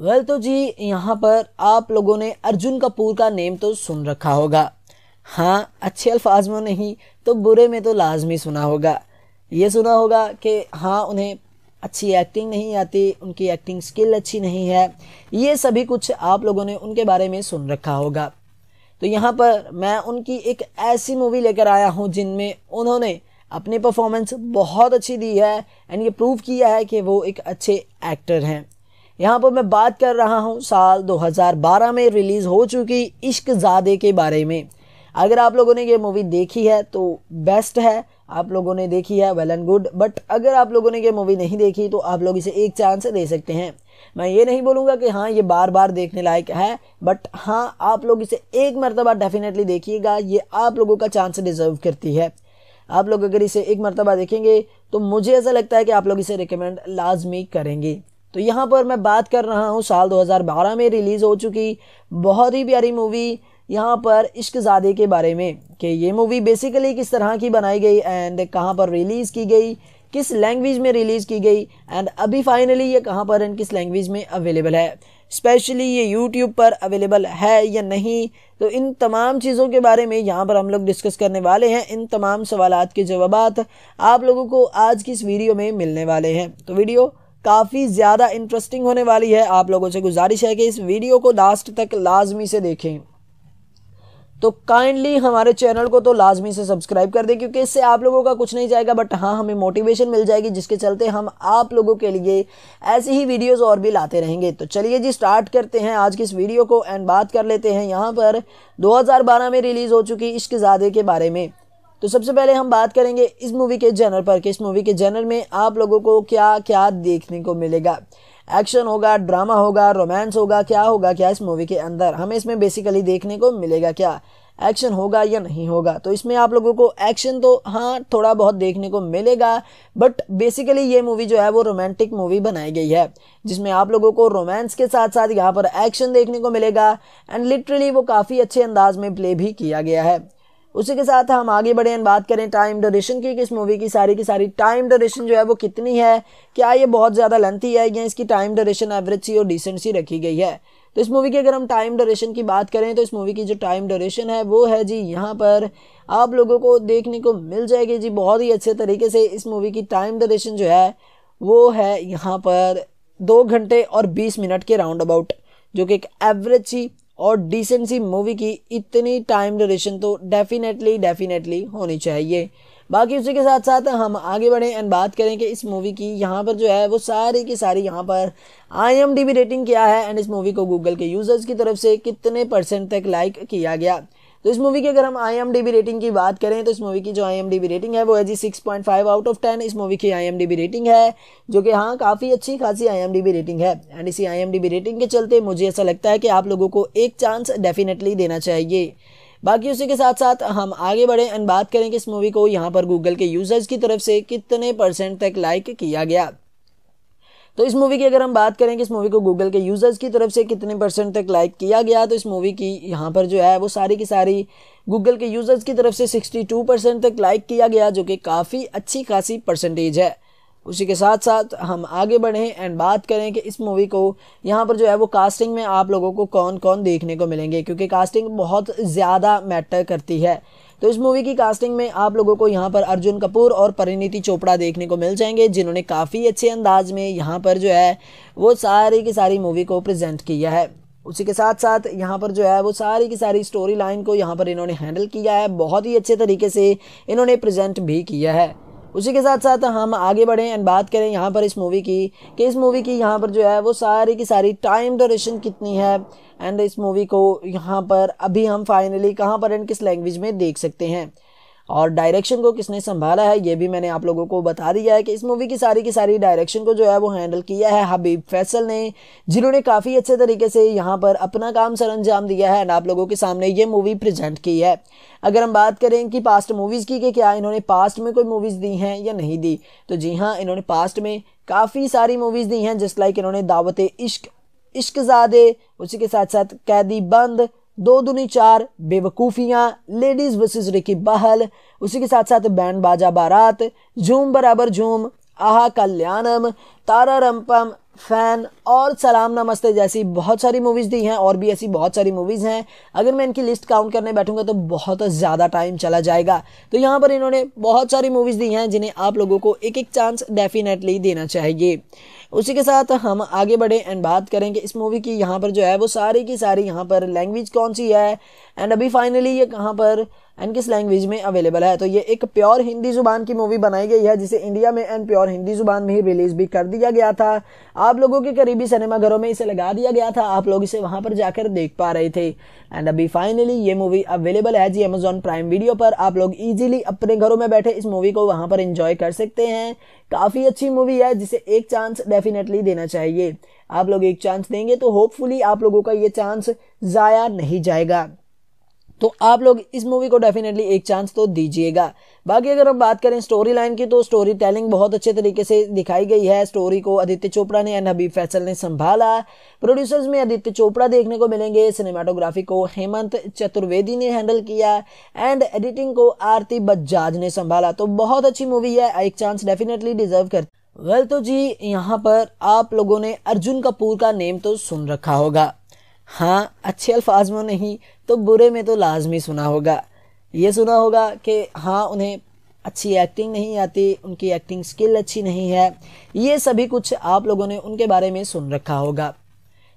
well तो जी यहाँ पर आप लोगों ने अर्जुन कपूर का नेम तो सुन रखा होगा हाँ अच्छे अल्फाज में नहीं तो बुरे में तो लाजमी सुना होगा ये सुना होगा कि हाँ उन्हें अच्छी एक्टिंग नहीं आती उनकी एक्टिंग स्किल अच्छी नहीं है ये सभी कुछ आप लोगों ने उनके बारे में सुन रखा होगा तो यहाँ पर मैं उनकी एक ऐसी मूवी लेकर आया हूँ जिनमें उन्होंने अपनी परफॉर्मेंस बहुत अच्छी दी है एंड ये प्रूव किया है कि वो एक अच्छे एक्टर हैं यहाँ पर मैं बात कर रहा हूँ साल 2012 में रिलीज़ हो चुकी इश्क ज़ादे के बारे में अगर आप लोगों ने ये मूवी देखी है तो बेस्ट है आप लोगों ने देखी है वेल एंड गुड बट अगर आप लोगों ने ये मूवी नहीं देखी तो आप लोग इसे एक चांस दे सकते हैं मैं ये नहीं बोलूँगा कि हाँ ये बार बार देखने लायक है बट हाँ आप लोग इसे एक मरतबा डेफिनेटली देखिएगा ये आप लोगों का चांस डिज़र्व करती है आप लोग अगर इसे एक मरतबा देखेंगे तो मुझे ऐसा लगता है कि आप लोग इसे रिकमेंड लाजमी करेंगे तो यहाँ पर मैं बात कर रहा हूँ साल 2012 में रिलीज़ हो चुकी बहुत ही प्यारी मूवी यहाँ पर इश्कजादे के बारे में कि ये मूवी बेसिकली किस तरह की बनाई गई एंड कहाँ पर रिलीज़ की गई किस लैंग्वेज में रिलीज़ की गई एंड अभी फाइनली ये कहाँ पर एंड किस लैंग्वेज में अवेलेबल है स्पेशली ये यूट्यूब पर अवेलेबल है या नहीं तो इन तमाम चीज़ों के बारे में यहाँ पर हम लोग डिस्कस करने वाले हैं इन तमाम सवाल के जवाब आप लोगों को आज की इस वीडियो में मिलने वाले हैं तो वीडियो काफ़ी ज़्यादा इंटरेस्टिंग होने वाली है आप लोगों से गुजारिश है कि इस वीडियो को लास्ट तक लाजमी से देखें तो काइंडली हमारे चैनल को तो लाजमी से सब्सक्राइब कर दें क्योंकि इससे आप लोगों का कुछ नहीं जाएगा बट हाँ हमें मोटिवेशन मिल जाएगी जिसके चलते हम आप लोगों के लिए ऐसी ही वीडियोस और भी लाते रहेंगे तो चलिए जी स्टार्ट करते हैं आज की इस वीडियो को एंड बात कर लेते हैं यहाँ पर 2012 में रिलीज़ हो चुकी इश्क ज़ादे के बारे में तो सबसे पहले हम बात करेंगे इस मूवी के जनर पर कि इस मूवी के जनर में आप लोगों को क्या क्या देखने को मिलेगा एक्शन होगा ड्रामा होगा रोमांस होगा क्या होगा क्या इस मूवी के अंदर हमें इसमें बेसिकली देखने को मिलेगा क्या एक्शन होगा या नहीं होगा तो इसमें आप लोगों को एक्शन तो हाँ थोड़ा बहुत देखने को मिलेगा बट बेसिकली ये मूवी जो है वो रोमांटिक मूवी बनाई गई है जिसमें आप लोगों को रोमांस के साथ साथ यहाँ पर एक्शन देखने को मिलेगा एंड लिटरली वो काफ़ी अच्छे अंदाज में प्ले भी किया गया है उसी के साथ हम आगे बढ़े बात करें टाइम ड्यूरेशन की कि इस मूवी की सारी की सारी टाइम ड्यूरेशन जो है वो कितनी है क्या ये बहुत ज़्यादा लेंथी है या इसकी टाइम ड्यूरेशन एवरेज सी और डिसेंट सी रखी गई है तो इस मूवी की अगर हम टाइम ड्यूरेशन की बात करें तो इस मूवी की जो टाइम ड्यूरेशन है वो है जी यहाँ पर आप लोगों को देखने को मिल जाएगी जी बहुत ही अच्छे तरीके से इस मूवी की टाइम ड्यूरेशन जो है वो है यहाँ पर दो घंटे और बीस मिनट के राउंड अबाउट जो कि एक एवरेज सी और डिसेंसी मूवी की इतनी टाइम ड्यूरेशन तो डेफिनेटली डेफिनेटली होनी चाहिए बाकी उसी के साथ साथ हम आगे बढ़ें एंड बात करें कि इस मूवी की यहाँ पर जो है वो सारी की सारी यहाँ पर आई एम रेटिंग क्या है एंड इस मूवी को गूगल के यूज़र्स की तरफ से कितने परसेंट तक लाइक किया गया तो इस मूवी की अगर हम आई रेटिंग की बात करें तो इस मूवी की जो आई रेटिंग है वो है जी six point five out of ten इस मूवी की आई रेटिंग है जो कि हाँ काफ़ी अच्छी खासी आई रेटिंग है एंड इसी आई रेटिंग के चलते मुझे ऐसा लगता है कि आप लोगों को एक चांस डेफिनेटली देना चाहिए बाकी उसी के साथ साथ हम आगे बढ़े एंड बात करें कि इस मूवी को यहाँ पर गूगल के यूजर्स की तरफ से कितने परसेंट तक लाइक किया गया तो इस मूवी की अगर हम बात करें कि इस मूवी को गूगल के यूज़र्स की तरफ से कितने परसेंट तक लाइक किया गया तो इस मूवी की यहाँ पर जो है वो सारी की सारी गूगल के यूज़र्स की तरफ से 62 परसेंट तक लाइक किया गया जो कि काफ़ी अच्छी खासी परसेंटेज है उसी के साथ साथ हम आगे बढ़ें एंड बात करें कि इस मूवी को यहाँ पर जो है वो कास्टिंग में आप लोगों को कौन कौन देखने को मिलेंगे क्योंकि कास्टिंग बहुत ज़्यादा मैटर करती है तो इस मूवी की कास्टिंग में आप लोगों को यहाँ पर अर्जुन कपूर और परिणीति चोपड़ा देखने को मिल जाएंगे जिन्होंने काफ़ी अच्छे अंदाज में यहाँ पर जो है वो सारी की सारी मूवी को प्रजेंट किया है उसी के साथ साथ यहाँ पर जो है वो सारी की सारी स्टोरी लाइन को यहाँ पर इन्होंने हैंडल किया है बहुत ही अच्छे तरीके से इन्होंने प्रजेंट भी किया है उसी के साथ साथ हम आगे बढ़ें एंड बात करें यहाँ पर इस मूवी की कि इस मूवी की यहाँ पर जो है वो सारी की सारी टाइम डोरेशन कितनी है एंड इस मूवी को यहाँ पर अभी हम फाइनली कहाँ पर एंड किस लैंग्वेज में देख सकते हैं और डायरेक्शन को किसने संभाला है ये भी मैंने आप लोगों को बता दिया है कि इस मूवी की सारी की सारी डायरेक्शन को जो है वो हैंडल किया है हबीब फैसल ने जिन्होंने काफ़ी अच्छे तरीके से यहाँ पर अपना काम सर अंजाम दिया है एंड आप लोगों के सामने ये मूवी प्रजेंट की है अगर हम बात करें कि पास्ट मूवीज़ की कि क्या इन्होंने पास्ट में कोई मूवीज़ दी हैं या नहीं दी तो जी हाँ इन्होंने पास्ट में काफ़ी सारी मूवीज़ दी हैं जस्ट लाइक इन्होंने दावत इश्क इश्कजादे उसी के साथ साथ कैदी बंद दो दुनी चार बेवकूफ़ियाँ लेडीज़ वर्सेस रिकी बहल उसी के साथ साथ बैंड बाजा बारात झूम बराबर झूम आहा कल्याणम तारा रंपम फैन और सलाम नमस्ते जैसी बहुत सारी मूवीज़ दी हैं और भी ऐसी बहुत सारी मूवीज़ हैं अगर मैं इनकी लिस्ट काउंट करने बैठूंगा तो बहुत ज़्यादा टाइम चला जाएगा तो यहाँ पर इन्होंने बहुत सारी मूवीज़ दी हैं जिन्हें आप लोगों को एक एक चांस डेफिनेटली देना चाहिए उसी के साथ हम आगे बढ़े एंड बात करें कि इस मूवी की यहाँ पर जो है वो सारी की सारी यहाँ पर लैंग्वेज कौन सी है एंड अभी फाइनली ये कहाँ पर एंड किस लैंग्वेज में अवेलेबल है तो ये एक प्योर हिंदी ज़ुबान की मूवी बनाई गई है जिसे इंडिया में एंड प्योर हिंदी ज़ुबान में ही रिलीज़ भी कर दिया गया था आप लोगों के करीबी सिनेमाघरों में इसे लगा दिया गया था आप लोग इसे वहाँ पर जाकर देख पा रहे थे एंड अभी फाइनली ये मूवी अवेलेबल है जी अमेजोन प्राइम वीडियो पर आप लोग ईजिली अपने घरों में बैठे इस मूवी को वहाँ पर इंजॉय कर सकते हैं काफ़ी अच्छी मूवी है जिसे एक चांस डेफिनेटली देना चाहिए आप लोग एक चांस देंगे तो होपफुली आप लोगों का ये चांस ज़ाया नहीं जाएगा तो आप लोग इस मूवी को डेफिनेटली एक चांस तो दीजिएगा बाकी अगर हम बात करें स्टोरी लाइन की तो स्टोरी टेलिंग बहुत अच्छे तरीके से दिखाई गई है स्टोरी को आदित्य चोपड़ा ने एंड हबीब फैसल ने संभाला प्रोड्यूसर्स में आदित्य चोपड़ा देखने को मिलेंगे सिनेमाटोग्राफी को हेमंत चतुर्वेदी ने हैंडल किया एंड एडिटिंग को आरती बजाज ने संभाला तो बहुत अच्छी मूवी है एक चांस डेफिनेटली डिजर्व करती वेल well, तो जी यहाँ पर आप लोगों ने अर्जुन कपूर का नेम तो सुन रखा होगा हाँ अच्छे अल्फाज में नहीं तो बुरे में तो लाजमी सुना होगा ये सुना होगा कि हाँ उन्हें अच्छी एक्टिंग नहीं आती उनकी एक्टिंग स्किल अच्छी नहीं है ये सभी कुछ आप लोगों ने उनके बारे में सुन रखा होगा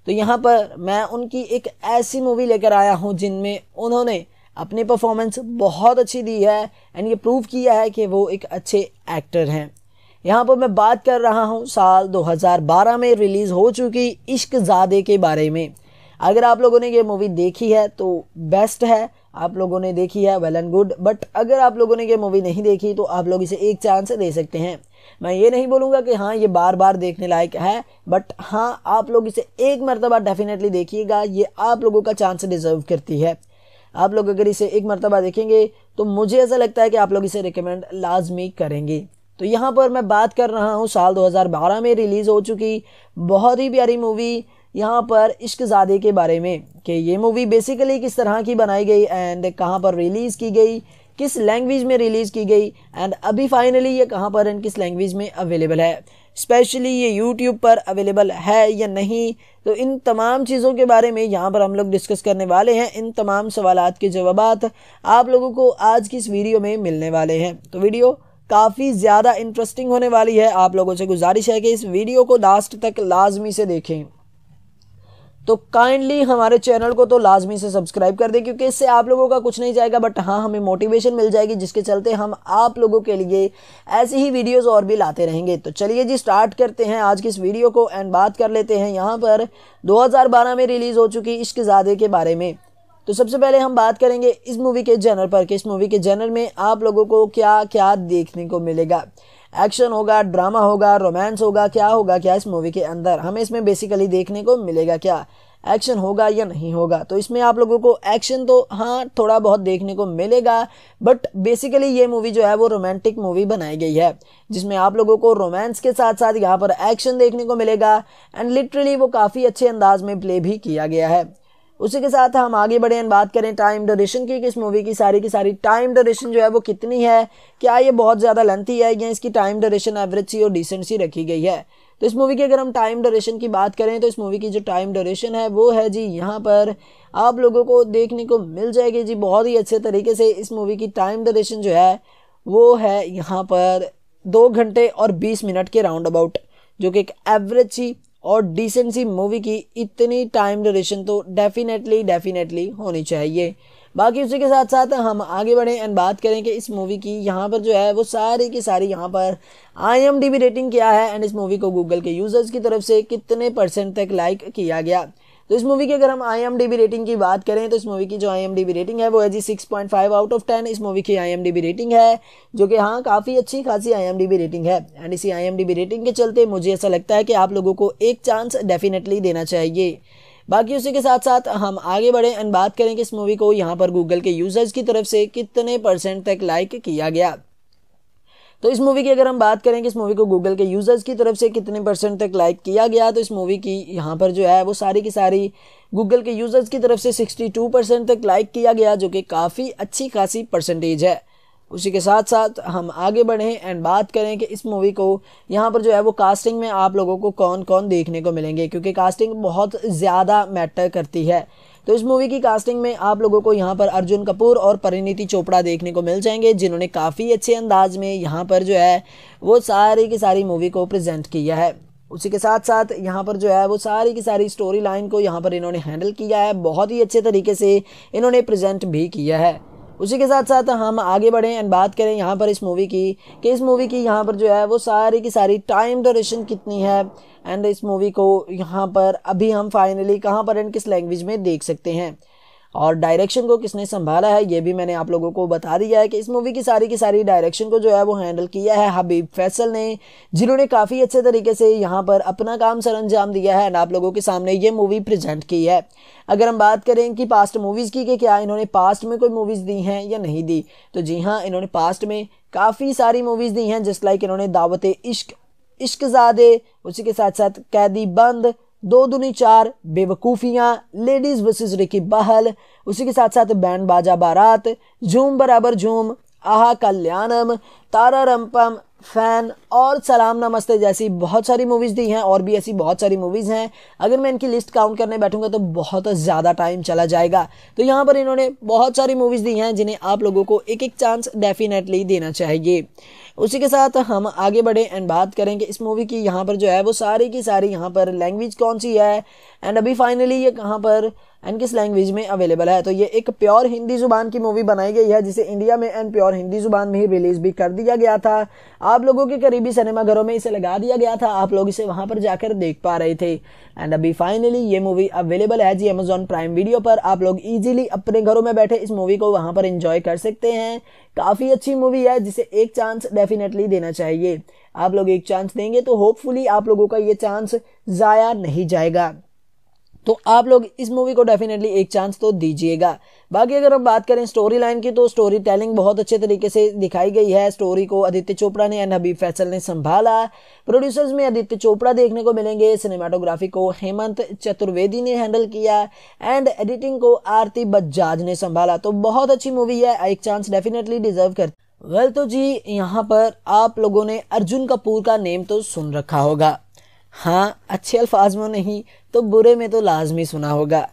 तो यहाँ पर मैं उनकी एक ऐसी मूवी लेकर आया हूँ जिनमें उन्होंने अपनी परफॉर्मेंस बहुत अच्छी दी है एंड ये प्रूव किया है कि वो एक अच्छे एक्टर हैं यहाँ पर मैं बात कर रहा हूँ साल 2012 में रिलीज़ हो चुकी इश्क ज़ादे के बारे में अगर आप लोगों ने ये मूवी देखी है तो बेस्ट है आप लोगों ने देखी है वेल एंड गुड बट अगर आप लोगों ने ये मूवी नहीं देखी तो आप लोग इसे एक चांस दे सकते हैं मैं ये नहीं बोलूँगा कि हाँ ये बार बार देखने लायक है बट हाँ आप लोग इसे एक मरतबा डेफिनेटली देखिएगा ये आप लोगों का चांस डिज़र्व करती है आप लोग अगर इसे एक मरतबा देखेंगे तो मुझे ऐसा लगता है कि आप लोग इसे रिकमेंड लाजमी करेंगे तो यहाँ पर मैं बात कर रहा हूँ साल 2012 में रिलीज़ हो चुकी बहुत ही प्यारी मूवी यहाँ पर इश्कजादे के बारे में कि ये मूवी बेसिकली किस तरह की बनाई गई एंड कहाँ पर रिलीज़ की गई किस लैंग्वेज में रिलीज़ की गई एंड अभी फाइनली ये कहाँ पर एंड किस लैंग्वेज में अवेलेबल है स्पेशली ये यूट्यूब पर अवेलेबल है या नहीं तो इन तमाम चीज़ों के बारे में यहाँ पर हम लोग डिस्कस करने वाले हैं इन तमाम सवाल के जवाब आप लोगों को आज की इस वीडियो में मिलने वाले हैं तो वीडियो काफ़ी ज़्यादा इंटरेस्टिंग होने वाली है आप लोगों से गुजारिश है कि इस वीडियो को लास्ट तक लाजमी से देखें तो काइंडली हमारे चैनल को तो लाजमी से सब्सक्राइब कर दें क्योंकि इससे आप लोगों का कुछ नहीं जाएगा बट हाँ हमें मोटिवेशन मिल जाएगी जिसके चलते हम आप लोगों के लिए ऐसी ही वीडियोस और भी लाते रहेंगे तो चलिए जी स्टार्ट करते हैं आज की इस वीडियो को एंड बात कर लेते हैं यहाँ पर 2012 में रिलीज़ हो चुकी इश्क ज़ादे के बारे में तो सबसे पहले हम बात करेंगे इस मूवी के जनर पर कि इस मूवी के जनर में आप लोगों को क्या क्या देखने को मिलेगा एक्शन होगा ड्रामा होगा रोमांस होगा क्या होगा क्या इस मूवी के अंदर हमें इसमें बेसिकली देखने को मिलेगा क्या एक्शन होगा या नहीं होगा तो इसमें आप लोगों को एक्शन तो हाँ थोड़ा बहुत देखने को मिलेगा बट बेसिकली ये मूवी जो है वो रोमांटिक मूवी बनाई गई है जिसमें आप लोगों को रोमांस के साथ साथ यहाँ पर एक्शन देखने को मिलेगा एंड लिटरली वो काफ़ी अच्छे अंदाज में प्ले भी किया गया है उसी के साथ हम आगे बढ़े एंड बात करें टाइम डोरेशन की कि इस मूवी की सारी की सारी टाइम डोरेशन जो है वो कितनी है क्या ये बहुत ज़्यादा लेंथी है या इसकी टाइम डोरेशन एवरेज सी और डिसेंट सी रखी गई है तो इस मूवी की अगर हम टाइम डोरेशन की बात करें तो इस मूवी की जो टाइम डोरेशन है वो है जी यहाँ पर आप लोगों को देखने को मिल जाएगी जी बहुत ही अच्छे तरीके से इस मूवी की टाइम डोरेशन जो है वो है यहाँ पर दो घंटे और बीस मिनट के राउंड अबाउट जो कि एक एवरेज सी और डिसेंसी मूवी की इतनी टाइम ड्यूरेशन तो डेफिनेटली डेफिनेटली होनी चाहिए बाकी उसी के साथ साथ हम आगे बढ़ें एंड बात करें कि इस मूवी की यहाँ पर जो है वो सारी की सारी यहाँ पर आई रेटिंग क्या है एंड इस मूवी को गूगल के यूज़र्स की तरफ से कितने परसेंट तक लाइक किया गया तो इस मूवी की अगर हम आई रेटिंग की बात करें तो इस मूवी की जो आई रेटिंग है वो है जी six point five out of ten इस मूवी की आई रेटिंग है जो कि हाँ काफ़ी अच्छी खासी आई रेटिंग है एंड इसी आई रेटिंग के चलते मुझे ऐसा लगता है कि आप लोगों को एक चांस डेफिनेटली देना चाहिए बाकी उसी के साथ साथ हम आगे बढ़े एंड बात करें कि इस मूवी को यहाँ पर गूगल के यूजर्स की तरफ से कितने परसेंट तक लाइक किया गया तो इस मूवी की अगर हम बात करें कि इस मूवी को गूगल के यूज़र्स की तरफ से कितने परसेंट तक लाइक किया गया तो इस मूवी की यहाँ पर जो है वो सारी की सारी गूगल के यूज़र्स की तरफ से 62 परसेंट तक लाइक किया गया जो कि काफ़ी अच्छी खासी परसेंटेज है उसी के साथ साथ हम आगे बढ़ें एंड बात करें कि इस मूवी को यहाँ पर जो है वो कास्टिंग में आप लोगों को कौन कौन देखने को मिलेंगे क्योंकि कास्टिंग बहुत ज़्यादा मैटर करती है तो इस मूवी की कास्टिंग में आप लोगों को यहाँ पर अर्जुन कपूर और परिणीति चोपड़ा देखने को मिल जाएंगे जिन्होंने काफ़ी अच्छे अंदाज में यहाँ पर जो है वो सारी की सारी मूवी को प्रजेंट किया है उसी के साथ साथ यहाँ पर जो है वो सारी की सारी स्टोरी लाइन को यहाँ पर इन्होंने हैंडल किया है बहुत ही अच्छे तरीके से इन्होंने प्रजेंट भी किया है उसी के साथ साथ हम आगे बढ़ें एंड बात करें यहाँ पर इस मूवी की कि इस मूवी की यहाँ पर जो है वो सारी की सारी टाइम ड्यूरेशन कितनी है एंड इस मूवी को यहाँ पर अभी हम फाइनली कहाँ पर एंड किस लैंग्वेज में देख सकते हैं और डायरेक्शन को किसने संभाला है ये भी मैंने आप लोगों को बता दिया है कि इस मूवी की सारी की सारी डायरेक्शन को जो है वो हैंडल किया है हबीब फैसल ने जिन्होंने काफ़ी अच्छे तरीके से यहाँ पर अपना काम सर अंजाम दिया है एंड आप लोगों के सामने ये मूवी प्रजेंट की है अगर हम बात करें कि पास्ट मूवीज़ की कि क्या इन्होंने पास्ट में कोई मूवीज़ दी हैं या नहीं दी तो जी हाँ इन्होंने पास्ट में काफ़ी सारी मूवीज़ दी हैं जिस लाइक इन्होंने दावत इश्क इश्क ज़्यादा उसी के साथ साथ कैदी बंद दो दुनी चार बेवकूफ़ियाँ लेडीज़ वर्सेस रिकी बहल उसी के साथ साथ बैंड बाजा बारात झूम बराबर झूम आहा कल्याणम तारा रंपम फैन और सलाम नमस्ते जैसी बहुत सारी मूवीज़ दी हैं और भी ऐसी बहुत सारी मूवीज़ हैं अगर मैं इनकी लिस्ट काउंट करने बैठूंगा तो बहुत ज़्यादा टाइम चला जाएगा तो यहाँ पर इन्होंने बहुत सारी मूवीज़ दी हैं जिन्हें आप लोगों को एक एक चांस डेफिनेटली देना चाहिए उसी के साथ हम आगे बढ़े एंड बात करें कि इस मूवी की यहाँ पर जो है वो सारी की सारी यहाँ पर लैंग्वेज कौन सी है एंड अभी फाइनली ये कहाँ पर एंड किस लैंग्वेज में अवेलेबल है तो ये एक प्योर हिंदी ज़ुबान की मूवी बनाई गई है जिसे इंडिया में एंड प्योर हिंदी ज़ुबान में ही रिलीज़ भी कर दिया गया था आप लोगों के करीबी सिनेमाघरों में इसे लगा दिया गया था आप लोग इसे वहाँ पर जाकर देख पा रहे थे एंड अभी फाइनली ये मूवी अवेलेबल है जी अमेजोन प्राइम वीडियो पर आप लोग ईजिली अपने घरों में बैठे इस मूवी को वहाँ पर इंजॉय कर सकते हैं काफ़ी अच्छी मूवी है जिसे एक चांस डेफिनेटली देना चाहिए आप लोग एक चांस देंगे तो होपफुली आप लोगों का ये चांस ज़ाया नहीं जाएगा तो आप लोग इस मूवी को डेफिनेटली एक चांस तो दीजिएगा बाकी अगर हम बात करें स्टोरी लाइन की तो स्टोरी टेलिंग बहुत अच्छे तरीके से दिखाई गई है स्टोरी को आदित्य चोपड़ा ने एंड हबीब फैसल ने संभाला प्रोड्यूसर्स में आदित्य चोपड़ा देखने को मिलेंगे सिनेमाटोग्राफी को हेमंत चतुर्वेदी ने हैंडल किया एंड एडिटिंग को आरती बजाज ने संभाला तो बहुत अच्छी मूवी है एक चांस डेफिनेटली डिजर्व करती वेल तो जी यहाँ पर आप लोगों ने अर्जुन कपूर का नेम तो सुन रखा होगा हाँ अच्छे अल्फाज में नहीं तो बुरे में तो लाजमी सुना होगा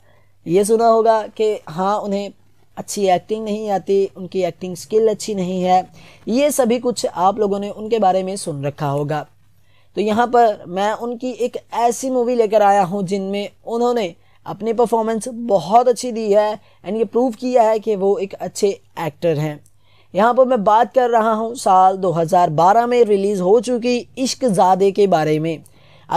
ये सुना होगा कि हाँ उन्हें अच्छी एक्टिंग नहीं आती उनकी एक्टिंग स्किल अच्छी नहीं है ये सभी कुछ आप लोगों ने उनके बारे में सुन रखा होगा तो यहाँ पर मैं उनकी एक ऐसी मूवी लेकर आया हूँ जिनमें उन्होंने अपनी परफॉर्मेंस बहुत अच्छी दी है एंड ये प्रूव किया है कि वो एक अच्छे एक्टर हैं यहाँ पर मैं बात कर रहा हूँ साल 2012 में रिलीज़ हो चुकी इश्क ज़ादे के बारे में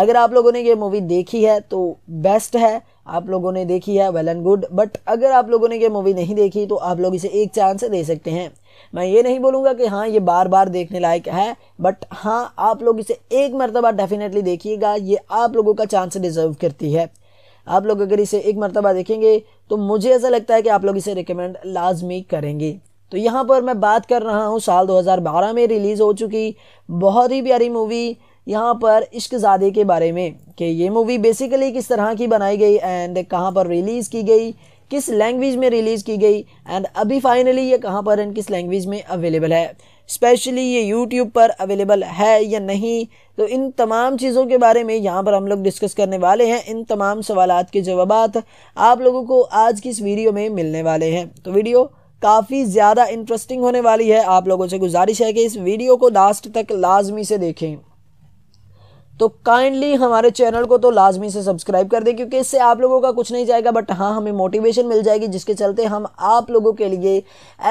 अगर आप लोगों ने ये मूवी देखी है तो बेस्ट है आप लोगों ने देखी है वेल एंड गुड बट अगर आप लोगों ने ये मूवी नहीं देखी तो आप लोग इसे एक चांस दे सकते हैं मैं ये नहीं बोलूँगा कि हाँ ये बार बार देखने लायक है बट हाँ आप लोग इसे एक मरतबा डेफिनेटली देखिएगा ये आप लोगों का चांस डिज़र्व करती है आप लोग अगर इसे एक मरतबा देखेंगे तो मुझे ऐसा लगता है कि आप लोग इसे रिकमेंड लाजमी करेंगे तो यहाँ पर मैं बात कर रहा हूँ साल 2012 में रिलीज़ हो चुकी बहुत ही प्यारी मूवी यहाँ पर इश्कजादे के बारे में कि ये मूवी बेसिकली किस तरह की बनाई गई एंड कहाँ पर रिलीज़ की गई किस लैंग्वेज में रिलीज़ की गई एंड अभी फाइनली ये कहाँ पर एंड किस लैंग्वेज में अवेलेबल है स्पेशली ये यूट्यूब पर अवेलेबल है या नहीं तो इन तमाम चीज़ों के बारे में यहाँ पर हम लोग डिस्कस करने वाले हैं इन तमाम सवाल के जवाब आप लोगों को आज की इस वीडियो में मिलने वाले हैं तो वीडियो काफ़ी ज़्यादा इंटरेस्टिंग होने वाली है आप लोगों से गुजारिश है कि इस वीडियो को लास्ट तक लाजमी से देखें तो काइंडली हमारे चैनल को तो लाजमी से सब्सक्राइब कर दें क्योंकि इससे आप लोगों का कुछ नहीं जाएगा बट हाँ हमें मोटिवेशन मिल जाएगी जिसके चलते हम आप लोगों के लिए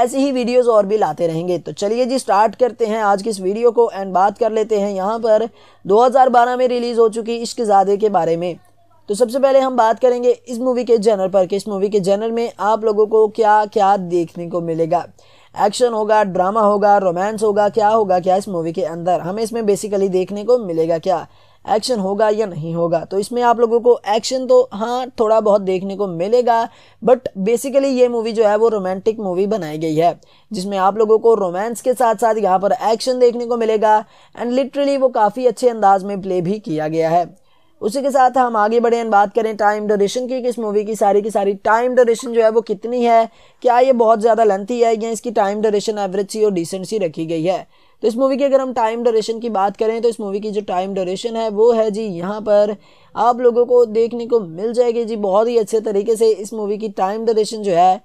ऐसी ही वीडियोस और भी लाते रहेंगे तो चलिए जी स्टार्ट करते हैं आज की इस वीडियो को एंड बात कर लेते हैं यहाँ पर 2012 में रिलीज़ हो चुकी इश्क ज़्यादा के बारे में तो सबसे पहले हम बात करेंगे इस मूवी के जनर पर कि इस मूवी के जनर में आप लोगों को क्या क्या देखने को मिलेगा एक्शन होगा ड्रामा होगा रोमांस होगा क्या होगा क्या इस मूवी के अंदर हमें इसमें बेसिकली देखने को मिलेगा क्या एक्शन होगा या नहीं होगा तो इसमें आप लोगों को एक्शन तो हाँ थोड़ा बहुत देखने को मिलेगा बट बेसिकली ये मूवी जो है वो रोमांटिक मूवी बनाई गई है जिसमें आप लोगों को रोमांस के साथ साथ यहाँ पर एक्शन देखने को मिलेगा एंड लिटरली वो काफ़ी अच्छे अंदाज में प्ले भी किया गया है उसी के साथ हम आगे बढ़े एंड बात करें टाइम ड्यूरेशन की कि इस मूवी की सारी की सारी टाइम ड्यूरेशन जो है वो कितनी है क्या ये बहुत ज़्यादा लेंथी है या इसकी टाइम ड्यूरेशन एवरेज सी और डिसेंट सी रखी गई है तो इस मूवी की अगर हम टाइम ड्यूरेशन की बात करें तो इस मूवी की जो टाइम ड्यूरेशन है वो है जी यहाँ पर आप लोगों को देखने को मिल जाएगी जी बहुत ही अच्छे तरीके से इस मूवी की टाइम ड्यूरेशन जो है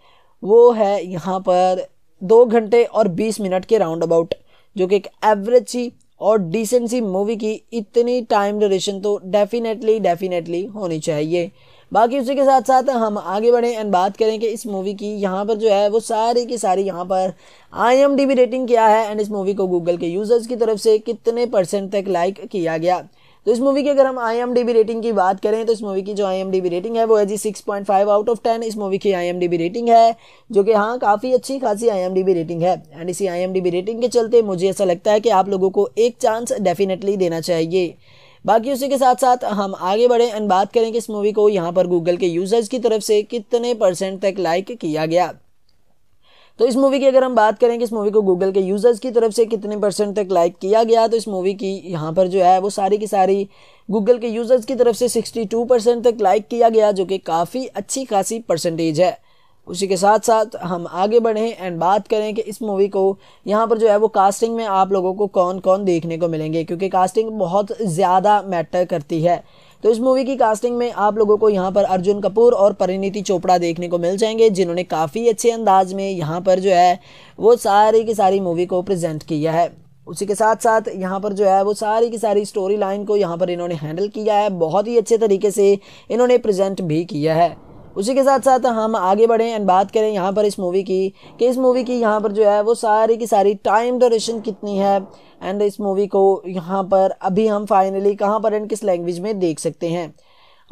वो है यहाँ पर दो घंटे और बीस मिनट के राउंड अबाउट जो कि एक एवरेज सी और डिसेंसी मूवी की इतनी टाइम ड्यूरेशन तो डेफिनेटली डेफिनेटली होनी चाहिए बाकी उसी के साथ साथ हम आगे बढ़ें एंड बात करें कि इस मूवी की यहाँ पर जो है वो सारी की सारी यहाँ पर आई रेटिंग क्या है एंड इस मूवी को गूगल के यूज़र्स की तरफ से कितने परसेंट तक लाइक किया गया तो इस मूवी की अगर हम आई रेटिंग की बात करें तो इस मूवी की जो आई रेटिंग है वो है जी six point five out of ten इस मूवी की आई रेटिंग है जो कि हाँ काफ़ी अच्छी खासी आई रेटिंग है एंड इसी आई रेटिंग के चलते मुझे ऐसा लगता है कि आप लोगों को एक चांस डेफिनेटली देना चाहिए बाकी उसी के साथ साथ हम आगे बढ़े एंड बात करें कि इस मूवी को यहाँ पर गूगल के यूज़र्स की तरफ से कितने परसेंट तक लाइक किया गया तो इस मूवी की अगर हम बात करें कि इस मूवी को गूगल के यूज़र्स की तरफ से कितने परसेंट तक लाइक किया गया तो इस मूवी की यहाँ पर जो है वो सारी की सारी गूगल के यूज़र्स की तरफ से 62 परसेंट तक लाइक किया गया जो कि काफ़ी अच्छी खासी परसेंटेज है उसी के साथ साथ हम आगे बढ़ें एंड बात करें कि इस मूवी को यहाँ पर जो है वो कास्टिंग में आप लोगों को कौन कौन देखने को मिलेंगे क्योंकि कास्टिंग बहुत ज़्यादा मैटर करती है तो इस मूवी की कास्टिंग में आप लोगों को यहाँ पर अर्जुन कपूर और परिणीति चोपड़ा देखने को मिल जाएंगे जिन्होंने काफ़ी अच्छे अंदाज में यहाँ पर जो है वो सारी की सारी मूवी को प्रजेंट किया है उसी के साथ साथ यहाँ पर जो है वो सारी की सारी स्टोरी लाइन को यहाँ पर इन्होंने हैंडल किया है बहुत ही अच्छे तरीके से इन्होंने प्रेजेंट भी किया है उसी के साथ साथ हम आगे बढ़ें एंड बात करें यहाँ पर इस मूवी की कि इस मूवी की यहाँ पर जो है वो सारी की सारी टाइम डोरेशन कितनी है एंड इस मूवी को यहाँ पर अभी हम फाइनली कहाँ पर एंड किस लैंग्वेज में देख सकते हैं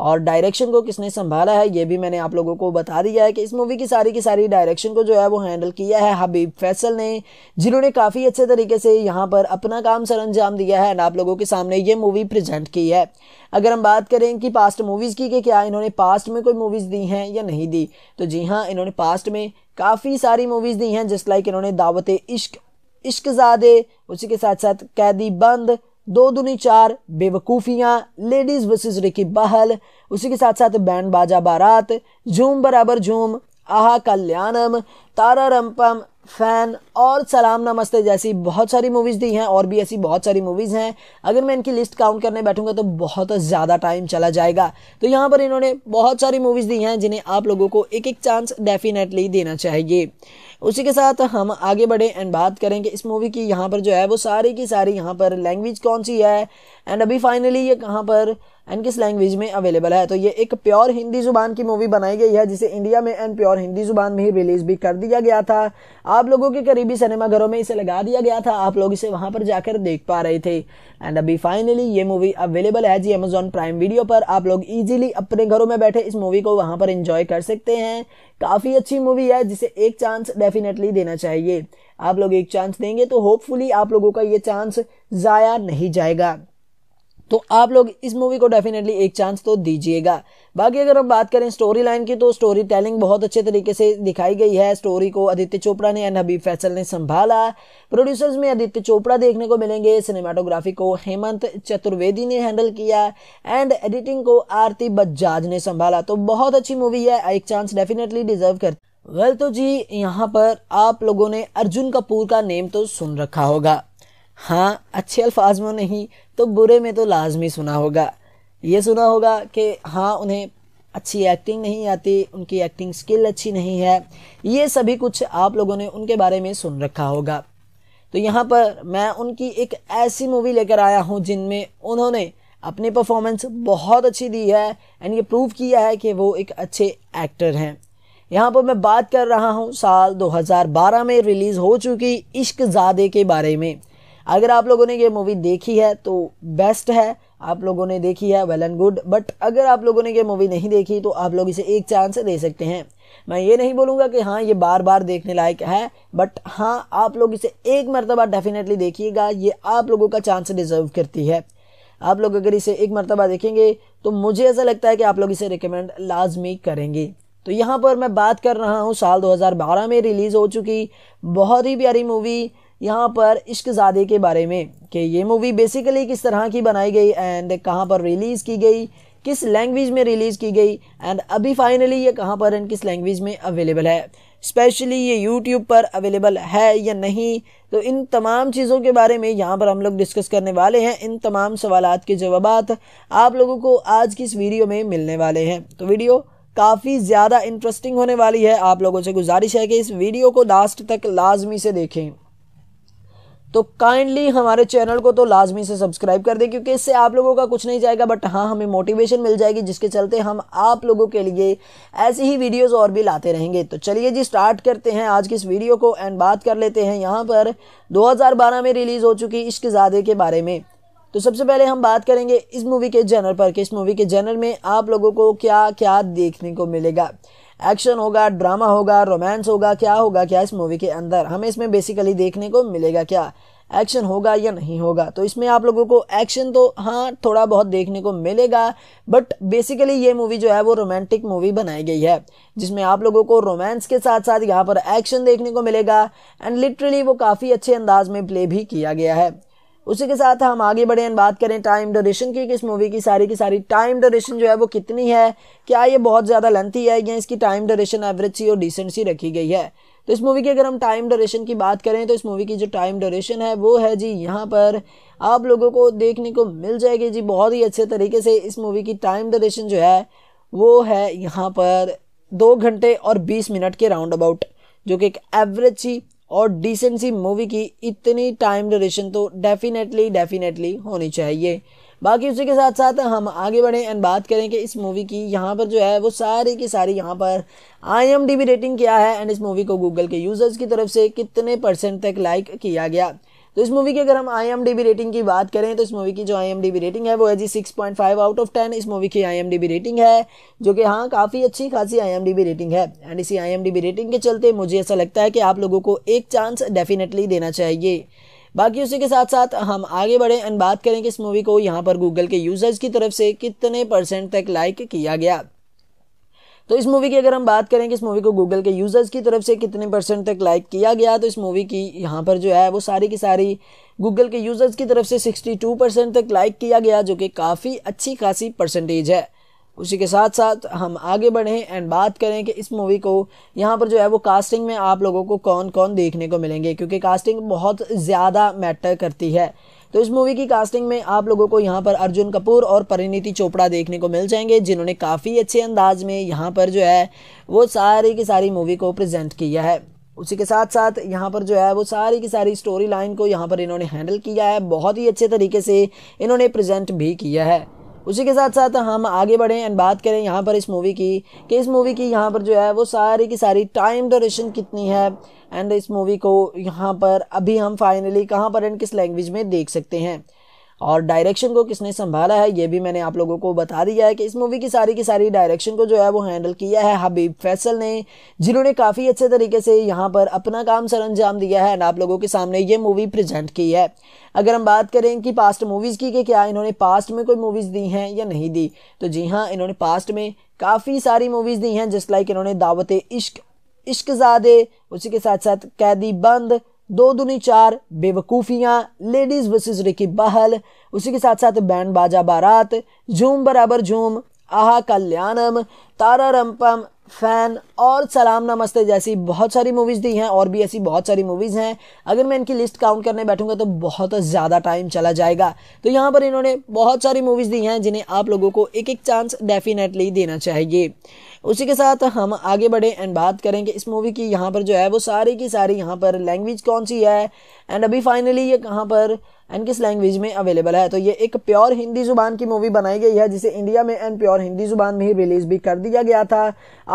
और डायरेक्शन को किसने संभाला है ये भी मैंने आप लोगों को बता दिया है कि इस मूवी की सारी की सारी डायरेक्शन को जो है वो हैंडल किया है हबीब फैसल ने जिन्होंने काफ़ी अच्छे तरीके से यहाँ पर अपना काम सर अंजाम दिया है एंड आप लोगों के सामने ये मूवी प्रेजेंट की है अगर हम बात करें कि पास्ट मूवीज़ की कि क्या इन्होंने पास्ट में कोई मूवीज़ दी हैं या नहीं दी तो जी हाँ इन्होंने पास्ट में काफ़ी सारी मूवीज़ दी हैं जिस लाइक इन्होंने दावत इश्क इश्कजादे उसी के साथ साथ कैदी बंद दो दुनी Chaar Bewakoofiyaan ladies versus Ricky Bahl उसी के साथ साथ बैंड बाजा बारात झूम बराबर झूम आहा कल्याणम तारा रंपम फैन और सलाम नमस्ते जैसी बहुत सारी मूवीज़ दी हैं और भी ऐसी बहुत सारी मूवीज़ हैं अगर मैं इनकी लिस्ट काउंट करने बैठूंगा तो बहुत ज़्यादा टाइम चला जाएगा तो यहाँ पर इन्होंने बहुत सारी मूवीज़ दी हैं जिन्हें आप लोगों को एक एक चांस डेफिनेटली देना चाहिए उसी के साथ हम आगे बढ़े एंड बात करें कि इस मूवी की यहाँ पर जो है वो सारी की सारी यहाँ पर लैंग्वेज कौन सी है एंड अभी फाइनली ये कहाँ पर एंड किस लैंग्वेज में अवेलेबल है तो ये एक प्योर हिंदी ज़ुबान की मूवी बनाई गई है जिसे इंडिया में एंड प्योर हिंदी ज़ुबान में ही रिलीज़ भी कर दिया गया था आप लोगों के करीब भी सिनेमाघरों में इसे लगा दिया गया था आप लोग इसे वहां पर जाकर देख पा रहे थे एंड अभी फाइनली ये मूवी अवेलेबल है जी अमेजोन प्राइम वीडियो पर आप लोग इजीली अपने घरों में बैठे इस मूवी को वहां पर इंजॉय कर सकते हैं काफ़ी अच्छी मूवी है जिसे एक चांस डेफिनेटली देना चाहिए आप लोग एक चांस देंगे तो होपफुली आप लोगों का ये चांस ज़ाया नहीं जाएगा तो आप लोग इस मूवी को डेफिनेटली एक चांस तो दीजिएगा बाकी अगर हम बात करें स्टोरी लाइन की तो स्टोरी टेलिंग बहुत अच्छे तरीके से दिखाई गई है स्टोरी को आदित्य चोपड़ा ने एंड हबीब फैसल ने संभाला प्रोड्यूसर्स में आदित्य चोपड़ा देखने को मिलेंगे सिनेमाटोग्राफी को हेमंत चतुर्वेदी ने हैंडल किया एंड एडिटिंग को आरती बजाज ने संभाला तो बहुत अच्छी मूवी है एक चांस डेफिनेटली डिजर्व करती वेल तो जी यहाँ पर आप लोगों ने अर्जुन कपूर का नेम तो सुन रखा होगा हाँ अच्छे अल्फाज में नहीं तो बुरे में तो लाजमी सुना होगा ये सुना होगा कि हाँ उन्हें अच्छी एक्टिंग नहीं आती उनकी एक्टिंग स्किल अच्छी नहीं है ये सभी कुछ आप लोगों ने उनके बारे में सुन रखा होगा तो यहाँ पर मैं उनकी एक ऐसी मूवी लेकर आया हूँ जिनमें उन्होंने अपनी परफॉर्मेंस बहुत अच्छी दी है एंड ये प्रूव किया है कि वो एक अच्छे एक्टर हैं यहाँ पर मैं बात कर रहा हूँ साल 2012 में रिलीज़ हो चुकी इश्क ज़ादे के बारे में अगर आप लोगों ने ये मूवी देखी है तो बेस्ट है आप लोगों ने देखी है वेल एंड गुड बट अगर आप लोगों ने ये मूवी नहीं देखी तो आप लोग इसे एक चांस दे सकते हैं मैं ये नहीं बोलूँगा कि हाँ ये बार बार देखने लायक है बट हाँ आप लोग इसे एक मरतबा डेफिनेटली देखिएगा ये आप लोगों का चांस डिज़र्व करती है आप लोग अगर इसे एक मरतबा देखेंगे तो मुझे ऐसा लगता है कि आप लोग इसे रिकमेंड लाजमी करेंगे तो यहाँ पर मैं बात कर रहा हूँ साल 2012 में रिलीज़ हो चुकी बहुत ही प्यारी मूवी यहाँ पर इश्कजादे के बारे में कि ये मूवी बेसिकली किस तरह की बनाई गई एंड कहाँ पर रिलीज़ की गई किस लैंग्वेज में रिलीज़ की गई एंड अभी फाइनली ये कहाँ पर एंड किस लैंग्वेज में अवेलेबल है स्पेशली ये यूट्यूब पर अवेलेबल है या नहीं तो इन तमाम चीज़ों के बारे में यहाँ पर हम लोग डिस्कस करने वाले हैं इन तमाम सवाल के जवाब आप लोगों को आज की इस वीडियो में मिलने वाले हैं तो वीडियो काफ़ी ज़्यादा इंटरेस्टिंग होने वाली है आप लोगों से गुजारिश है कि इस वीडियो को लास्ट तक लाजमी से देखें तो काइंडली हमारे चैनल को तो लाजमी से सब्सक्राइब कर दें क्योंकि इससे आप लोगों का कुछ नहीं जाएगा बट हाँ हमें मोटिवेशन मिल जाएगी जिसके चलते हम आप लोगों के लिए ऐसी ही वीडियोस और भी लाते रहेंगे तो चलिए जी स्टार्ट करते हैं आज की इस वीडियो को एंड बात कर लेते हैं यहाँ पर 2012 में रिलीज़ हो चुकी इश्क ज़्यादा के बारे में तो सबसे पहले हम बात करेंगे इस मूवी के जनर पर कि इस मूवी के जनर में आप लोगों को क्या क्या देखने को मिलेगा एक्शन होगा ड्रामा होगा रोमांस होगा क्या होगा क्या इस मूवी के अंदर हमें इसमें बेसिकली देखने को मिलेगा क्या एक्शन होगा या नहीं होगा तो इसमें आप लोगों को एक्शन तो हाँ थोड़ा बहुत देखने को मिलेगा बट बेसिकली ये मूवी जो है वो रोमांटिक मूवी बनाई गई है जिसमें आप लोगों को रोमांस के साथ साथ यहाँ पर एक्शन देखने को मिलेगा एंड लिटरली वो काफ़ी अच्छे अंदाज में प्ले भी किया गया है उसी के साथ हम आगे बढ़े बात करें टाइम ड्यूरेशन की कि इस मूवी की सारी की सारी टाइम ड्यूरेशन जो है वो कितनी है क्या ये बहुत ज़्यादा लेंथी है या इसकी टाइम ड्यूरेशन एवरेज सी और डिसेंट सी रखी गई है तो इस मूवी की अगर हम टाइम ड्यूरेशन की बात करें तो इस मूवी की जो टाइम ड्यूरेशन है वो है जी यहाँ पर आप लोगों को देखने को मिल जाएगी जी बहुत ही अच्छे तरीके से इस मूवी की टाइम ड्यूरेशन जो है वो है यहाँ पर दो घंटे और बीस मिनट के राउंड अबाउट जो कि एक एवरेज सी और डिसेंसी मूवी की इतनी टाइम ड्यूरेशन तो डेफिनेटली डेफिनेटली होनी चाहिए बाकी उसी के साथ साथ हम आगे बढ़ें एंड बात करें कि इस मूवी की यहाँ पर जो है वो सारी की सारी यहाँ पर आई एम डी रेटिंग क्या है एंड इस मूवी को गूगल के यूज़र्स की तरफ से कितने परसेंट तक लाइक किया गया तो इस मूवी की अगर हम आई रेटिंग की बात करें तो इस मूवी की जो आई रेटिंग है वो है जी six point five out of ten इस मूवी की आई रेटिंग है जो कि हाँ काफ़ी अच्छी खासी आई रेटिंग है एंड इसी आई रेटिंग के चलते मुझे ऐसा लगता है कि आप लोगों को एक चांस डेफिनेटली देना चाहिए बाकी उसी के साथ साथ हम आगे बढ़ें एंड बात करें कि इस मूवी को यहाँ पर गूगल के यूज़र्स की तरफ से कितने परसेंट तक लाइक किया गया तो इस मूवी की अगर हम बात करें कि इस मूवी को गूगल के यूज़र्स की तरफ से कितने परसेंट तक लाइक किया गया तो इस मूवी की यहाँ पर जो है वो सारी की सारी गूगल के यूज़र्स की तरफ से 62 परसेंट तक लाइक किया गया जो कि काफ़ी अच्छी खासी परसेंटेज है उसी के साथ साथ हम आगे बढ़ें एंड बात करें कि इस मूवी को यहाँ पर जो है वो कास्टिंग में आप लोगों को कौन कौन देखने को मिलेंगे क्योंकि कास्टिंग बहुत ज़्यादा मैटर करती है तो इस मूवी की कास्टिंग में आप लोगों को यहाँ पर अर्जुन कपूर और परिणीति चोपड़ा देखने को मिल जाएंगे जिन्होंने काफ़ी अच्छे अंदाज में यहाँ पर जो है वो सारी की सारी मूवी को प्रजेंट किया है उसी के साथ साथ यहाँ पर जो है वो सारी की सारी स्टोरी लाइन को यहाँ पर इन्होंने हैंडल किया है बहुत ही अच्छे तरीके से इन्होंने प्रजेंट भी किया है उसी के साथ साथ हम आगे बढ़ें एंड बात करें यहाँ पर इस मूवी की कि इस मूवी की यहाँ पर जो है वो सारी की सारी टाइम डोरेशन कितनी है एंड इस मूवी को यहाँ पर अभी हम फाइनली कहाँ पर एंड किस लैंग्वेज में देख सकते हैं और डायरेक्शन को किसने संभाला है ये भी मैंने आप लोगों को बता दिया है कि इस मूवी की सारी की सारी डायरेक्शन को जो है वो हैंडल किया है हबीब फैसल ने जिन्होंने काफ़ी अच्छे तरीके से यहाँ पर अपना काम सर अंजाम दिया है एंड आप लोगों के सामने ये मूवी प्रजेंट की है अगर हम बात करें कि पास्ट मूवीज़ की कि क्या इन्होंने पास्ट में कोई मूवीज़ दी हैं या नहीं दी तो जी हाँ इन्होंने पास्ट में काफ़ी सारी मूवीज़ दी हैं जिस लाइक इन्होंने दावत इश्क इश्क इश्कजादे उसी के साथ साथ कैदी बंद दो दुनी चार बेवकूफ़ियाँ लेडीज़ वर्सेस रिकी बहल उसी के साथ साथ बैंड बाजा बारात झूम बराबर झूम आहा कल्याणम तारा रंपम फैन और सलाम नमस्ते जैसी बहुत सारी मूवीज़ दी हैं और भी ऐसी बहुत सारी मूवीज़ हैं अगर मैं इनकी लिस्ट काउंट करने बैठूंगा तो बहुत ज़्यादा टाइम चला जाएगा तो यहाँ पर इन्होंने बहुत सारी मूवीज़ दी हैं जिन्हें आप लोगों को एक एक चांस डेफिनेटली देना चाहिए उसी के साथ हम आगे बढ़े एंड बात करें कि इस मूवी की यहाँ पर जो है वो सारी की सारी यहाँ पर लैंग्वेज कौन सी है एंड अभी फाइनली ये कहाँ पर एंड किस लैंग्वेज में अवेलेबल है तो ये एक प्योर हिंदी जुबान की मूवी बनाई गई है जिसे इंडिया में एंड प्योर हिंदी जुबान में ही रिलीज भी कर दिया गया था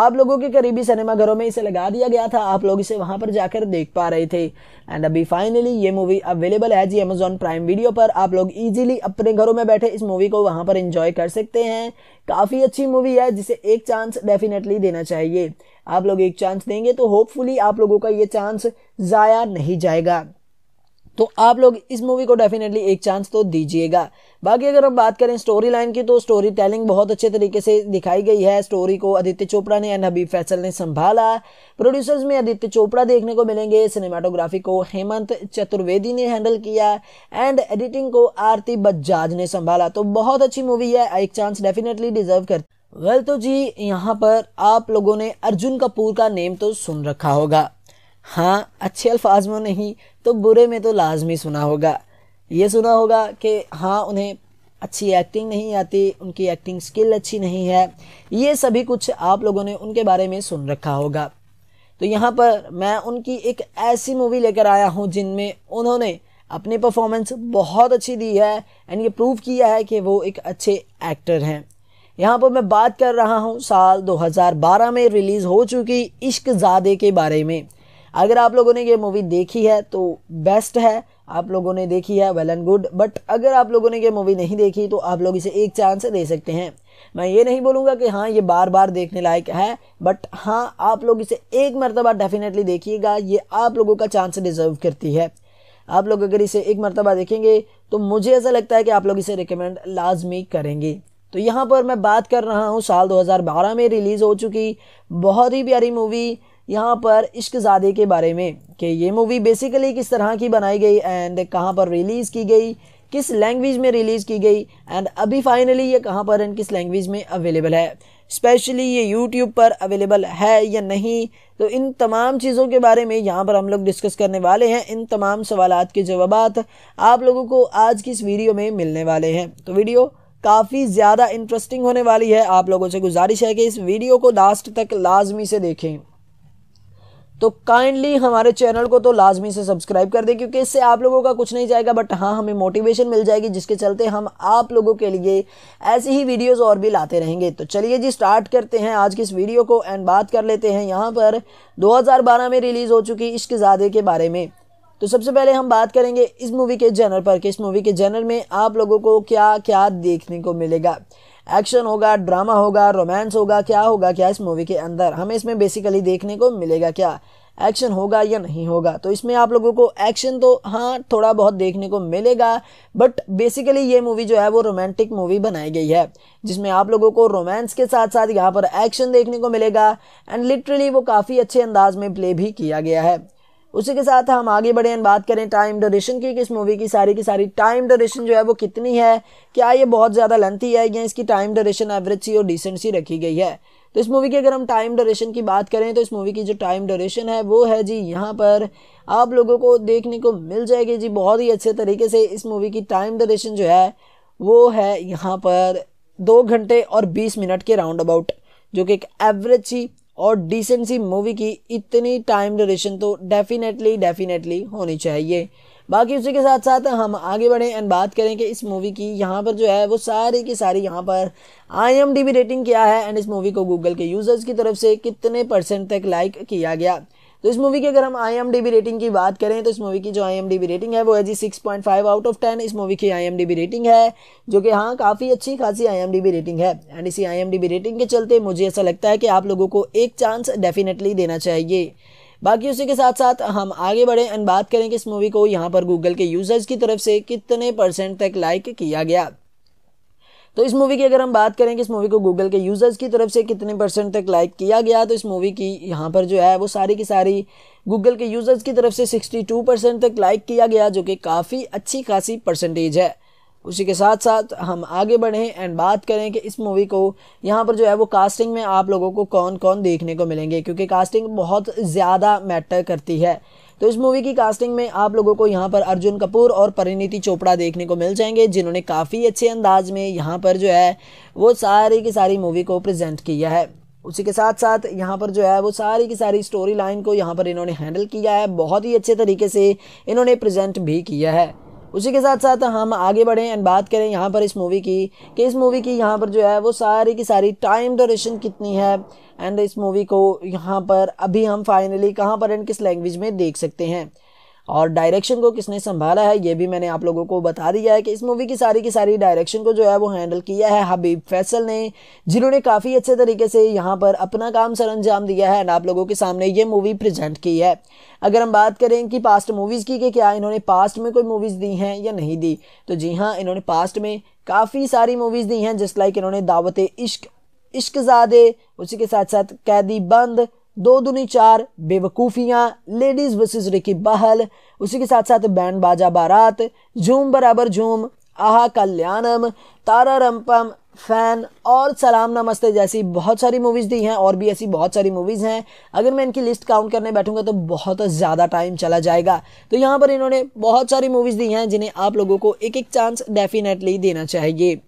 आप लोगों के करीबी सिनेमाघरों में इसे लगा दिया गया था आप लोग इसे वहाँ पर जाकर देख पा रहे थे एंड अभी फाइनली ये मूवी अवेलेबल है जी अमेजोन प्राइम वीडियो पर आप लोग इजिली अपने घरों में बैठे इस मूवी को वहाँ पर इंजॉय कर सकते हैं काफ़ी अच्छी मूवी है जिसे एक चांस डेफिनेटली देना चाहिए आप लोग एक चांस देंगे तो होपफुली आप लोगों का ये चांस ज़ाया नहीं जाएगा तो आप लोग इस मूवी को डेफिनेटली एक चांस तो दीजिएगा बाकी अगर हम बात करें स्टोरी लाइन की तो स्टोरी टेलिंग बहुत अच्छे तरीके से दिखाई गई है स्टोरी को आदित्य चोपड़ा ने एंड हबीब फैसल ने संभाला प्रोड्यूसर्स में आदित्य चोपड़ा देखने को मिलेंगे सिनेमाटोग्राफी को हेमंत चतुर्वेदी ने हैंडल किया एंड एडिटिंग को आरती बजाज ने संभाला तो बहुत अच्छी मूवी है एक चांस डेफिनेटली डिजर्व कर वेल तो जी यहाँ पर आप लोगों ने अर्जुन कपूर का नेम तो सुन रखा होगा हाँ अच्छे अल्फाज में नहीं तो बुरे में तो लाजमी सुना होगा ये सुना होगा कि हाँ उन्हें अच्छी एक्टिंग नहीं आती उनकी एक्टिंग स्किल अच्छी नहीं है ये सभी कुछ आप लोगों ने उनके बारे में सुन रखा होगा तो यहाँ पर मैं उनकी एक ऐसी मूवी लेकर आया हूँ जिनमें उन्होंने अपनी परफॉर्मेंस बहुत अच्छी दी है एंड ये प्रूव किया है कि वो एक अच्छे एक्टर हैं यहाँ पर मैं बात कर रहा हूँ साल 2012 में रिलीज़ हो चुकी इश्क ज़ादे के बारे में अगर आप लोगों ने ये मूवी देखी है तो बेस्ट है आप लोगों ने देखी है वेल एंड गुड बट अगर आप लोगों ने ये मूवी नहीं देखी तो आप लोग इसे एक चांस दे सकते हैं मैं ये नहीं बोलूँगा कि हाँ ये बार बार देखने लायक है बट हाँ आप लोग इसे एक मरतबा डेफिनेटली देखिएगा ये आप लोगों का चांस डिज़र्व करती है आप लोग अगर इसे एक मरतबा देखेंगे तो मुझे ऐसा लगता है कि आप लोग इसे रिकमेंड लाजमी करेंगे तो यहाँ पर मैं बात कर रहा हूँ साल 2012 में रिलीज़ हो चुकी बहुत ही प्यारी मूवी यहाँ पर इश्कजादे के बारे में कि ये मूवी बेसिकली किस तरह की बनाई गई एंड कहाँ पर रिलीज़ की गई किस लैंग्वेज में रिलीज़ की गई एंड अभी फाइनली ये कहाँ पर एंड किस लैंग्वेज में अवेलेबल है स्पेशली ये यूट्यूब पर अवेलेबल है या नहीं तो इन तमाम चीज़ों के बारे में यहाँ पर हम लोग डिस्कस करने वाले हैं इन तमाम सवाल के जवाब आप लोगों को आज की इस वीडियो में मिलने वाले हैं तो वीडियो काफ़ी ज़्यादा इंटरेस्टिंग होने वाली है आप लोगों से गुजारिश है कि इस वीडियो को लास्ट तक लाजमी से देखें तो काइंडली हमारे चैनल को तो लाजमी से सब्सक्राइब कर दें क्योंकि इससे आप लोगों का कुछ नहीं जाएगा बट हाँ हमें मोटिवेशन मिल जाएगी जिसके चलते हम आप लोगों के लिए ऐसी ही वीडियोस और भी लाते रहेंगे तो चलिए जी स्टार्ट करते हैं आज की इस वीडियो को एंड बात कर लेते हैं यहाँ पर दो में रिलीज़ हो चुकी इश्क ज़्यादा के बारे में तो सबसे पहले हम बात करेंगे इस मूवी के जनर पर कि इस मूवी के जनर में आप लोगों को क्या क्या देखने को मिलेगा एक्शन होगा ड्रामा होगा रोमांस होगा क्या होगा क्या इस मूवी के अंदर हमें इसमें बेसिकली देखने को मिलेगा क्या एक्शन होगा या नहीं होगा तो इसमें आप लोगों को एक्शन तो हाँ थोड़ा बहुत देखने को मिलेगा बट बेसिकली ये मूवी जो है वो रोमांटिक मूवी बनाई गई है जिसमें आप लोगों को रोमांस के साथ साथ यहाँ पर एक्शन देखने को मिलेगा एंड लिटरली वो काफ़ी अच्छे अंदाज में प्ले भी किया गया है उसी के साथ हम आगे बढ़े बात करें टाइम ड्यूरेशन की कि इस मूवी की सारी की सारी टाइम ड्यूरेशन जो है वो कितनी है क्या ये बहुत ज़्यादा लेंथी है या इसकी टाइम ड्यूरेशन एवरेज सी और डिसेंट सी रखी गई है तो इस मूवी की अगर हम टाइम ड्यूरेशन की बात करें तो इस मूवी की जो टाइम ड्यूरेशन है वो है जी यहाँ पर आप लोगों को देखने को मिल जाएगी जी बहुत ही अच्छे तरीके से इस मूवी की टाइम ड्यूरेशन जो है वो है यहाँ पर दो घंटे और बीस मिनट के राउंड अबाउट जो कि एक एवरेज सी और डिसेंसी मूवी की इतनी टाइम ड्यूरेशन तो डेफिनेटली डेफिनेटली होनी चाहिए बाकी उसी के साथ साथ हम आगे बढ़ें एंड बात करें कि इस मूवी की यहाँ पर जो है वो सारी की सारी यहाँ पर आई रेटिंग क्या है एंड इस मूवी को गूगल के यूज़र्स की तरफ से कितने परसेंट तक लाइक किया गया तो इस मूवी की अगर हम आई रेटिंग की बात करें तो इस मूवी की जो आई रेटिंग है वो है जी six point five out of ten इस मूवी की आई रेटिंग है जो कि हाँ काफ़ी अच्छी खासी आई रेटिंग है एंड इसी आई रेटिंग के चलते मुझे ऐसा लगता है कि आप लोगों को एक चांस डेफिनेटली देना चाहिए बाकी उसी के साथ साथ हम आगे बढ़ें एंड बात करें कि इस मूवी को यहाँ पर गूगल के यूज़र्स की तरफ से कितने परसेंट तक लाइक किया गया तो इस मूवी की अगर हम बात करें कि इस मूवी को गूगल के यूज़र्स की तरफ से कितने परसेंट तक लाइक किया गया तो इस मूवी की यहाँ पर जो है वो सारी की सारी गूगल के यूज़र्स की तरफ से 62 परसेंट तक लाइक किया गया जो कि काफ़ी अच्छी खासी परसेंटेज है उसी के साथ साथ हम आगे बढ़ें एंड बात करें कि इस मूवी को यहाँ पर जो है वो कास्टिंग में आप लोगों को कौन कौन देखने को मिलेंगे क्योंकि कास्टिंग बहुत ज़्यादा मैटर करती है तो इस मूवी की कास्टिंग में आप लोगों को यहाँ पर अर्जुन कपूर और परिणीति चोपड़ा देखने को मिल जाएंगे जिन्होंने काफ़ी अच्छे अंदाज में यहाँ पर जो है वो सारी की सारी मूवी को प्रेजेंट किया है उसी के साथ साथ यहाँ पर जो है वो सारी की सारी स्टोरी लाइन को यहाँ पर इन्होंने हैंडल किया है बहुत ही अच्छे तरीके से इन्होंने प्रेजेंट भी किया है उसी के साथ साथ हम आगे बढ़ें एंड बात करें यहाँ पर इस मूवी की कि इस मूवी की यहाँ पर जो है वो सारी की सारी टाइम डोरेशन कितनी है एंड इस मूवी को यहाँ पर अभी हम फाइनली कहाँ पर एंड किस लैंग्वेज में देख सकते हैं और डायरेक्शन को किसने संभाला है ये भी मैंने आप लोगों को बता दिया है कि इस मूवी की सारी की सारी डायरेक्शन को जो है वो हैंडल किया है हबीब फैसल ने जिन्होंने काफ़ी अच्छे तरीके से यहाँ पर अपना काम सर अंजाम दिया है एंड आप लोगों के सामने ये मूवी प्रजेंट की है अगर हम बात करें कि पास्ट मूवीज़ की कि क्या इन्होंने पास्ट में कोई मूवीज़ दी हैं या नहीं दी तो जी हाँ इन्होंने पास्ट में काफ़ी सारी मूवीज़ दी हैं जस्ट लाइक इन्होंने दावत इश्क इश्कजादे उसी के साथ साथ कैदी बंद दो दुनी चार बेवकूफ़ियाँ लेडीज़ वर्सेस रिकी बहल उसी के साथ साथ बैंड बाजा बारात झूम बराबर झूम आहा कल्याणम तारा रंपम फैन और सलाम नमस्ते जैसी बहुत सारी मूवीज़ दी हैं और भी ऐसी बहुत सारी मूवीज़ हैं अगर मैं इनकी लिस्ट काउंट करने बैठूंगा तो बहुत ज़्यादा टाइम चला जाएगा तो यहाँ पर इन्होंने बहुत सारी मूवीज़ दी हैं जिन्हें आप लोगों को एक एक चांस डेफिनेटली देना चाहिए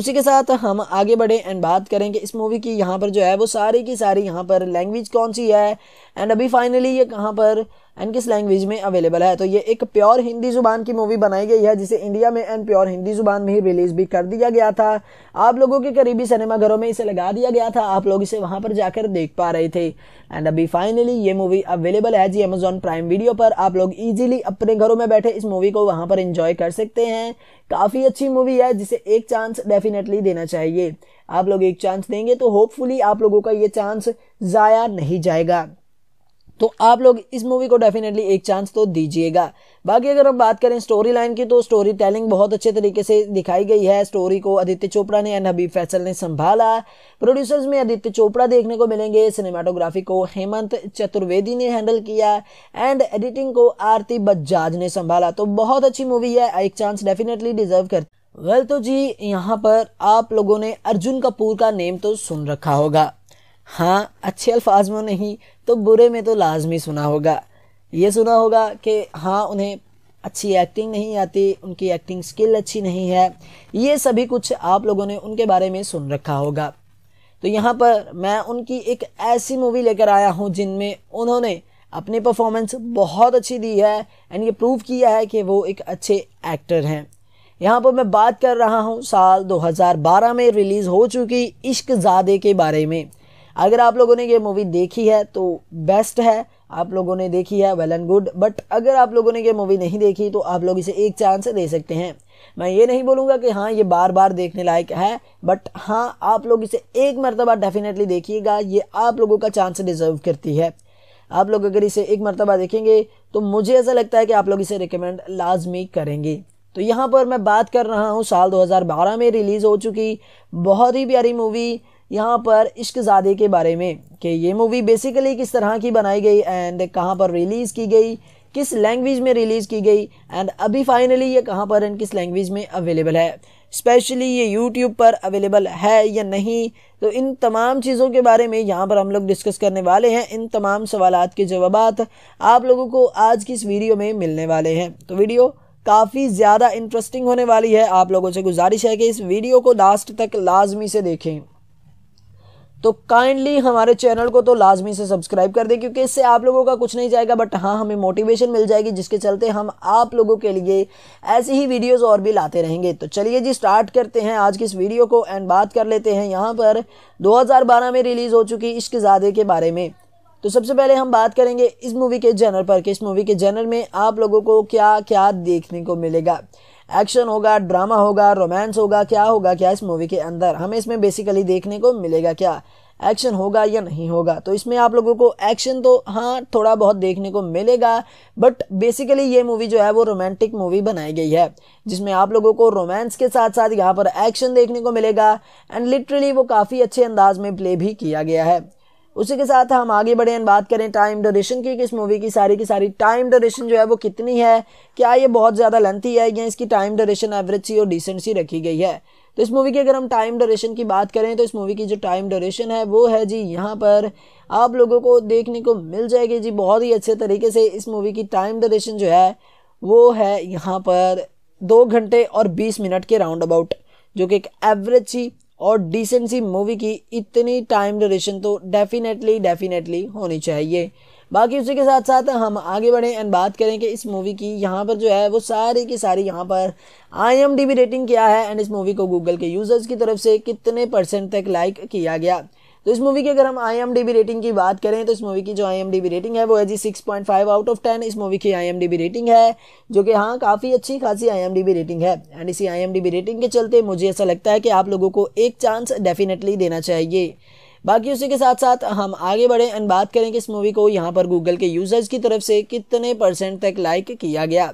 उसी के साथ हम आगे बढ़े एंड बात करें कि इस मूवी की यहाँ पर जो है वो सारी की सारी यहाँ पर लैंग्वेज कौन सी है एंड अभी फाइनली ये कहाँ पर एंड किस लैंग्वेज में अवेलेबल है तो ये एक प्योर हिंदी ज़ुबान की मूवी बनाई गई है जिसे इंडिया में एंड प्योर हिंदी ज़ुबान में ही रिलीज़ भी कर दिया गया था आप लोगों के करीबी सिनेमाघरों में इसे लगा दिया गया था आप लोग इसे वहाँ पर जाकर देख पा रहे थे एंड अभी फाइनली ये मूवी अवेलेबल है जी अमेजोन प्राइम वीडियो पर आप लोग ईजिली अपने घरों में बैठे इस मूवी को वहाँ पर इंजॉय कर सकते हैं काफ़ी अच्छी मूवी है जिसे एक चांस डेफिनेटली देना चाहिए आप लोग एक चांस देंगे तो होपफुली आप लोगों का ये चांस ज़ाया नहीं जाएगा तो आप लोग इस मूवी को डेफिनेटली एक चांस तो दीजिएगा बाकी अगर हम बात करें स्टोरी लाइन की तो स्टोरी टेलिंग बहुत अच्छे तरीके से दिखाई गई है स्टोरी को आदित्य चोपड़ा ने एंड हबीब फैसल ने संभाला प्रोड्यूसर्स में आदित्य चोपड़ा देखने को मिलेंगे सिनेमाटोग्राफी को हेमंत चतुर्वेदी ने हैंडल किया एंड एडिटिंग को आरती बजाज ने संभाला तो बहुत अच्छी मूवी है एक चांस डेफिनेटली डिजर्व कर वेल तो जी यहाँ पर आप लोगों ने अर्जुन कपूर का नेम तो सुन रखा होगा हाँ अच्छे अल्फाज में नहीं तो बुरे में तो लाजमी सुना होगा ये सुना होगा कि हाँ उन्हें अच्छी एक्टिंग नहीं आती उनकी एक्टिंग स्किल अच्छी नहीं है ये सभी कुछ आप लोगों ने उनके बारे में सुन रखा होगा तो यहाँ पर मैं उनकी एक ऐसी मूवी लेकर आया हूँ जिनमें उन्होंने अपनी परफॉर्मेंस बहुत अच्छी दी है एंड ये प्रूव किया है कि वो एक अच्छे एक्टर हैं यहाँ पर मैं बात कर रहा हूँ साल 2012 में रिलीज़ हो चुकी इश्क ज़ादे के बारे में अगर आप लोगों ने ये मूवी देखी है तो बेस्ट है आप लोगों ने देखी है वेल एंड गुड बट अगर आप लोगों ने ये मूवी नहीं देखी तो आप लोग इसे एक चांस दे सकते हैं मैं ये नहीं बोलूँगा कि हाँ ये बार बार देखने लायक है बट हाँ आप लोग इसे एक मरतबा डेफिनेटली देखिएगा ये आप लोगों का चांस डिज़र्व करती है आप लोग अगर इसे एक मरतबा देखेंगे तो मुझे ऐसा लगता है कि आप लोग इसे रिकमेंड लाजमी करेंगे तो यहाँ पर मैं बात कर रहा हूँ साल 2012 में रिलीज़ हो चुकी बहुत ही प्यारी मूवी यहाँ पर इश्कजादे के बारे में कि ये मूवी बेसिकली किस तरह की बनाई गई एंड कहाँ पर रिलीज़ की गई किस लैंग्वेज में रिलीज़ की गई एंड अभी फाइनली ये कहाँ पर एंड किस लैंग्वेज में अवेलेबल है स्पेशली ये यूट्यूब पर अवेलेबल है या नहीं तो इन तमाम चीज़ों के बारे में यहाँ पर हम लोग डिस्कस करने वाले हैं इन तमाम सवाल के जवाब आप लोगों को आज की इस वीडियो में मिलने वाले हैं तो वीडियो काफ़ी ज़्यादा इंटरेस्टिंग होने वाली है आप लोगों से गुजारिश है कि इस वीडियो को लास्ट तक लाजमी से देखें तो काइंडली हमारे चैनल को तो लाजमी से सब्सक्राइब कर दें क्योंकि इससे आप लोगों का कुछ नहीं जाएगा बट हाँ हमें मोटिवेशन मिल जाएगी जिसके चलते हम आप लोगों के लिए ऐसी ही वीडियोज़ और भी लाते रहेंगे तो चलिए जी स्टार्ट करते हैं आज की इस वीडियो को एंड बात कर लेते हैं यहाँ पर दो में रिलीज़ हो चुकी इश्क ज्यादे के बारे में तो सबसे पहले हम बात करेंगे इस मूवी के जनरल पर कि इस मूवी के जनरल में आप लोगों को क्या क्या देखने को मिलेगा एक्शन होगा ड्रामा होगा रोमांस होगा क्या होगा क्या इस मूवी के अंदर हमें इसमें बेसिकली देखने को मिलेगा क्या एक्शन होगा या नहीं होगा तो इसमें आप लोगों को एक्शन तो हाँ थोड़ा बहुत देखने को मिलेगा बट बेसिकली ये मूवी जो है वो रोमांटिक मूवी बनाई गई है जिसमें आप लोगों को रोमांस के साथ साथ यहाँ पर एक्शन देखने को मिलेगा एंड लिटरली वो काफ़ी अच्छे अंदाज में प्ले भी किया गया है उसी के साथ हम आगे बढ़े एंड बात करें टाइम ड्यूरेशन की कि इस मूवी की सारी की सारी टाइम ड्यूरेशन जो है वो कितनी है क्या ये बहुत ज़्यादा लेंथी है या इसकी टाइम ड्यूरेशन एवरेज सी और डिसेंट सी रखी गई है तो इस मूवी की अगर हम टाइम ड्यूरेशन की बात करें तो इस मूवी की जो टाइम ड्यूरेशन है वो है जी यहाँ पर आप लोगों को देखने को मिल जाएगी जी बहुत ही अच्छे तरीके से इस मूवी की टाइम ड्यूरेशन जो है वो है यहाँ पर दो घंटे और बीस मिनट के राउंड अबाउट जो कि एक एवरेज सी और डिसेंसी मूवी की इतनी टाइम ड्यूरेशन तो डेफिनेटली डेफिनेटली होनी चाहिए बाकी उसी के साथ साथ हम आगे बढ़ें एंड बात करें कि इस मूवी की यहाँ पर जो है वो सारी की सारी यहाँ पर आई रेटिंग क्या है एंड इस मूवी को गूगल के यूज़र्स की तरफ से कितने परसेंट तक लाइक किया गया तो इस मूवी की अगर हम आई रेटिंग की बात करें तो इस मूवी की जो आई रेटिंग है वो है जी सिक्स आउट ऑफ टेन इस मूवी की आई रेटिंग है जो कि हाँ काफ़ी अच्छी खासी आई रेटिंग है एंड इसी आई रेटिंग के चलते मुझे ऐसा लगता है कि आप लोगों को एक चांस डेफिनेटली देना चाहिए बाकी उसी के साथ साथ हम आगे बढ़े एंड बात करें कि इस मूवी को यहाँ पर गूगल के यूजर्स की तरफ से कितने परसेंट तक लाइक किया गया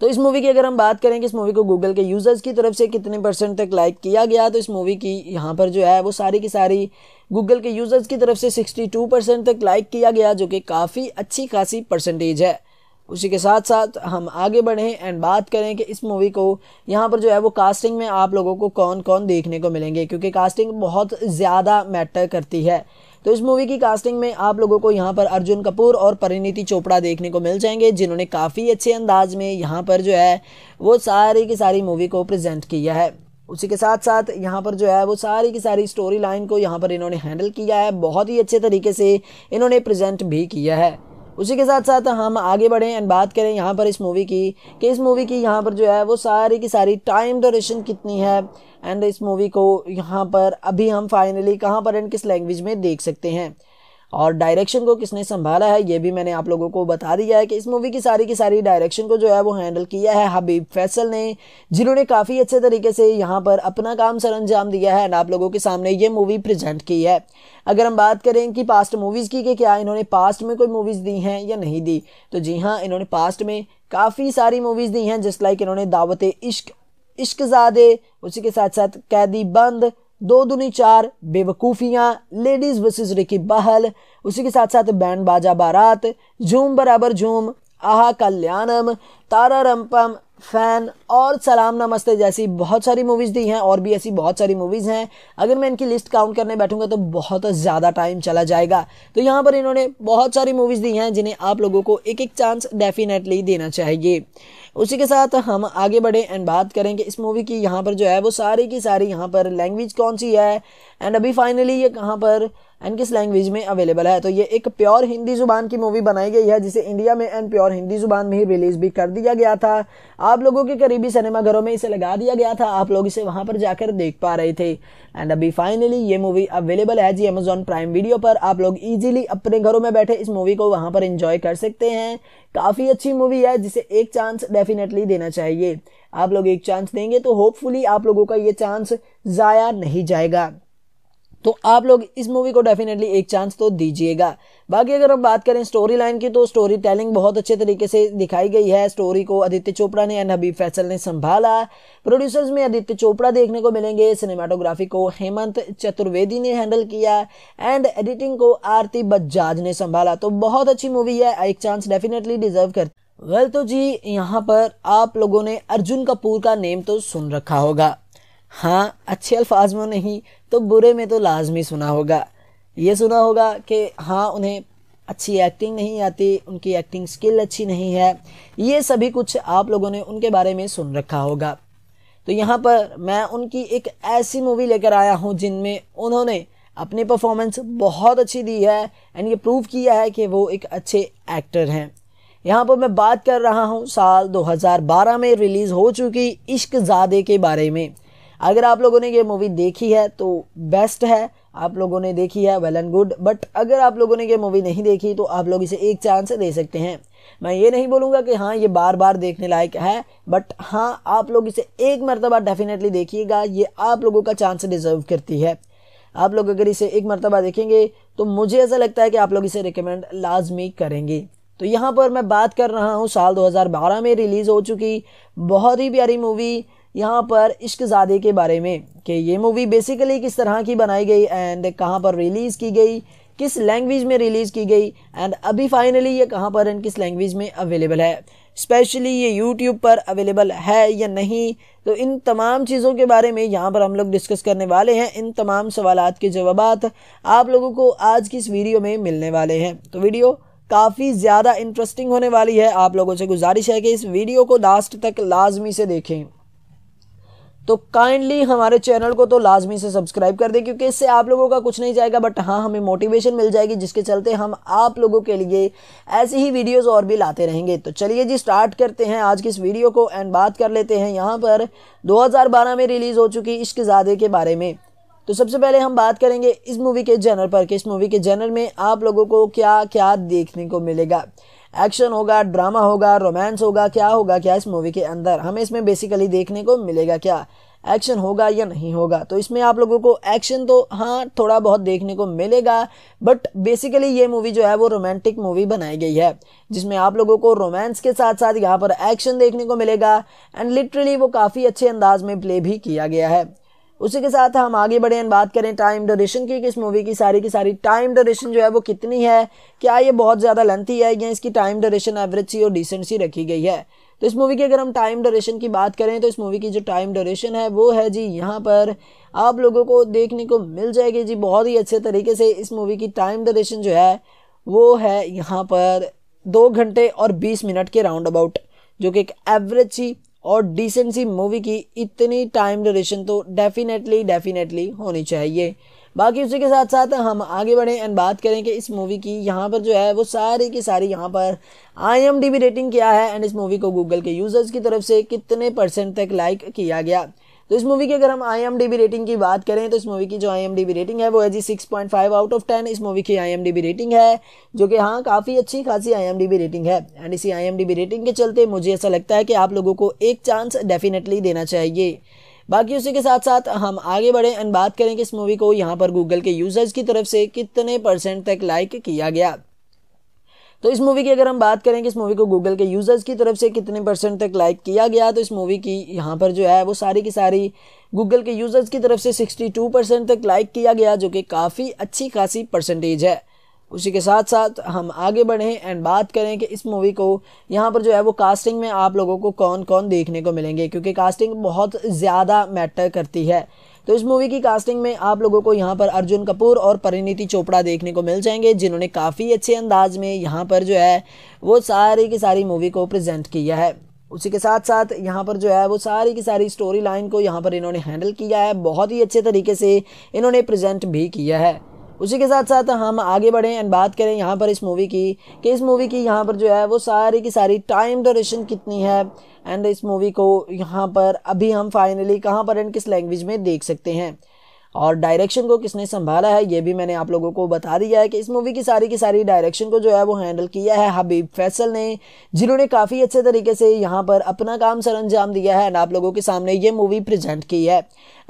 तो इस मूवी की अगर हम बात करें कि इस मूवी को गूगल के यूज़र्स की तरफ से कितने परसेंट तक लाइक किया गया तो इस मूवी की यहाँ पर जो है वो सारी की सारी गूगल के यूज़र्स की तरफ से 62 परसेंट तक लाइक किया गया जो कि काफ़ी अच्छी खासी परसेंटेज है उसी के साथ साथ हम आगे बढ़ें एंड बात करें कि इस मूवी को यहाँ पर जो है वो कास्टिंग में आप लोगों को कौन कौन देखने को मिलेंगे क्योंकि कास्टिंग बहुत ज़्यादा मैटर करती है तो इस मूवी की कास्टिंग में आप लोगों को यहाँ पर अर्जुन कपूर और परिणीति चोपड़ा देखने को मिल जाएंगे जिन्होंने काफ़ी अच्छे अंदाज में यहाँ पर जो है वो सारी की सारी मूवी को प्रेजेंट किया है उसी के साथ साथ यहाँ पर जो है वो सारी की सारी स्टोरी लाइन को यहाँ पर इन्होंने हैंडल किया है बहुत ही अच्छे तरीके से इन्होंने प्रेजेंट भी किया है उसी के साथ साथ हम आगे बढ़ें एंड बात करें यहाँ पर इस मूवी की कि इस मूवी की यहाँ पर जो है वो सारी की सारी टाइम डोरेशन कितनी है एंड इस मूवी को यहाँ पर अभी हम फाइनली कहाँ पर एंड किस लैंग्वेज में देख सकते हैं और डायरेक्शन को किसने संभाला है ये भी मैंने आप लोगों को बता दिया है कि इस मूवी की सारी की सारी डायरेक्शन को जो है वो हैंडल किया है हबीब फैसल ने जिन्होंने काफ़ी अच्छे तरीके से यहाँ पर अपना काम सर अंजाम दिया है एंड आप लोगों के सामने ये मूवी प्रजेंट की है अगर हम बात करें कि पास्ट मूवीज़ की कि क्या इन्होंने पास्ट में कोई मूवीज़ दी हैं या नहीं दी तो जी हाँ इन्होंने पास्ट में काफ़ी सारी मूवीज़ दी हैं जिस लाइक इन्होंने दावत इश्क इश्क ज़्यादा उसी के साथ साथ कैदी बंद दो दुनी चार बेवकूफ़ियाँ लेडीज़ वर्सेस रिकी बहल उसी के साथ साथ बैंड बाजा बारात झूम बराबर झूम आहा कल्याणम तारा रंपम फैन और सलाम नमस्ते जैसी बहुत सारी मूवीज़ दी हैं और भी ऐसी बहुत सारी मूवीज़ हैं अगर मैं इनकी लिस्ट काउंट करने बैठूंगा तो बहुत ज़्यादा टाइम चला जाएगा तो यहाँ पर इन्होंने बहुत सारी मूवीज़ दी हैं जिन्हें आप लोगों को एक एक चांस डेफिनेटली देना चाहिए उसी के साथ हम आगे बढ़े एंड बात करें कि इस मूवी की यहाँ पर जो है वो सारी की सारी यहाँ पर लैंग्वेज कौन सी है एंड अभी फाइनली ये कहाँ पर एंड किस लैंग्वेज में अवेलेबल है तो ये एक प्योर हिंदी जुबान की मूवी बनाई गई है जिसे इंडिया में एंड प्योर हिंदी जुबान में ही रिलीज भी कर दिया गया था आप लोगों के करीबी सिनेमाघरों में इसे लगा दिया गया था आप लोग इसे वहाँ पर जाकर देख पा रहे थे एंड अभी फाइनली ये मूवी अवेलेबल है जी अमेजोन प्राइम वीडियो पर आप लोग ईजिली अपने घरों में बैठे इस मूवी को वहाँ पर इंजॉय कर सकते हैं काफ़ी अच्छी मूवी है जिसे एक चांस डेफिनेटली देना चाहिए आप लोग एक चांस देंगे तो होपफुली आप लोगों का ये चांस ज़ाया नहीं जाएगा तो आप लोग इस मूवी को डेफिनेटली एक चांस तो दीजिएगा बाकी अगर हम बात करें स्टोरी लाइन की तो स्टोरी टेलिंग बहुत अच्छे तरीके से दिखाई गई है स्टोरी को आदित्य चोपड़ा ने एंड हबीब फैसल ने संभाला प्रोड्यूसर्स में आदित्य चोपड़ा देखने को मिलेंगे सिनेमाटोग्राफी को हेमंत चतुर्वेदी ने हैंडल किया एंड एडिटिंग को आरती बजाज ने संभाला तो बहुत अच्छी मूवी है एक चांस डेफिनेटली डिजर्व करती वेल तो जी यहाँ पर आप लोगों ने अर्जुन कपूर का नेम तो सुन रखा होगा हाँ अच्छे अल्फाज में नहीं तो बुरे में तो लाजमी सुना होगा ये सुना होगा कि हाँ उन्हें अच्छी एक्टिंग नहीं आती उनकी एक्टिंग स्किल अच्छी नहीं है ये सभी कुछ आप लोगों ने उनके बारे में सुन रखा होगा तो यहाँ पर मैं उनकी एक ऐसी मूवी लेकर आया हूँ जिनमें उन्होंने अपनी परफॉर्मेंस बहुत अच्छी दी है एंड ये प्रूव किया है कि वो एक अच्छे एक्टर हैं यहाँ पर मैं बात कर रहा हूँ साल 2012 में रिलीज़ हो चुकी इश्क ज़ादे के बारे में अगर आप लोगों ने ये मूवी देखी है तो बेस्ट है आप लोगों ने देखी है वेल एंड गुड बट अगर आप लोगों ने ये मूवी नहीं देखी तो आप लोग इसे एक चांस दे सकते हैं मैं ये नहीं बोलूँगा कि हाँ ये बार बार देखने लायक है बट हाँ आप लोग इसे एक मरतबा डेफिनेटली देखिएगा ये आप लोगों का चांस डिज़र्व करती है आप लोग अगर इसे एक मरतबा देखेंगे तो मुझे ऐसा लगता है कि आप लोग इसे रिकमेंड लाजमी करेंगे तो यहाँ पर मैं बात कर रहा हूँ साल 2012 में रिलीज़ हो चुकी बहुत ही प्यारी मूवी यहाँ पर इश्कजादे के बारे में कि ये मूवी बेसिकली किस तरह की बनाई गई एंड कहाँ पर रिलीज़ की गई किस लैंग्वेज में रिलीज़ की गई एंड अभी फाइनली ये कहाँ पर एंड किस लैंग्वेज में अवेलेबल है स्पेशली ये यूट्यूब पर अवेलेबल है या नहीं तो इन तमाम चीज़ों के बारे में यहाँ पर हम लोग डिस्कस करने वाले हैं इन तमाम सवाल के जवाब आप लोगों को आज की इस वीडियो में मिलने वाले हैं तो वीडियो काफ़ी ज़्यादा इंटरेस्टिंग होने वाली है आप लोगों से गुजारिश है कि इस वीडियो को लास्ट तक लाजमी से देखें तो काइंडली हमारे चैनल को तो लाजमी से सब्सक्राइब कर दें क्योंकि इससे आप लोगों का कुछ नहीं जाएगा बट हाँ हमें मोटिवेशन मिल जाएगी जिसके चलते हम आप लोगों के लिए ऐसी ही वीडियोस और भी लाते रहेंगे तो चलिए जी स्टार्ट करते हैं आज की इस वीडियो को एंड बात कर लेते हैं यहाँ पर 2012 में रिलीज़ हो चुकी इश्क इश्कजादे के बारे में तो सबसे पहले हम बात करेंगे इस मूवी के जनर पर कि इस मूवी के जनर में आप लोगों को क्या क्या देखने को मिलेगा एक्शन होगा ड्रामा होगा रोमांस होगा क्या होगा क्या इस मूवी के अंदर हमें इसमें बेसिकली देखने को मिलेगा क्या एक्शन होगा या नहीं होगा तो इसमें आप लोगों को एक्शन तो हाँ थोड़ा बहुत देखने को मिलेगा बट बेसिकली ये मूवी जो है वो रोमांटिक मूवी बनाई गई है जिसमें आप लोगों को रोमांस के साथ साथ यहाँ पर एक्शन देखने को मिलेगा एंड लिटरली वो काफ़ी अच्छे अंदाज में प्ले भी किया गया है उसी के साथ हम आगे बढ़े एंड बात करें टाइम ड्यूरेशन की कि इस मूवी की सारी की सारी टाइम ड्यूरेशन जो है वो कितनी है क्या ये बहुत ज़्यादा लेंथी है या इसकी टाइम ड्यूरेशन एवरेज सी और डिसेंट सी रखी गई है तो इस मूवी की अगर हम टाइम ड्यूरेशन की बात करें तो इस मूवी की जो टाइम ड्यूरेशन है वो है जी यहाँ पर आप लोगों को देखने को मिल जाएगी जी बहुत ही अच्छे तरीके से इस मूवी की टाइम ड्यूरेशन जो है वो है यहाँ पर दो घंटे और बीस मिनट के राउंड अबाउट जो कि एक एवरेज सी और डिसेंसी मूवी की इतनी टाइम ड्यूरेशन तो डेफिनेटली डेफिनेटली होनी चाहिए बाकी उसी के साथ साथ हम आगे बढ़ें एंड बात करें कि इस मूवी की यहाँ पर जो है वो सारी की सारी यहाँ पर आई रेटिंग क्या है एंड इस मूवी को गूगल के यूज़र्स की तरफ से कितने परसेंट तक लाइक किया गया तो इस मूवी की अगर हम आई रेटिंग की बात करें तो इस मूवी की जो आई रेटिंग है वो है जी six point five out of ten इस मूवी की आई रेटिंग है जो कि हाँ काफ़ी अच्छी खासी आई रेटिंग है एंड इसी आई रेटिंग के चलते मुझे ऐसा लगता है कि आप लोगों को एक चांस डेफिनेटली देना चाहिए बाकी उसी के साथ साथ हम आगे बढ़े एंड बात करें कि इस मूवी को यहाँ पर गूगल के यूजर्स की तरफ से कितने परसेंट तक लाइक किया गया तो इस मूवी की अगर हम बात करें कि इस मूवी को गूगल के यूज़र्स की तरफ से कितने परसेंट तक लाइक किया गया तो इस मूवी की यहाँ पर जो है वो सारी की सारी गूगल के यूज़र्स की तरफ से 62 परसेंट तक लाइक किया गया जो कि काफ़ी अच्छी खासी परसेंटेज है उसी के साथ साथ हम आगे बढ़ें एंड बात करें कि इस मूवी को यहाँ पर जो है वो कास्टिंग में आप लोगों को कौन कौन देखने को मिलेंगे क्योंकि कास्टिंग बहुत ज़्यादा मैटर करती है तो इस मूवी की कास्टिंग में आप लोगों को यहाँ पर अर्जुन कपूर और परिणीति चोपड़ा देखने को मिल जाएंगे जिन्होंने काफ़ी अच्छे अंदाज में यहाँ पर जो है वो सारी की सारी मूवी को प्रजेंट किया है उसी के साथ साथ यहाँ पर जो है वो सारी की सारी स्टोरी लाइन को यहाँ पर इन्होंने हैंडल किया है बहुत ही अच्छे तरीके से इन्होंने प्रेजेंट भी किया है उसी के साथ साथ हम आगे बढ़ें एंड बात करें यहाँ पर इस मूवी की कि इस मूवी की यहाँ पर जो है वो सारी की सारी टाइम ड्यूरेशन कितनी है एंड इस मूवी को यहाँ पर अभी हम फाइनली कहाँ पर एंड किस लैंग्वेज में देख सकते हैं और डायरेक्शन को किसने संभाला है ये भी मैंने आप लोगों को बता दिया है कि इस मूवी की सारी की सारी डायरेक्शन को जो है वो हैंडल किया है हबीब फैसल ने जिन्होंने काफ़ी अच्छे तरीके से यहाँ पर अपना काम सर अंजाम दिया है एंड आप लोगों के सामने ये मूवी प्रजेंट की है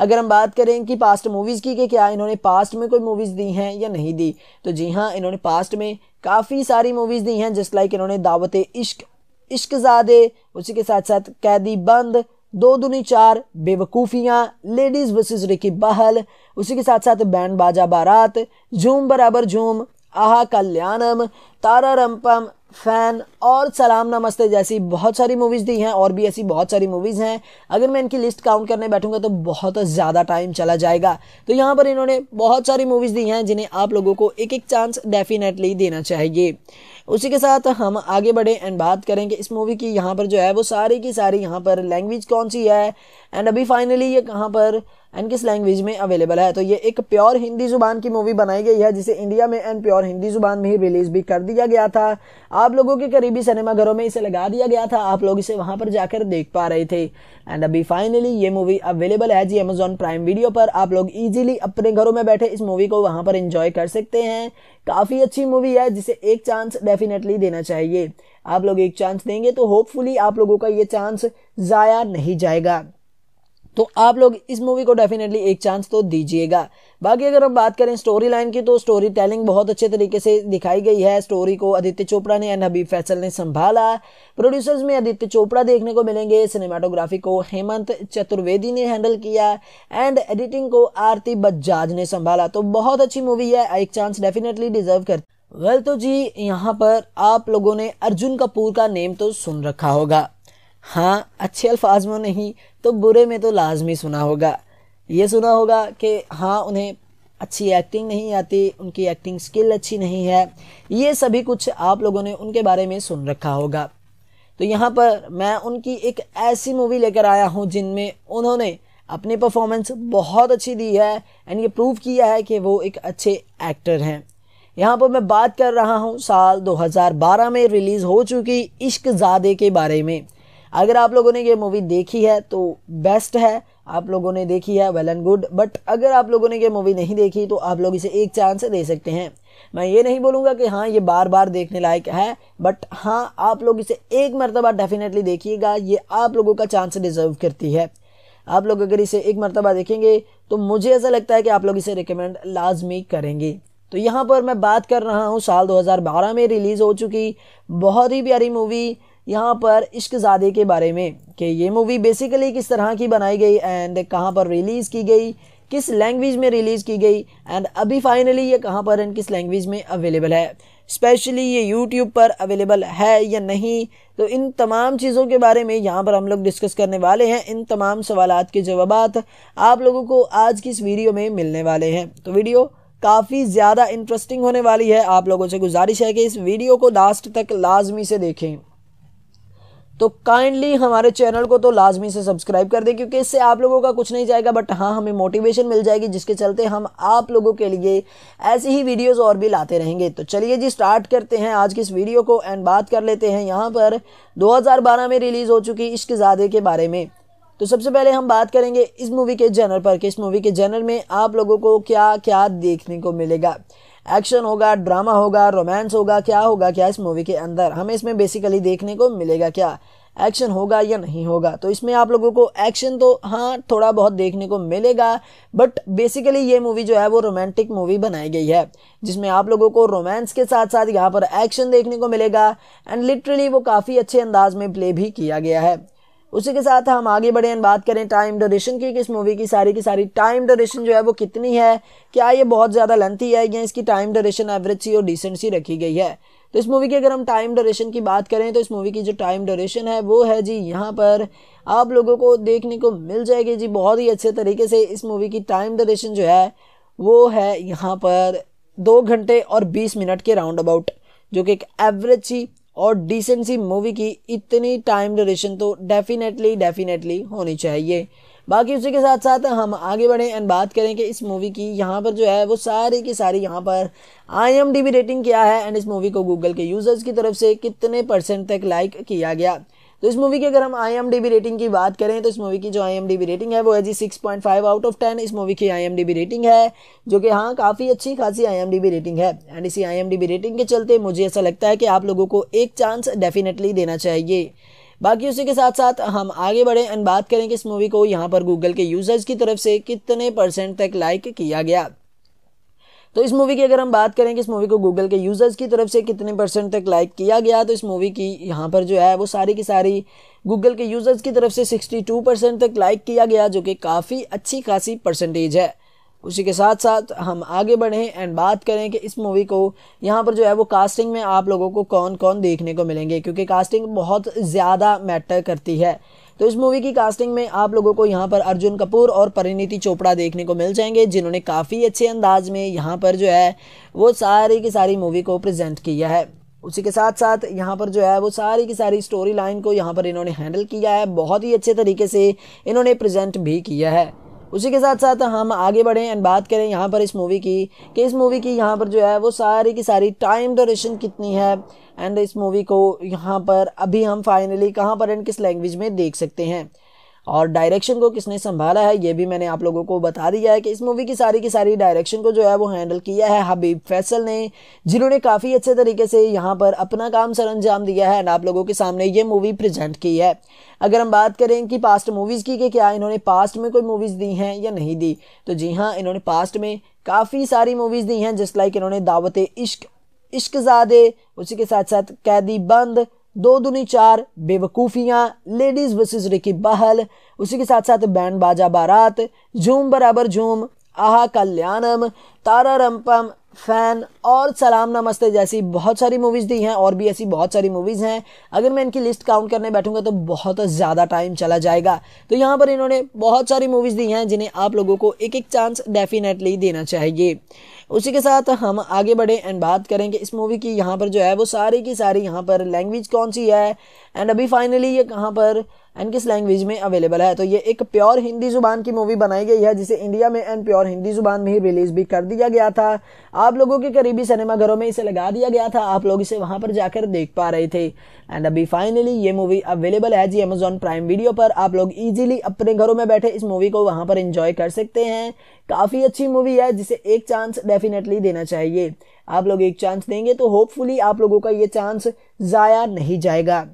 अगर हम बात करें कि पास्ट मूवीज़ की कि क्या इन्होंने पास्ट में कोई मूवीज़ दी हैं या नहीं दी तो जी हाँ इन्होंने पास्ट में काफ़ी सारी मूवीज़ दी हैं जिस लाइक इन्होंने दावत इश्क इश्क ज़्यादा उसी के साथ साथ कैदी बंद दो दुनी चार बेवकूफ़ियाँ लेडीज़ वर्सेस रिकी बहल उसी के साथ साथ बैंड बाजा बारात झूम बराबर झूम आहा कल्याणम तारा रंपम फ़ैन और सलाम नमस्ते जैसी बहुत सारी मूवीज़ दी हैं और भी ऐसी बहुत सारी मूवीज़ हैं अगर मैं इनकी लिस्ट काउंट करने बैठूंगा तो बहुत ज़्यादा टाइम चला जाएगा तो यहाँ पर इन्होंने बहुत सारी मूवीज़ दी हैं जिन्हें आप लोगों को एक एक चांस डेफिनेटली देना चाहिए उसी के साथ हम आगे बढ़े एंड बात करें कि इस मूवी की यहाँ पर जो है वो सारी की सारी यहाँ पर लैंग्वेज कौन सी है एंड अभी फाइनली ये कहाँ पर एंड किस लैंग्वेज में अवेलेबल है तो ये एक प्योर हिंदी ज़ुबान की मूवी बनाई गई है जिसे इंडिया में एंड प्योर हिंदी ज़ुबान में ही रिलीज़ भी कर दिया गया था आप लोगों के करीबी सिनेमाघरों में इसे लगा दिया गया था आप लोग इसे वहाँ पर जाकर देख पा रहे थे एंड अभी फाइनली ये मूवी अवेलेबल है जी अमेजोन प्राइम वीडियो पर आप लोग ईजिली अपने घरों में बैठे इस मूवी को वहाँ पर इंजॉय कर सकते हैं काफ़ी अच्छी मूवी है जिसे एक चांस डेफिनेटली देना चाहिए आप लोग एक चांस देंगे तो होपफुली आप लोगों का ये चांस ज़ाया नहीं जाएगा तो आप लोग इस मूवी को डेफिनेटली एक चांस तो दीजिएगा बाकी अगर हम बात करें स्टोरी लाइन की तो स्टोरी टेलिंग बहुत अच्छे तरीके से दिखाई गई है स्टोरी को आदित्य चोपड़ा ने एंड हबीब फैसल ने संभाला प्रोड्यूसर्स में आदित्य चोपड़ा देखने को मिलेंगे सिनेमाटोग्राफी को हेमंत चतुर्वेदी ने हैंडल किया एंड एडिटिंग को आरती बजाज ने संभाला तो बहुत अच्छी मूवी है एक चांस डेफिनेटली डिजर्व करती वेल तो जी यहाँ पर आप लोगों ने अर्जुन कपूर का नेम तो सुन रखा होगा हाँ अच्छे अल्फाज में नहीं तो बुरे में तो लाजमी सुना होगा ये सुना होगा कि हाँ उन्हें अच्छी एक्टिंग नहीं आती उनकी एक्टिंग स्किल अच्छी नहीं है ये सभी कुछ आप लोगों ने उनके बारे में सुन रखा होगा तो यहाँ पर मैं उनकी एक ऐसी मूवी लेकर आया हूँ जिनमें उन्होंने अपनी परफॉर्मेंस बहुत अच्छी दी है एंड ये प्रूव किया है कि वो एक अच्छे एक्टर हैं यहाँ पर मैं बात कर रहा हूँ साल 2012 में रिलीज़ हो चुकी इश्क ज़ादे के बारे में अगर आप लोगों ने ये मूवी देखी है तो बेस्ट है आप लोगों ने देखी है वेल एंड गुड बट अगर आप लोगों ने ये मूवी नहीं देखी तो आप लोग इसे एक चांस दे सकते हैं मैं ये नहीं बोलूँगा कि हाँ ये बार बार देखने लायक है बट हाँ आप लोग इसे एक मरतबा डेफिनेटली देखिएगा ये आप लोगों का चांस डिज़र्व करती है आप लोग अगर इसे एक मरतबा देखेंगे तो मुझे ऐसा लगता है कि आप लोग इसे रिकमेंड लाजमी करेंगे तो यहाँ पर मैं बात कर रहा हूँ साल 2012 में रिलीज़ हो चुकी बहुत ही प्यारी मूवी यहाँ पर इश्कजादे के बारे में कि ये मूवी बेसिकली किस तरह की बनाई गई एंड कहाँ पर रिलीज़ की गई किस लैंग्वेज में रिलीज़ की गई एंड अभी फाइनली ये कहाँ पर एंड किस लैंग्वेज में अवेलेबल है स्पेशली ये यूट्यूब पर अवेलेबल है या नहीं तो इन तमाम चीज़ों के बारे में यहाँ पर हम लोग डिस्कस करने वाले हैं इन तमाम सवाल के जवाब आप लोगों को आज की इस वीडियो में मिलने वाले हैं तो वीडियो काफ़ी ज़्यादा इंटरेस्टिंग होने वाली है आप लोगों से गुजारिश है कि इस वीडियो को लास्ट तक लाजमी से देखें तो काइंडली हमारे चैनल को तो लाजमी से सब्सक्राइब कर दें क्योंकि इससे आप लोगों का कुछ नहीं जाएगा बट हाँ हमें मोटिवेशन मिल जाएगी जिसके चलते हम आप लोगों के लिए ऐसी ही वीडियोस और भी लाते रहेंगे तो चलिए जी स्टार्ट करते हैं आज की इस वीडियो को एंड बात कर लेते हैं यहाँ पर 2012 में रिलीज़ हो चुकी इश्क ज़्यादा के बारे में तो सबसे पहले हम बात करेंगे इस मूवी के जनर पर कि इस मूवी के जनर में आप लोगों को क्या क्या देखने को मिलेगा एक्शन होगा ड्रामा होगा रोमांस होगा क्या होगा क्या इस मूवी के अंदर हमें इसमें बेसिकली देखने को मिलेगा क्या एक्शन होगा या नहीं होगा तो इसमें आप लोगों को एक्शन तो हाँ थोड़ा बहुत देखने को मिलेगा बट बेसिकली ये मूवी जो है वो रोमांटिक मूवी बनाई गई है जिसमें आप लोगों को रोमांस के साथ साथ यहाँ पर एक्शन देखने को मिलेगा एंड लिटरली वो काफ़ी अच्छे अंदाज में प्ले भी किया गया है उसी के साथ हम आगे बढ़े हैं बात करें टाइम ड्यूरेशन की कि इस मूवी की सारी की सारी टाइम ड्यूरेशन जो है वो कितनी है क्या ये बहुत ज़्यादा लेंथी है या इसकी टाइम ड्यूरेशन एवरेज सी और डिसेंट सी रखी गई है तो इस मूवी की अगर हम टाइम ड्यूरेशन की बात करें तो इस मूवी की जो टाइम ड्यूरेशन है वो है जी यहाँ पर आप लोगों को देखने को मिल जाएगी जी बहुत ही अच्छे तरीके से इस मूवी की टाइम ड्यूरेशन जो है वो है यहाँ पर दो घंटे और बीस मिनट के राउंड अबाउट जो कि एक एवरेज सी और डिसेंसी मूवी की इतनी टाइम ड्यूरेशन तो डेफिनेटली डेफिनेटली होनी चाहिए बाकी उसी के साथ साथ हम आगे बढ़ें एंड बात करें कि इस मूवी की यहाँ पर जो है वो सारी की सारी यहाँ पर आई एम डी रेटिंग क्या है एंड इस मूवी को गूगल के यूज़र्स की तरफ से कितने परसेंट तक लाइक किया गया तो इस मूवी की अगर हम आई रेटिंग की बात करें तो इस मूवी की जो आई रेटिंग है वो है जी six point five out of ten इस मूवी की आई रेटिंग है जो कि हाँ काफ़ी अच्छी खासी आई रेटिंग है एंड इसी आई रेटिंग के चलते मुझे ऐसा लगता है कि आप लोगों को एक चांस डेफिनेटली देना चाहिए बाकी उसी के साथ साथ हम आगे बढ़ें एंड बात करें कि इस मूवी को यहाँ पर गूगल के यूज़र्स की तरफ से कितने परसेंट तक लाइक किया गया तो इस मूवी की अगर हम बात करें कि इस मूवी को गूगल के यूज़र्स की तरफ से कितने परसेंट तक लाइक किया गया तो इस मूवी की यहाँ पर जो है वो सारी की सारी गूगल के यूज़र्स की तरफ से 62 परसेंट तक लाइक किया गया जो कि काफ़ी अच्छी खासी परसेंटेज है उसी के साथ साथ हम आगे बढ़ें एंड बात करें कि इस मूवी को यहाँ पर जो है वो कास्टिंग में आप लोगों को कौन कौन देखने को मिलेंगे क्योंकि कास्टिंग बहुत ज़्यादा मैटर करती है तो इस मूवी की कास्टिंग में आप लोगों को यहाँ पर अर्जुन कपूर और परिणीति चोपड़ा देखने को मिल जाएंगे जिन्होंने काफ़ी अच्छे अंदाज में यहाँ पर जो है वो सारी की सारी मूवी को प्रजेंट किया है उसी के साथ साथ यहाँ पर जो है वो सारी की सारी स्टोरी लाइन को यहाँ पर इन्होंने हैंडल किया है बहुत ही अच्छे तरीके से इन्होंने प्रेजेंट भी किया है उसी के साथ साथ हम आगे बढ़ें एंड बात करें यहाँ पर इस मूवी की कि इस मूवी की यहाँ पर जो है वो सारी की सारी टाइम डोरेशन कितनी है एंड इस मूवी को यहाँ पर अभी हम फाइनली कहाँ पर एंड किस लैंग्वेज में देख सकते हैं और डायरेक्शन को किसने संभाला है ये भी मैंने आप लोगों को बता दिया है कि इस मूवी की सारी की सारी डायरेक्शन को जो है वो हैंडल किया है हबीब फैसल ने जिन्होंने काफ़ी अच्छे तरीके से यहाँ पर अपना काम सर अंजाम दिया है एंड आप लोगों के सामने ये मूवी प्रेजेंट की है अगर हम बात करें कि पास्ट मूवीज़ की कि क्या इन्होंने पास्ट में कोई मूवीज़ दी हैं या नहीं दी तो जी हाँ इन्होंने पास्ट में काफ़ी सारी मूवीज़ दी हैं जिस लाइक इन्होंने दावत इश्क इश्कजादे उसी के साथ साथ कैदी बंद दो दुनी Chaar Bewakoofiyaan ladies versus Ricky Bahl उसी के साथ साथ बैंड बाजा बारात झूम बराबर झूम आहा कल्याणम तारा रंपम फैन और सलाम नमस्ते जैसी बहुत सारी मूवीज़ दी हैं और भी ऐसी बहुत सारी मूवीज़ हैं अगर मैं इनकी लिस्ट काउंट करने बैठूंगा तो बहुत ज़्यादा टाइम चला जाएगा तो यहाँ पर इन्होंने बहुत सारी मूवीज़ दी हैं जिन्हें आप लोगों को एक एक चांस डेफिनेटली देना चाहिए उसी के साथ हम आगे बढ़े एंड बात करें कि इस मूवी की यहाँ पर जो है वो सारी की सारी यहाँ पर लैंग्वेज कौन सी है एंड अभी फाइनली ये कहाँ पर एंड किस लैंग्वेज में अवेलेबल है तो ये एक प्योर हिंदी ज़ुबान की मूवी बनाई गई है जिसे इंडिया में एंड प्योर हिंदी ज़ुबान में ही रिलीज़ भी कर दिया गया था आप लोगों के करीबी सिनेमाघरों में इसे लगा दिया गया था आप लोग इसे वहाँ पर जाकर देख पा रहे थे एंड अभी फाइनली ये मूवी अवेलेबल है जी अमेजोन प्राइम वीडियो पर आप लोग ईजिली अपने घरों में बैठे इस मूवी को वहाँ पर इंजॉय कर सकते हैं काफ़ी अच्छी मूवी है जिसे एक चांस डेफिनेटली देना चाहिए आप लोग एक चांस देंगे तो होपफुली आप लोगों का ये चांस ज़ाया नहीं जाएगा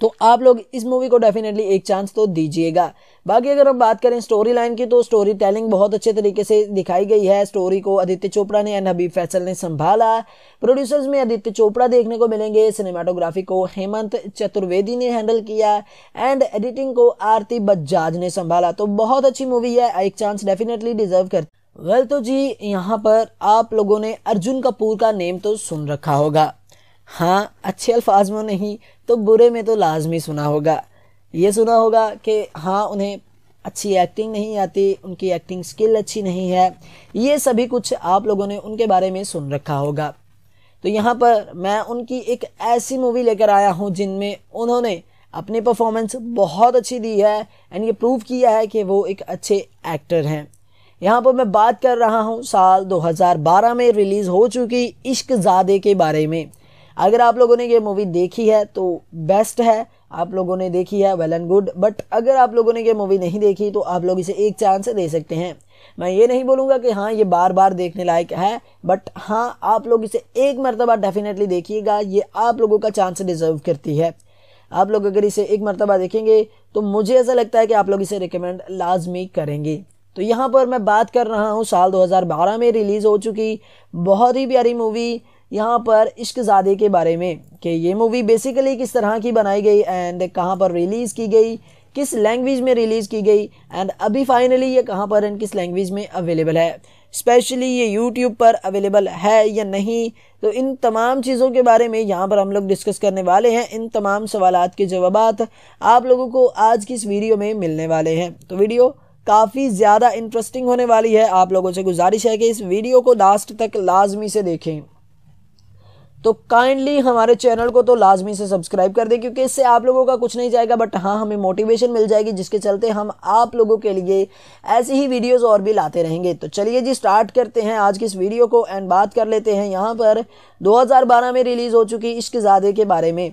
तो आप लोग इस मूवी को डेफिनेटली एक चांस तो दीजिएगा बाकी अगर हम बात करें स्टोरी लाइन की तो स्टोरी टेलिंग बहुत अच्छे तरीके से दिखाई गई है स्टोरी को आदित्य चोपड़ा ने एंड हबीब फैसल ने संभाला प्रोड्यूसर्स में आदित्य चोपड़ा देखने को मिलेंगे सिनेमाटोग्राफी को हेमंत चतुर्वेदी ने हैंडल किया एंड एडिटिंग को आरती बजाज ने संभाला तो बहुत अच्छी मूवी है एक चांस डेफिनेटली डिजर्व कर वेल तो जी यहाँ पर आप लोगों ने अर्जुन कपूर का नेम तो सुन रखा होगा हाँ अच्छे अल्फाज में नहीं तो बुरे में तो लाजमी सुना होगा ये सुना होगा कि हाँ उन्हें अच्छी एक्टिंग नहीं आती उनकी एक्टिंग स्किल अच्छी नहीं है ये सभी कुछ आप लोगों ने उनके बारे में सुन रखा होगा तो यहाँ पर मैं उनकी एक ऐसी मूवी लेकर आया हूँ जिनमें उन्होंने अपनी परफॉर्मेंस बहुत अच्छी दी है एंड ये प्रूव किया है कि वो एक अच्छे एक्टर हैं यहाँ पर मैं बात कर रहा हूँ साल 2012 में रिलीज़ हो चुकी इश्क ज़ादे के बारे में अगर आप लोगों ने ये मूवी देखी है तो बेस्ट है आप लोगों ने देखी है वेल एंड गुड बट अगर आप लोगों ने ये मूवी नहीं देखी तो आप लोग इसे एक चांस दे सकते हैं मैं ये नहीं बोलूँगा कि हाँ ये बार बार देखने लायक है बट हाँ आप लोग इसे एक मरतबा डेफिनेटली देखिएगा ये आप लोगों का चांस डिज़र्व करती है आप लोग अगर इसे एक मरतबा देखेंगे तो मुझे ऐसा लगता है कि आप लोग इसे रिकमेंड लाजमी करेंगे तो यहाँ पर मैं बात कर रहा हूँ साल 2012 में रिलीज़ हो चुकी बहुत ही प्यारी मूवी यहाँ पर इश्कजादे के बारे में कि ये मूवी बेसिकली किस तरह की बनाई गई एंड कहाँ पर रिलीज़ की गई किस लैंग्वेज में रिलीज़ की गई एंड अभी फाइनली ये कहाँ पर एंड किस लैंग्वेज में अवेलेबल है स्पेशली ये यूट्यूब पर अवेलेबल है या नहीं तो इन तमाम चीज़ों के बारे में यहाँ पर हम लोग डिस्कस करने वाले हैं इन तमाम सवाल के जवाब आप लोगों को आज की इस वीडियो में मिलने वाले हैं तो वीडियो काफ़ी ज़्यादा इंटरेस्टिंग होने वाली है आप लोगों से गुजारिश है कि इस वीडियो को लास्ट तक लाजमी से देखें तो काइंडली हमारे चैनल को तो लाजमी से सब्सक्राइब कर दें क्योंकि इससे आप लोगों का कुछ नहीं जाएगा बट हाँ हमें मोटिवेशन मिल जाएगी जिसके चलते हम आप लोगों के लिए ऐसी ही वीडियोज़ और भी लाते रहेंगे तो चलिए जी स्टार्ट करते हैं आज की इस वीडियो को एंड बात कर लेते हैं यहाँ पर दो में रिलीज़ हो चुकी इश्क ज़्यादा के बारे में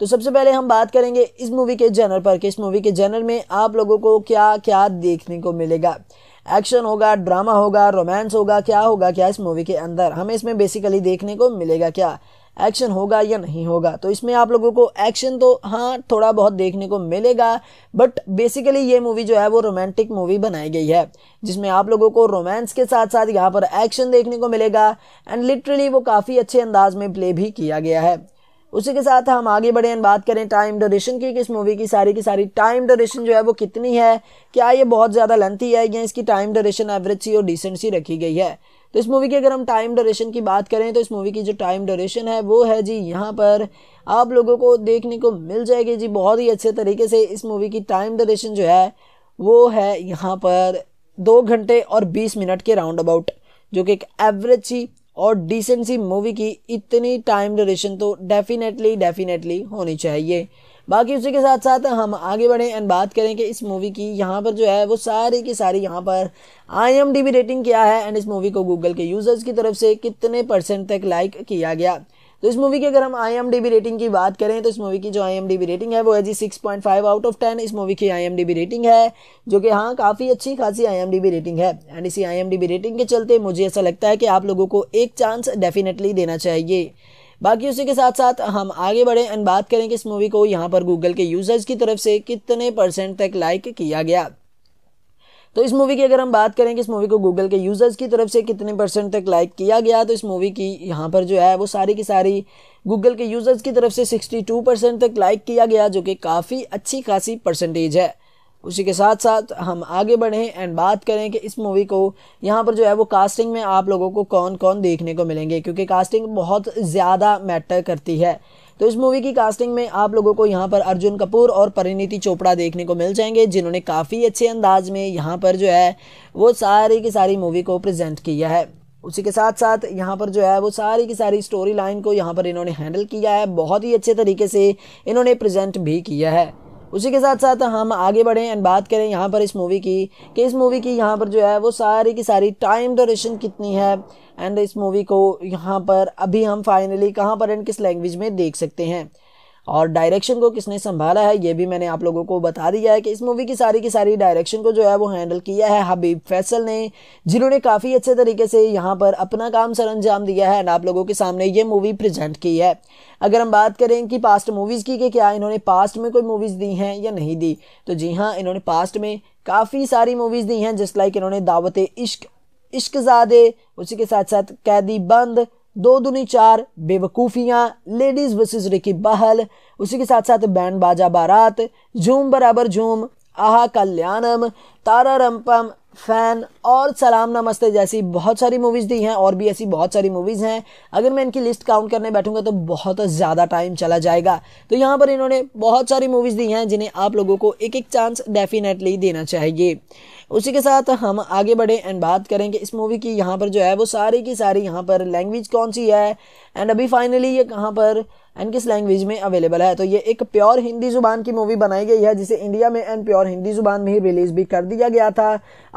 तो सबसे पहले हम बात करेंगे इस मूवी के जनर पर कि इस मूवी के जनर में आप लोगों को क्या क्या देखने को मिलेगा एक्शन होगा ड्रामा होगा रोमांस होगा क्या होगा क्या इस मूवी के अंदर हमें इसमें बेसिकली देखने को मिलेगा क्या एक्शन होगा या नहीं होगा तो इसमें आप लोगों को एक्शन तो हाँ थोड़ा बहुत देखने को मिलेगा बट बेसिकली ये मूवी जो है वो रोमांटिक मूवी बनाई गई है जिसमें आप लोगों को रोमांस के साथ साथ यहाँ पर एक्शन देखने को मिलेगा एंड लिटरली वो काफ़ी अच्छे अंदाज में प्ले भी किया गया है उसी के साथ हम आगे बढ़े बात करें टाइम ड्यूरेशन की कि इस मूवी की सारी की सारी टाइम डोरेशन जो है वो कितनी है क्या ये बहुत ज़्यादा लेंथी है या इसकी टाइम डोरेशन एवरेज सी और डिसेंट सी रखी गई है तो इस मूवी की अगर हम टाइम डोरेशन की बात करें तो इस मूवी की जो टाइम डोरेशन है वो है जी यहाँ पर आप लोगों को देखने को मिल जाएगी जी बहुत ही अच्छे तरीके से इस मूवी की टाइम डोरेशन जो है वो है यहाँ पर दो घंटे और बीस मिनट के राउंड अबाउट जो कि एक एवरेज सी और डिसेंसी मूवी की इतनी टाइम ड्यूरेशन तो डेफिनेटली डेफिनेटली होनी चाहिए बाकी उसी के साथ साथ हम आगे बढ़ें एंड बात करें कि इस मूवी की यहाँ पर जो है वो सारी की सारी यहाँ पर आई एम रेटिंग क्या है एंड इस मूवी को गूगल के यूज़र्स की तरफ से कितने परसेंट तक लाइक किया गया तो इस मूवी की अगर हम आई रेटिंग की बात करें तो इस मूवी की जो आई रेटिंग है वो है जी six point five out of ten इस मूवी की आई रेटिंग है जो कि हाँ काफ़ी अच्छी खासी आई रेटिंग है एंड इसी आई रेटिंग के चलते मुझे ऐसा लगता है कि आप लोगों को एक चांस डेफिनेटली देना चाहिए बाकी उसी के साथ साथ हम आगे बढ़ें एंड बात करें कि इस मूवी को यहाँ पर गूगल के यूज़र्स की तरफ से कितने परसेंट तक लाइक किया गया तो इस मूवी की अगर हम बात करें कि इस मूवी को गूगल के यूज़र्स की तरफ से कितने परसेंट तक लाइक किया गया तो इस मूवी की यहाँ पर जो है वो सारी की सारी गूगल के यूज़र्स की तरफ से 62 परसेंट तक लाइक किया गया जो कि काफ़ी अच्छी खासी परसेंटेज है उसी के साथ साथ हम आगे बढ़ें एंड बात करें कि इस मूवी को यहाँ पर जो है वो कास्टिंग में आप लोगों को कौन कौन देखने को मिलेंगे क्योंकि कास्टिंग बहुत ज़्यादा मैटर करती है तो इस मूवी की कास्टिंग में आप लोगों को यहाँ पर अर्जुन कपूर और परिणीति चोपड़ा देखने को मिल जाएंगे जिन्होंने काफ़ी अच्छे अंदाज में यहाँ पर जो है वो सारी की सारी मूवी को प्रजेंट किया है उसी के साथ साथ यहाँ पर जो है वो सारी की सारी स्टोरी लाइन को यहाँ पर इन्होंने हैंडल किया है बहुत ही अच्छे तरीके से इन्होंने प्रजेंट भी किया है उसी के साथ साथ हम आगे बढ़ें एंड बात करें यहाँ पर इस मूवी की कि इस मूवी की यहाँ पर जो है वो सारी की सारी टाइम डोरेशन कितनी है एंड इस मूवी को यहाँ पर अभी हम फाइनली कहाँ पर एंड किस लैंग्वेज में देख सकते हैं और डायरेक्शन को किसने संभाला है ये भी मैंने आप लोगों को बता दिया है कि इस मूवी की सारी की सारी डायरेक्शन को जो है वो हैंडल किया है हबीब फैसल ने जिन्होंने काफ़ी अच्छे तरीके से यहाँ पर अपना काम सर अंजाम दिया है एंड आप लोगों के सामने ये मूवी प्रजेंट की है अगर हम बात करें कि पास्ट मूवीज़ की कि क्या इन्होंने पास्ट में कोई मूवीज़ दी हैं या नहीं दी तो जी हाँ इन्होंने पास्ट में काफ़ी सारी मूवीज़ दी हैं जस्ट लाइक इन्होंने दावत इश्क इश्क ज़्यादा उसी के साथ साथ कैदी बंद दो दुनी चार बेवकूफ़ियाँ लेडीज़ वर्सेस रिकी बहल उसी के साथ साथ बैंड बाजा बारात झूम बराबर झूम आहा कल्याणम तारा रंपम फैन और सलाम नमस्ते जैसी बहुत सारी मूवीज़ दी हैं और भी ऐसी बहुत सारी मूवीज़ हैं अगर मैं इनकी लिस्ट काउंट करने बैठूंगा तो बहुत ज़्यादा टाइम चला जाएगा तो यहाँ पर इन्होंने बहुत सारी मूवीज़ दी हैं जिन्हें आप लोगों को एक एक चांस डेफिनेटली देना चाहिए उसी के साथ हम आगे बढ़े एंड बात करें कि इस मूवी की यहाँ पर जो है वो सारी की सारी यहाँ पर लैंग्वेज कौन सी है एंड अभी फाइनली ये कहाँ पर एंड किस लैंग्वेज में अवेलेबल है तो ये एक प्योर हिंदी ज़ुबान की मूवी बनाई गई है जिसे इंडिया में एंड प्योर हिंदी ज़ुबान में ही रिलीज़ भी कर दिया गया था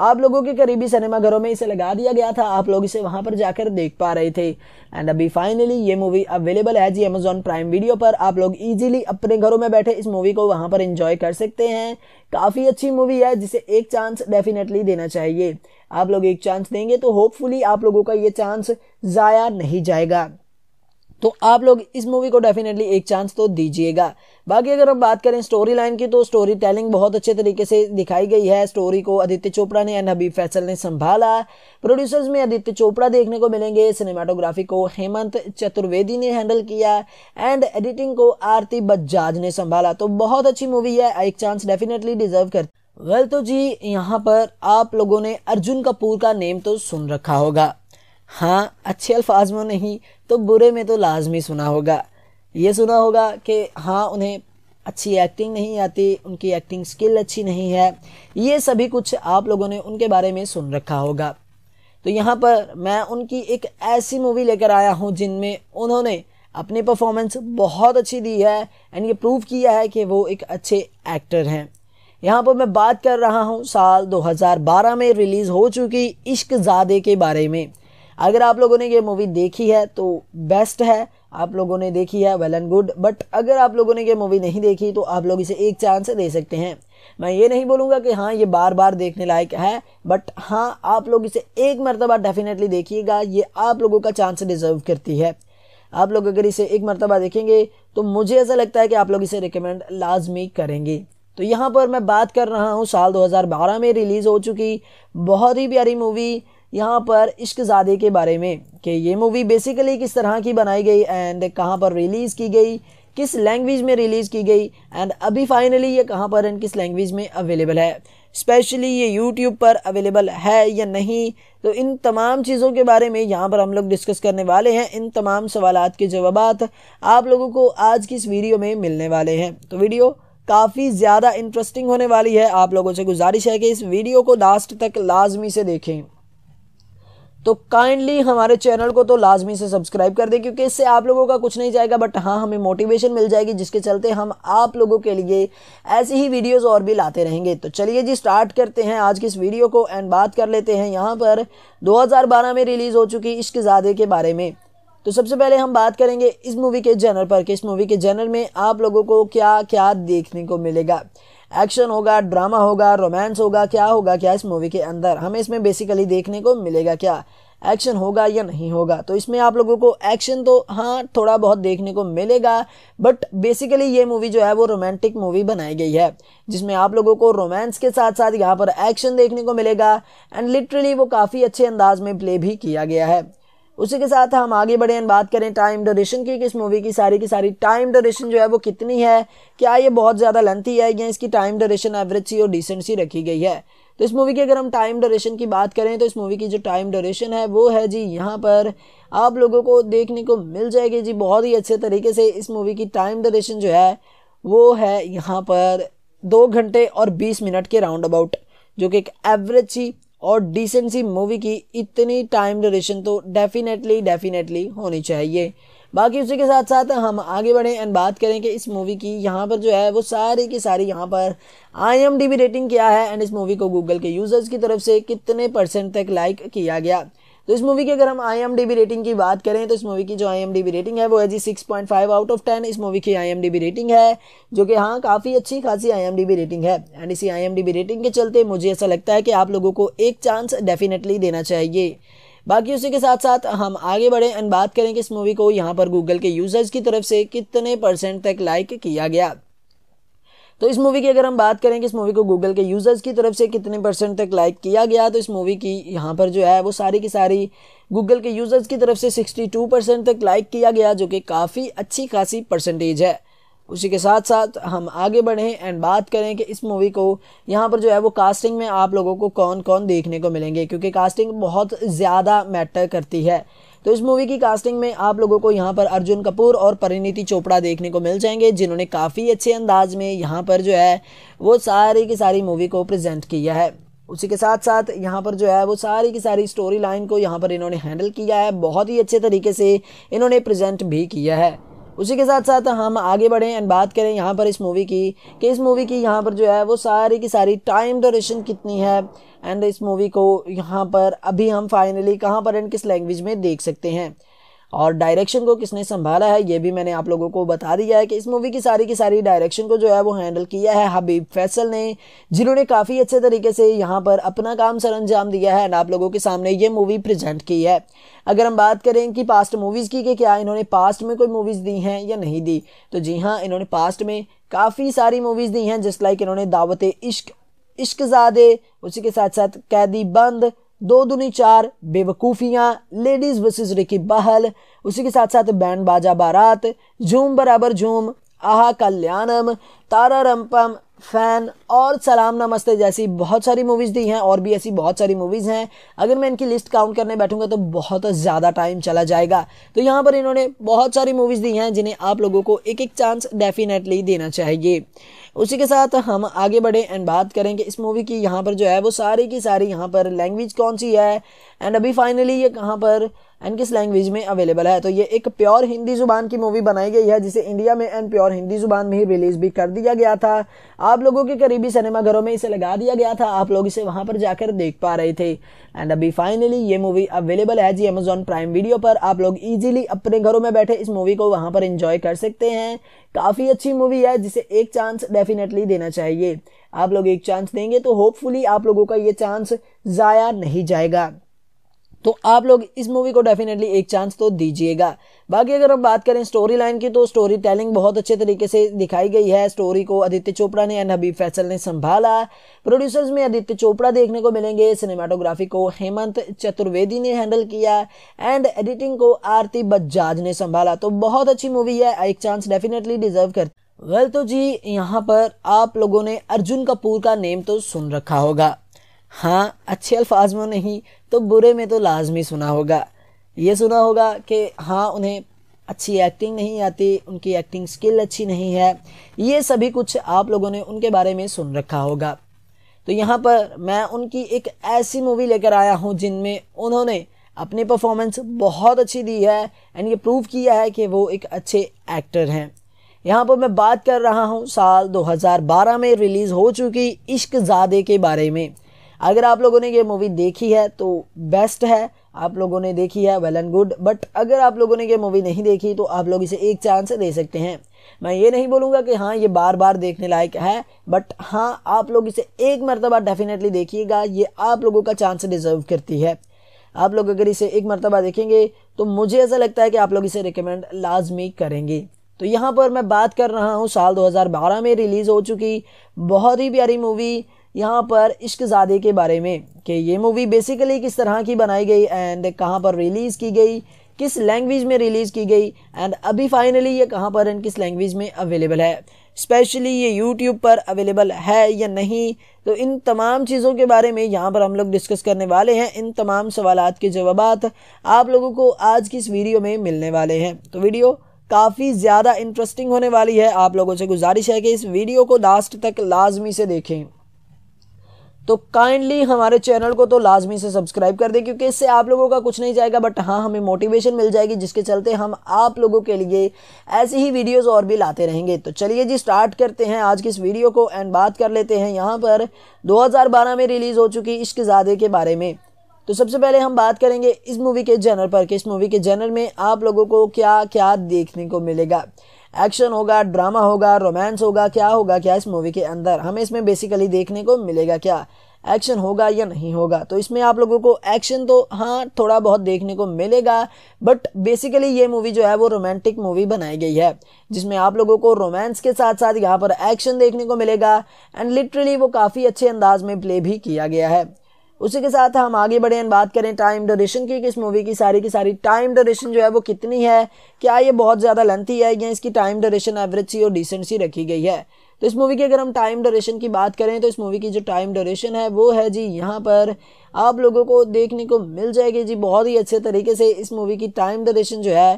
आप लोगों के करीबी सिनेमाघरों में इसे लगा दिया गया था आप लोग इसे वहाँ पर जाकर देख पा रहे थे एंड अभी फाइनली ये मूवी अवेलेबल है जी अमेजोन प्राइम वीडियो पर आप लोग ईजिली अपने घरों में बैठे इस मूवी को वहाँ पर इंजॉय कर सकते हैं काफ़ी अच्छी मूवी है जिसे एक चांस डेफिनेटली देना चाहिए आप लोग एक चांस देंगे तो होपफुली आप लोगों का ये चांस ज़ाया नहीं जाएगा तो आप लोग इस मूवी को डेफिनेटली एक चांस तो दीजिएगा बाकी अगर हम बात करें स्टोरी लाइन की तो स्टोरी टेलिंग बहुत अच्छे तरीके से दिखाई गई है स्टोरी को आदित्य चोपड़ा ने एंड हबीब फैसल ने संभाला प्रोड्यूसर्स में आदित्य चोपड़ा देखने को मिलेंगे सिनेमाटोग्राफी को हेमंत चतुर्वेदी ने हैंडल किया एंड एडिटिंग को आरती बजाज ने संभाला तो बहुत अच्छी मूवी है एक चांस डेफिनेटली डिजर्व कर वेल तो जी यहाँ पर आप लोगों ने अर्जुन कपूर का नेम तो सुन रखा होगा हाँ अच्छे अल्फाज में नहीं तो बुरे में तो लाजमी सुना होगा ये सुना होगा कि हाँ उन्हें अच्छी एक्टिंग नहीं आती उनकी एक्टिंग स्किल अच्छी नहीं है ये सभी कुछ आप लोगों ने उनके बारे में सुन रखा होगा तो यहाँ पर मैं उनकी एक ऐसी मूवी लेकर आया हूँ जिनमें उन्होंने अपनी परफॉर्मेंस बहुत अच्छी दी है एंड ये प्रूव किया है कि वो एक अच्छे एक्टर हैं यहाँ पर मैं बात कर रहा हूँ साल 2012 में रिलीज़ हो चुकी इश्क ज़ादे के बारे में अगर आप लोगों ने ये मूवी देखी है तो बेस्ट है आप लोगों ने देखी है वेल एंड गुड बट अगर आप लोगों ने ये मूवी नहीं देखी तो आप लोग इसे एक चांस दे सकते हैं मैं ये नहीं बोलूँगा कि हाँ ये बार बार देखने लायक है बट हाँ आप लोग इसे एक मरतबा डेफिनेटली देखिएगा ये आप लोगों का चांस डिज़र्व करती है आप लोग अगर इसे एक मरतबा देखेंगे तो मुझे ऐसा लगता है कि आप लोग इसे रिकमेंड लाजमी करेंगे तो यहाँ पर मैं बात कर रहा हूँ साल 2012 में रिलीज़ हो चुकी बहुत ही प्यारी मूवी यहाँ पर इश्कजादे के बारे में कि ये मूवी बेसिकली किस तरह की बनाई गई एंड कहाँ पर रिलीज़ की गई किस लैंग्वेज में रिलीज़ की गई एंड अभी फाइनली ये कहाँ पर एंड किस लैंग्वेज में अवेलेबल है स्पेशली ये यूट्यूब पर अवेलेबल है या नहीं तो इन तमाम चीज़ों के बारे में यहाँ पर हम लोग डिस्कस करने वाले हैं इन तमाम सवाल के जवाब आप लोगों को आज की इस वीडियो में मिलने वाले हैं तो वीडियो काफ़ी ज़्यादा इंटरेस्टिंग होने वाली है आप लोगों से गुजारिश है कि इस वीडियो को लास्ट तक लाजमी से देखें तो काइंडली हमारे चैनल को तो लाजमी से सब्सक्राइब कर दें क्योंकि इससे आप लोगों का कुछ नहीं जाएगा बट हाँ हमें मोटिवेशन मिल जाएगी जिसके चलते हम आप लोगों के लिए ऐसी ही वीडियोस और भी लाते रहेंगे तो चलिए जी स्टार्ट करते हैं आज की इस वीडियो को एंड बात कर लेते हैं यहाँ पर दो में रिलीज़ हो चुकी इश्क ज़्यादा के बारे में तो सबसे पहले हम बात करेंगे इस मूवी के जनर पर कि इस मूवी के जनर में आप लोगों को क्या क्या देखने को मिलेगा एक्शन होगा ड्रामा होगा रोमांस होगा क्या होगा क्या इस मूवी के अंदर हमें इसमें बेसिकली देखने को मिलेगा क्या एक्शन होगा या नहीं होगा तो इसमें आप लोगों को एक्शन तो हाँ थोड़ा बहुत देखने को मिलेगा बट बेसिकली ये मूवी जो है वो रोमांटिक मूवी बनाई गई है जिसमें आप लोगों को रोमांस के साथ साथ यहाँ पर एक्शन देखने को मिलेगा एंड लिटरली वो काफ़ी अच्छे अंदाज में प्ले भी किया गया है उसी के साथ हम आगे बढ़े बात करें टाइम ड्यूरेशन की कि इस मूवी की सारी की सारी टाइम ड्यूरेशन जो है वो कितनी है क्या ये बहुत ज़्यादा लेंथी है या इसकी टाइम ड्यूरेशन एवरेज सी और डिसेंट सी रखी गई है तो इस मूवी की अगर हम टाइम ड्यूरेशन की बात करें तो इस मूवी की जो टाइम ड्यूरेशन है वो है जी यहाँ पर आप लोगों को देखने को मिल जाएगी जी बहुत ही अच्छे तरीके से इस मूवी की टाइम ड्यूरेशन जो है वो है यहाँ पर दो घंटे और बीस मिनट के राउंड अबाउट जो कि एक एवरेज सी और डिसेंसी मूवी की इतनी टाइम ड्यूरेशन तो डेफिनेटली डेफिनेटली होनी चाहिए बाकी उसी के साथ साथ हम आगे बढ़ें एंड बात करें कि इस मूवी की यहाँ पर जो है वो सारी की सारी यहाँ पर आई रेटिंग क्या है एंड इस मूवी को गूगल के यूज़र्स की तरफ से कितने परसेंट तक लाइक किया गया तो इस मूवी की अगर हम आई रेटिंग की बात करें तो इस मूवी की जो आई रेटिंग है वो है जी six point five out of ten इस मूवी की आई रेटिंग है जो कि हाँ काफ़ी अच्छी खासी आई रेटिंग है एंड इसी आई रेटिंग के चलते मुझे ऐसा लगता है कि आप लोगों को एक चांस डेफिनेटली देना चाहिए बाकी उसी के साथ साथ हम आगे बढ़ें एंड बात करें कि इस मूवी को यहाँ पर गूगल के यूजर्स की तरफ से कितने परसेंट तक लाइक किया गया तो इस मूवी की अगर हम बात करें कि इस मूवी को गूगल के यूज़र्स की तरफ से कितने परसेंट तक लाइक किया गया तो इस मूवी की यहाँ पर जो है वो सारी की सारी गूगल के यूज़र्स की तरफ से 62 परसेंट तक लाइक किया गया जो कि काफ़ी अच्छी खासी परसेंटेज है उसी के साथ साथ हम आगे बढ़ें एंड बात करें कि इस मूवी को यहाँ पर जो है वो कास्टिंग में आप लोगों को कौन कौन देखने को मिलेंगे क्योंकि कास्टिंग बहुत ज़्यादा मैटर करती है तो इस मूवी की कास्टिंग में आप लोगों को यहाँ पर अर्जुन कपूर और परिणीति चोपड़ा देखने को मिल जाएंगे जिन्होंने काफ़ी अच्छे अंदाज में यहाँ पर जो है वो सारी की सारी मूवी को प्रेजेंट किया है उसी के साथ साथ यहाँ पर जो है वो सारी की सारी स्टोरी लाइन को यहाँ पर इन्होंने हैंडल किया है बहुत ही अच्छे तरीके से इन्होंने प्रेजेंट भी किया है उसी के साथ साथ हम आगे बढ़ें एंड बात करें यहाँ पर इस मूवी की कि इस मूवी की यहाँ पर जो है वो सारी की सारी टाइम डोरेशन कितनी है एंड इस मूवी को यहाँ पर अभी हम फाइनली कहाँ पर एंड किस लैंग्वेज में देख सकते हैं और डायरेक्शन को किसने संभाला है ये भी मैंने आप लोगों को बता दिया है कि इस मूवी की सारी की सारी डायरेक्शन को जो है वो हैंडल किया है हबीब फैसल ने जिन्होंने काफ़ी अच्छे तरीके से यहाँ पर अपना काम सर अंजाम दिया है एंड आप लोगों के सामने ये मूवी प्रजेंट की है अगर हम बात करें कि पास्ट मूवीज़ की कि क्या इन्होंने पास्ट में कोई मूवीज़ दी हैं या नहीं दी तो जी हाँ इन्होंने पास्ट में काफ़ी सारी मूवीज़ दी हैं जस्ट लाइक इन्होंने दावत इश्क इश्कजादे उसी के साथ साथ कैदी बंद दो दुनी चार बेवकूफ़ियाँ लेडीज़ वर्सेस रिकी बहल उसी के साथ साथ बैंड बाजा बारात झूम बराबर झूम आहा कल्याणम तारा रंपम फैन और सलाम नमस्ते जैसी बहुत सारी मूवीज़ दी हैं और भी ऐसी बहुत सारी मूवीज़ हैं अगर मैं इनकी लिस्ट काउंट करने बैठूंगा तो बहुत ज़्यादा टाइम चला जाएगा तो यहाँ पर इन्होंने बहुत सारी मूवीज़ दी हैं जिन्हें आप लोगों को एक एक चांस डेफिनेटली देना चाहिए उसी के साथ हम आगे बढ़े एंड बात करें कि इस मूवी की यहाँ पर जो है वो सारी की सारी यहाँ पर लैंग्वेज कौन सी है एंड अभी फाइनली ये कहाँ पर एंड किस लैंग्वेज में अवेलेबल है तो ये एक प्योर हिंदी जुबान की मूवी बनाई गई है जिसे इंडिया में एंड प्योर हिंदी जुबान में ही रिलीज भी कर दिया गया था आप लोगों के करीबी सिनेमाघरों में इसे लगा दिया गया था आप लोग इसे वहाँ पर जाकर देख पा रहे थे एंड अभी फाइनली ये मूवी अवेलेबल है जी अमेजोन प्राइम वीडियो पर आप लोग ईजिली अपने घरों में बैठे इस मूवी को वहाँ पर इंजॉय कर सकते हैं काफ़ी अच्छी मूवी है जिसे एक चांस डेफिनेटली देना चाहिए आप लोग एक चांस देंगे तो होपफुली आप लोगों का ये चांस ज़ाया नहीं जाएगा तो आप लोग इस मूवी को डेफिनेटली एक चांस तो दीजिएगा बाकी अगर हम बात करें स्टोरी लाइन की तो स्टोरी टेलिंग बहुत अच्छे तरीके से दिखाई गई है स्टोरी को आदित्य चोपड़ा ने एंड हबीब फैसल ने संभाला प्रोड्यूसर्स में आदित्य चोपड़ा देखने को मिलेंगे सिनेमाटोग्राफी को हेमंत चतुर्वेदी ने हैंडल किया एंड एडिटिंग को आरती बजाज ने संभाला तो बहुत अच्छी मूवी है एक चांस डेफिनेटली डिजर्व कर वेल तो जी यहाँ पर आप लोगों ने अर्जुन कपूर का नेम तो सुन रखा होगा हाँ अच्छे अल्फाज में नहीं तो बुरे में तो लाजमी सुना होगा ये सुना होगा कि हाँ उन्हें अच्छी एक्टिंग नहीं आती उनकी एक्टिंग स्किल अच्छी नहीं है ये सभी कुछ आप लोगों ने उनके बारे में सुन रखा होगा तो यहाँ पर मैं उनकी एक ऐसी मूवी लेकर आया हूँ जिनमें उन्होंने अपनी परफॉर्मेंस बहुत अच्छी दी है एंड ये प्रूव किया है कि वो एक अच्छे एक्टर हैं यहाँ पर मैं बात कर रहा हूँ साल 2012 में रिलीज़ हो चुकी इश्क ज़ादे के बारे में अगर आप लोगों ने ये मूवी देखी है तो बेस्ट है आप लोगों ने देखी है वेल एंड गुड बट अगर आप लोगों ने ये मूवी नहीं देखी तो आप लोग इसे एक चांस दे सकते हैं मैं ये नहीं बोलूँगा कि हाँ ये बार बार देखने लायक है बट हाँ आप लोग इसे एक मरतबा डेफिनेटली देखिएगा ये आप लोगों का चांस डिज़र्व करती है आप लोग अगर इसे एक मरतबा देखेंगे तो मुझे ऐसा लगता है कि आप लोग इसे रिकमेंड लाजमी करेंगे तो यहाँ पर मैं बात कर रहा हूँ साल 2012 में रिलीज़ हो चुकी बहुत ही प्यारी मूवी यहाँ पर इश्कजादे के बारे में कि ये मूवी बेसिकली किस तरह की बनाई गई एंड कहाँ पर रिलीज़ की गई किस लैंग्वेज में रिलीज़ की गई एंड अभी फाइनली ये कहाँ पर एंड किस लैंग्वेज में अवेलेबल है स्पेशली ये यूट्यूब पर अवेलेबल है या नहीं तो इन तमाम चीज़ों के बारे में यहाँ पर हम लोग डिस्कस करने वाले हैं इन तमाम सवाल के जवाब आप लोगों को आज की इस वीडियो में मिलने वाले हैं तो वीडियो काफ़ी ज़्यादा इंटरेस्टिंग होने वाली है आप लोगों से गुजारिश है कि इस वीडियो को लास्ट तक लाजमी से देखें तो काइंडली हमारे चैनल को तो लाजमी से सब्सक्राइब कर दें क्योंकि इससे आप लोगों का कुछ नहीं जाएगा बट हाँ हमें मोटिवेशन मिल जाएगी जिसके चलते हम आप लोगों के लिए ऐसी ही वीडियोस और भी लाते रहेंगे तो चलिए जी स्टार्ट करते हैं आज की इस वीडियो को एंड बात कर लेते हैं यहाँ पर दो में रिलीज़ हो चुकी इश्क ज्यादे के बारे में तो सबसे पहले हम बात करेंगे इस मूवी के जनर पर कि इस मूवी के जनर में आप लोगों को क्या क्या देखने को मिलेगा एक्शन होगा ड्रामा होगा रोमांस होगा क्या होगा क्या इस मूवी के अंदर हमें इसमें बेसिकली देखने को मिलेगा क्या एक्शन होगा या नहीं होगा तो इसमें आप लोगों को एक्शन तो हाँ थोड़ा बहुत देखने को मिलेगा बट बेसिकली ये मूवी जो है वो रोमांटिक मूवी बनाई गई है जिसमें आप लोगों को रोमांस के साथ साथ यहाँ पर एक्शन देखने को मिलेगा एंड लिटरली वो काफ़ी अच्छे अंदाज में प्ले भी किया गया है उसी के साथ हम आगे बढ़े एंड बात करें टाइम ड्यूरेशन की कि इस मूवी की सारी की सारी टाइम ड्यूरेशन जो है वो कितनी है क्या ये बहुत ज़्यादा लेंथी है या इसकी टाइम ड्यूरेशन एवरेज सी और डिसेंट सी रखी गई है तो इस मूवी की अगर हम टाइम ड्यूरेशन की बात करें तो इस मूवी की जो टाइम ड्यूरेशन है वो है जी यहाँ पर आप लोगों को देखने को मिल जाएगी जी बहुत ही अच्छे तरीके से इस मूवी की टाइम ड्यूरेशन जो है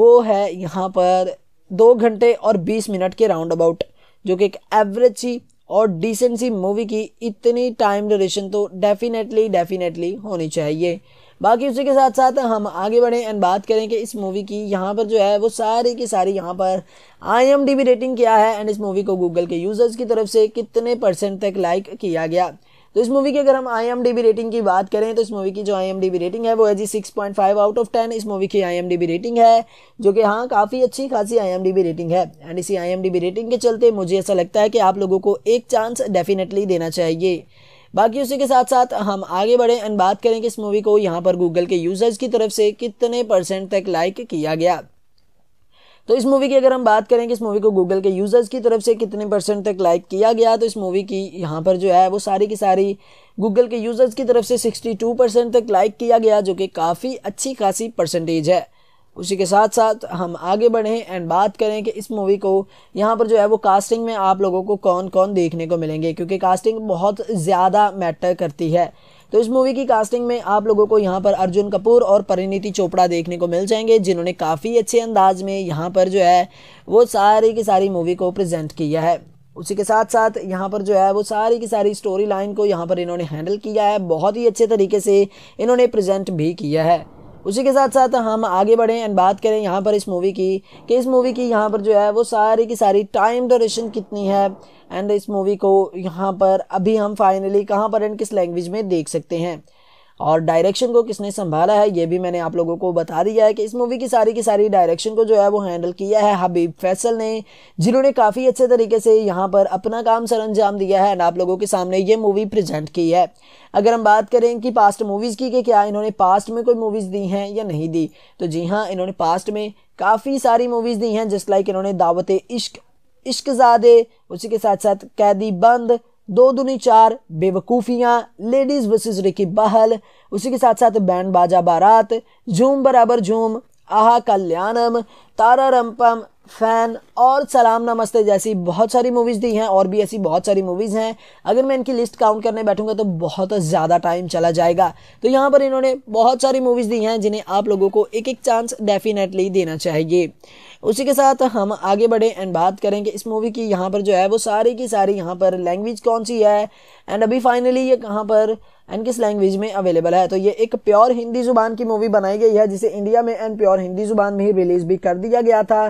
वो है यहाँ पर दो घंटे और बीस मिनट के राउंड अबाउट जो कि एक एवरेज सी और डिसेंसी मूवी की इतनी टाइम ड्यूरेशन तो डेफिनेटली डेफिनेटली होनी चाहिए बाकी उसी के साथ साथ हम आगे बढ़ें एंड बात करें कि इस मूवी की यहाँ पर जो है वो सारी की सारी यहाँ पर आई रेटिंग क्या है एंड इस मूवी को गूगल के यूज़र्स की तरफ से कितने परसेंट तक लाइक किया गया तो इस मूवी की अगर हम आई रेटिंग की बात करें तो इस मूवी की जो आई रेटिंग है वो है जी six point five out of ten इस मूवी की आई रेटिंग है जो कि हाँ काफ़ी अच्छी खासी आई रेटिंग है एंड इसी आई रेटिंग के चलते मुझे ऐसा लगता है कि आप लोगों को एक चांस डेफिनेटली देना चाहिए बाकी उसी के साथ साथ हम आगे बढ़े एंड बात करें कि इस मूवी को यहाँ पर गूगल के यूजर्स की तरफ से कितने परसेंट तक लाइक किया गया तो इस मूवी की अगर हम बात करें कि इस मूवी को गूगल के यूज़र्स की तरफ से कितने परसेंट तक लाइक किया गया तो इस मूवी की यहाँ पर जो है वो सारी की सारी गूगल के यूज़र्स की तरफ से 62 परसेंट तक लाइक किया गया जो कि काफ़ी अच्छी खासी परसेंटेज है उसी के साथ साथ हम आगे बढ़ें एंड बात करें कि इस मूवी को यहाँ पर जो है वो कास्टिंग में आप लोगों को कौन कौन देखने को मिलेंगे क्योंकि कास्टिंग बहुत ज़्यादा मैटर करती है तो इस मूवी की कास्टिंग में आप लोगों को यहाँ पर अर्जुन कपूर और परिणीति चोपड़ा देखने को मिल जाएंगे जिन्होंने काफ़ी अच्छे अंदाज में यहाँ पर जो है वो सारी की सारी मूवी को प्रजेंट किया है उसी के साथ साथ यहाँ पर जो है वो सारी की सारी स्टोरी लाइन को यहाँ पर इन्होंने हैंडल किया है बहुत ही अच्छे तरीके से इन्होंने प्रजेंट भी किया है उसी के साथ साथ हम आगे बढ़ें एंड बात करें यहाँ पर इस मूवी की कि इस मूवी की यहाँ पर जो है वो सारी की सारी टाइम ड्यूरेशन कितनी है एंड इस मूवी को यहाँ पर अभी हम फाइनली कहाँ पर एंड किस लैंग्वेज में देख सकते हैं और डायरेक्शन को किसने संभाला है ये भी मैंने आप लोगों को बता दिया है कि इस मूवी की सारी की सारी डायरेक्शन को जो है वो हैंडल किया है हबीब फैसल ने जिन्होंने काफ़ी अच्छे तरीके से यहाँ पर अपना काम सर अंजाम दिया है एंड आप लोगों के सामने ये मूवी प्रजेंट की है अगर हम बात करें कि पास्ट मूवीज़ की कि क्या इन्होंने पास्ट में कोई मूवीज़ दी हैं या नहीं दी तो जी हाँ इन्होंने पास्ट में काफ़ी सारी मूवीज़ दी हैं जिस लाइक इन्होंने दावत इश्क इश्क ज़्यादा उसी के साथ साथ कैदी बंद दो दुनी चार बेवकूफ़ियाँ लेडीज़ वर्सेस रिकी बहल उसी के साथ साथ बैंड बाजा बारात झूम बराबर झूम आहा कल्याणम तारा रंपम फैन और सलाम नमस्ते जैसी बहुत सारी मूवीज़ दी हैं और भी ऐसी बहुत सारी मूवीज़ हैं अगर मैं इनकी लिस्ट काउंट करने बैठूंगा तो बहुत ज़्यादा टाइम चला जाएगा तो यहाँ पर इन्होंने बहुत सारी मूवीज़ दी हैं जिन्हें आप लोगों को एक एक चांस डेफिनेटली देना चाहिए उसी के साथ हम आगे बढ़े एंड बात करें कि इस मूवी की यहाँ पर जो है वो सारी की सारी यहाँ पर लैंग्वेज कौन सी है एंड अभी फाइनली ये कहाँ पर एंड किस लैंग्वेज में अवेलेबल है तो ये एक प्योर हिंदी ज़ुबान की मूवी बनाई गई है जिसे इंडिया में एंड प्योर हिंदी ज़ुबान में ही रिलीज़ भी कर दिया गया था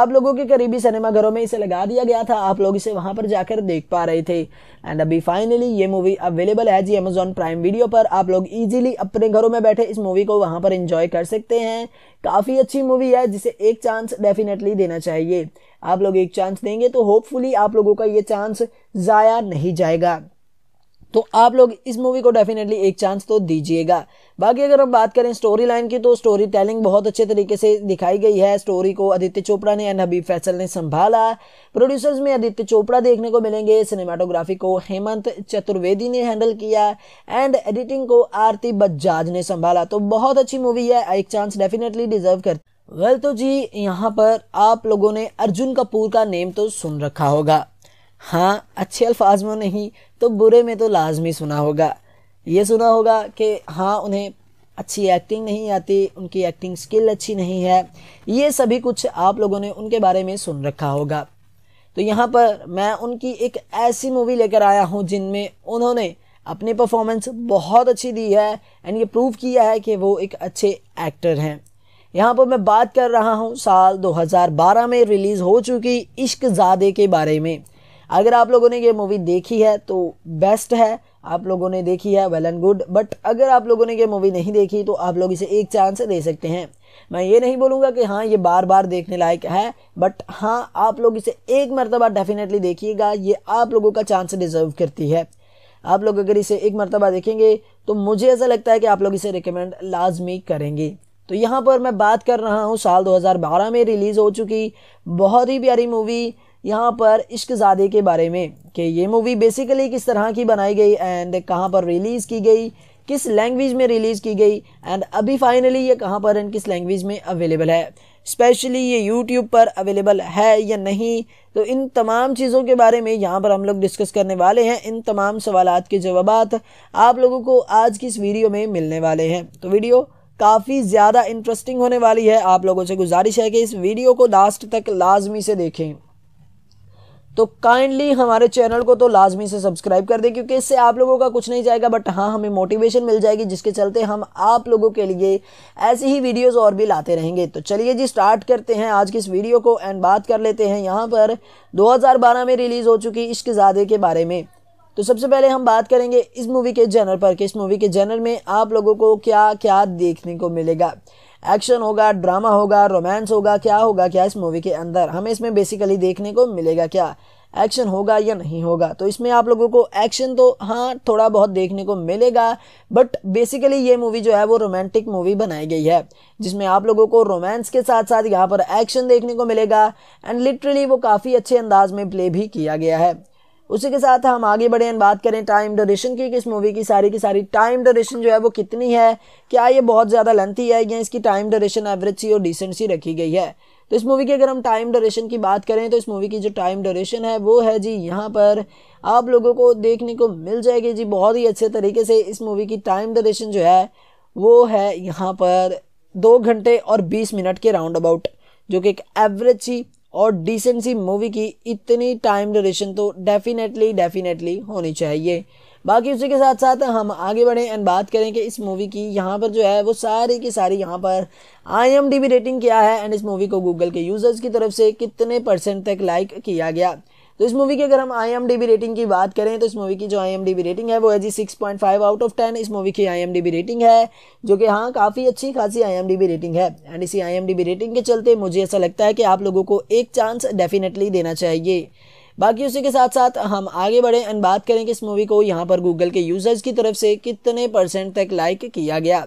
आप लोगों के करीबी सिनेमाघरों में इसे लगा दिया गया था आप लोग इसे वहाँ पर जाकर देख पा रहे थे एंड अभी फाइनली ये मूवी अवेलेबल है जी अमेजोन प्राइम वीडियो पर आप लोग ईजिली अपने घरों में बैठे इस मूवी को वहाँ पर इंजॉय कर सकते हैं काफ़ी अच्छी मूवी है जिसे एक चांस डेफिनेटली देना चाहिए आप लोग एक चांस देंगे तो होपफुली आप लोगों का ये चांस ज़ाया नहीं जाएगा तो आप लोग इस मूवी को डेफिनेटली एक चांस तो दीजिएगा बाकी अगर हम बात करें स्टोरी लाइन की तो स्टोरी टेलिंग बहुत अच्छे तरीके से दिखाई गई है स्टोरी को आदित्य चोपड़ा ने एंड हबीब फैसल ने संभाला प्रोड्यूसर्स में आदित्य चोपड़ा देखने को मिलेंगे सिनेमाटोग्राफी को हेमंत चतुर्वेदी ने हैंडल किया एंड एडिटिंग को आरती बजाज ने संभाला तो बहुत अच्छी मूवी है एक चांस डेफिनेटली डिजर्व कर वेल तो जी यहाँ पर आप लोगों ने अर्जुन कपूर का नेम तो सुन रखा होगा हाँ अच्छे अल्फाज में नहीं तो बुरे में तो लाजमी सुना होगा ये सुना होगा कि हाँ उन्हें अच्छी एक्टिंग नहीं आती उनकी एक्टिंग स्किल अच्छी नहीं है ये सभी कुछ आप लोगों ने उनके बारे में सुन रखा होगा तो यहाँ पर मैं उनकी एक ऐसी मूवी लेकर आया हूँ जिनमें उन्होंने अपनी परफॉर्मेंस बहुत अच्छी दी है एंड ये प्रूव किया है कि वो एक अच्छे एक्टर हैं यहाँ पर मैं बात कर रहा हूँ साल 2012 में रिलीज़ हो चुकी इश्क ज़ादे के बारे में अगर आप लोगों ने ये मूवी देखी है तो बेस्ट है आप लोगों ने देखी है वेल एंड गुड बट अगर आप लोगों ने ये मूवी नहीं देखी तो आप लोग इसे एक चांस दे सकते हैं मैं ये नहीं बोलूँगा कि हाँ ये बार बार देखने लायक है बट हाँ आप लोग इसे एक मरतबा डेफिनेटली देखिएगा ये आप लोगों का चांस डिज़र्व करती है आप लोग अगर इसे एक मरतबा देखेंगे तो मुझे ऐसा लगता है कि आप लोग इसे रिकमेंड लाजमी करेंगे तो यहाँ पर मैं बात कर रहा हूँ साल 2012 में रिलीज़ हो चुकी बहुत ही प्यारी मूवी यहाँ पर इश्कजादे के बारे में कि ये मूवी बेसिकली किस तरह की बनाई गई एंड कहाँ पर रिलीज़ की गई किस लैंग्वेज में रिलीज़ की गई एंड अभी फाइनली ये कहाँ पर एंड किस लैंग्वेज में अवेलेबल है स्पेशली ये यूट्यूब पर अवेलेबल है या नहीं तो इन तमाम चीज़ों के बारे में यहाँ पर हम लोग डिस्कस करने वाले हैं इन तमाम सवाल के जवाब आप लोगों को आज की इस वीडियो में मिलने वाले हैं तो वीडियो काफ़ी ज़्यादा इंटरेस्टिंग होने वाली है आप लोगों से गुजारिश है कि इस वीडियो को लास्ट तक लाजमी से देखें तो काइंडली हमारे चैनल को तो लाजमी से सब्सक्राइब कर दें क्योंकि इससे आप लोगों का कुछ नहीं जाएगा बट हाँ हमें मोटिवेशन मिल जाएगी जिसके चलते हम आप लोगों के लिए ऐसी ही वीडियोस और भी लाते रहेंगे तो चलिए जी स्टार्ट करते हैं आज की इस वीडियो को एंड बात कर लेते हैं यहाँ पर 2012 में रिलीज़ हो चुकी इश्क ज़्यादा के बारे में तो सबसे पहले हम बात करेंगे इस मूवी के जनर पर कि इस मूवी के जनर में आप लोगों को क्या क्या देखने को मिलेगा एक्शन होगा ड्रामा होगा रोमांस होगा क्या होगा क्या इस मूवी के अंदर हमें इसमें बेसिकली देखने को मिलेगा क्या एक्शन होगा या नहीं होगा तो इसमें आप लोगों को एक्शन तो हाँ थोड़ा बहुत देखने को मिलेगा बट बेसिकली ये मूवी जो है वो रोमांटिक मूवी बनाई गई है जिसमें आप लोगों को रोमांस के साथ साथ यहाँ पर एक्शन देखने को मिलेगा एंड लिटरली वो काफ़ी अच्छे अंदाज में प्ले भी किया गया है उसी के साथ हम आगे बढ़े एंड बात करें टाइम डोरेशन की कि इस मूवी की सारी की सारी टाइम डोरेशन जो है वो कितनी है क्या ये बहुत ज़्यादा लेंथी है या इसकी टाइम डोरेशन एवरेज सी और डिसेंट सी रखी गई है तो इस मूवी की अगर हम टाइम डोरेशन की बात करें तो इस मूवी की जो टाइम डोरेशन है वो है जी यहाँ पर आप लोगों को देखने को मिल जाएगी जी बहुत ही अच्छे तरीके से इस मूवी की टाइम डोरेशन जो है वो है यहाँ पर दो घंटे और बीस मिनट के राउंड अबाउट जो कि एक एवरेज सी और डिसेंसी मूवी की इतनी टाइम ड्यूरेशन तो डेफिनेटली डेफिनेटली होनी चाहिए बाकी उसी के साथ साथ हम आगे बढ़ें एंड बात करें कि इस मूवी की यहाँ पर जो है वो सारी की सारी यहाँ पर आई रेटिंग क्या है एंड इस मूवी को गूगल के यूज़र्स की तरफ से कितने परसेंट तक लाइक किया गया तो इस मूवी की अगर हम आई रेटिंग की बात करें तो इस मूवी की जो आई रेटिंग है वो है जी six point five out of ten इस मूवी की आई रेटिंग है जो कि हाँ काफ़ी अच्छी खासी आई रेटिंग है एंड इसी आई रेटिंग के चलते मुझे ऐसा लगता है कि आप लोगों को एक चांस डेफिनेटली देना चाहिए बाकी उसी के साथ साथ हम आगे बढ़ें एंड बात करें कि इस मूवी को यहाँ पर गूगल के यूजर्स की तरफ से कितने परसेंट तक लाइक किया गया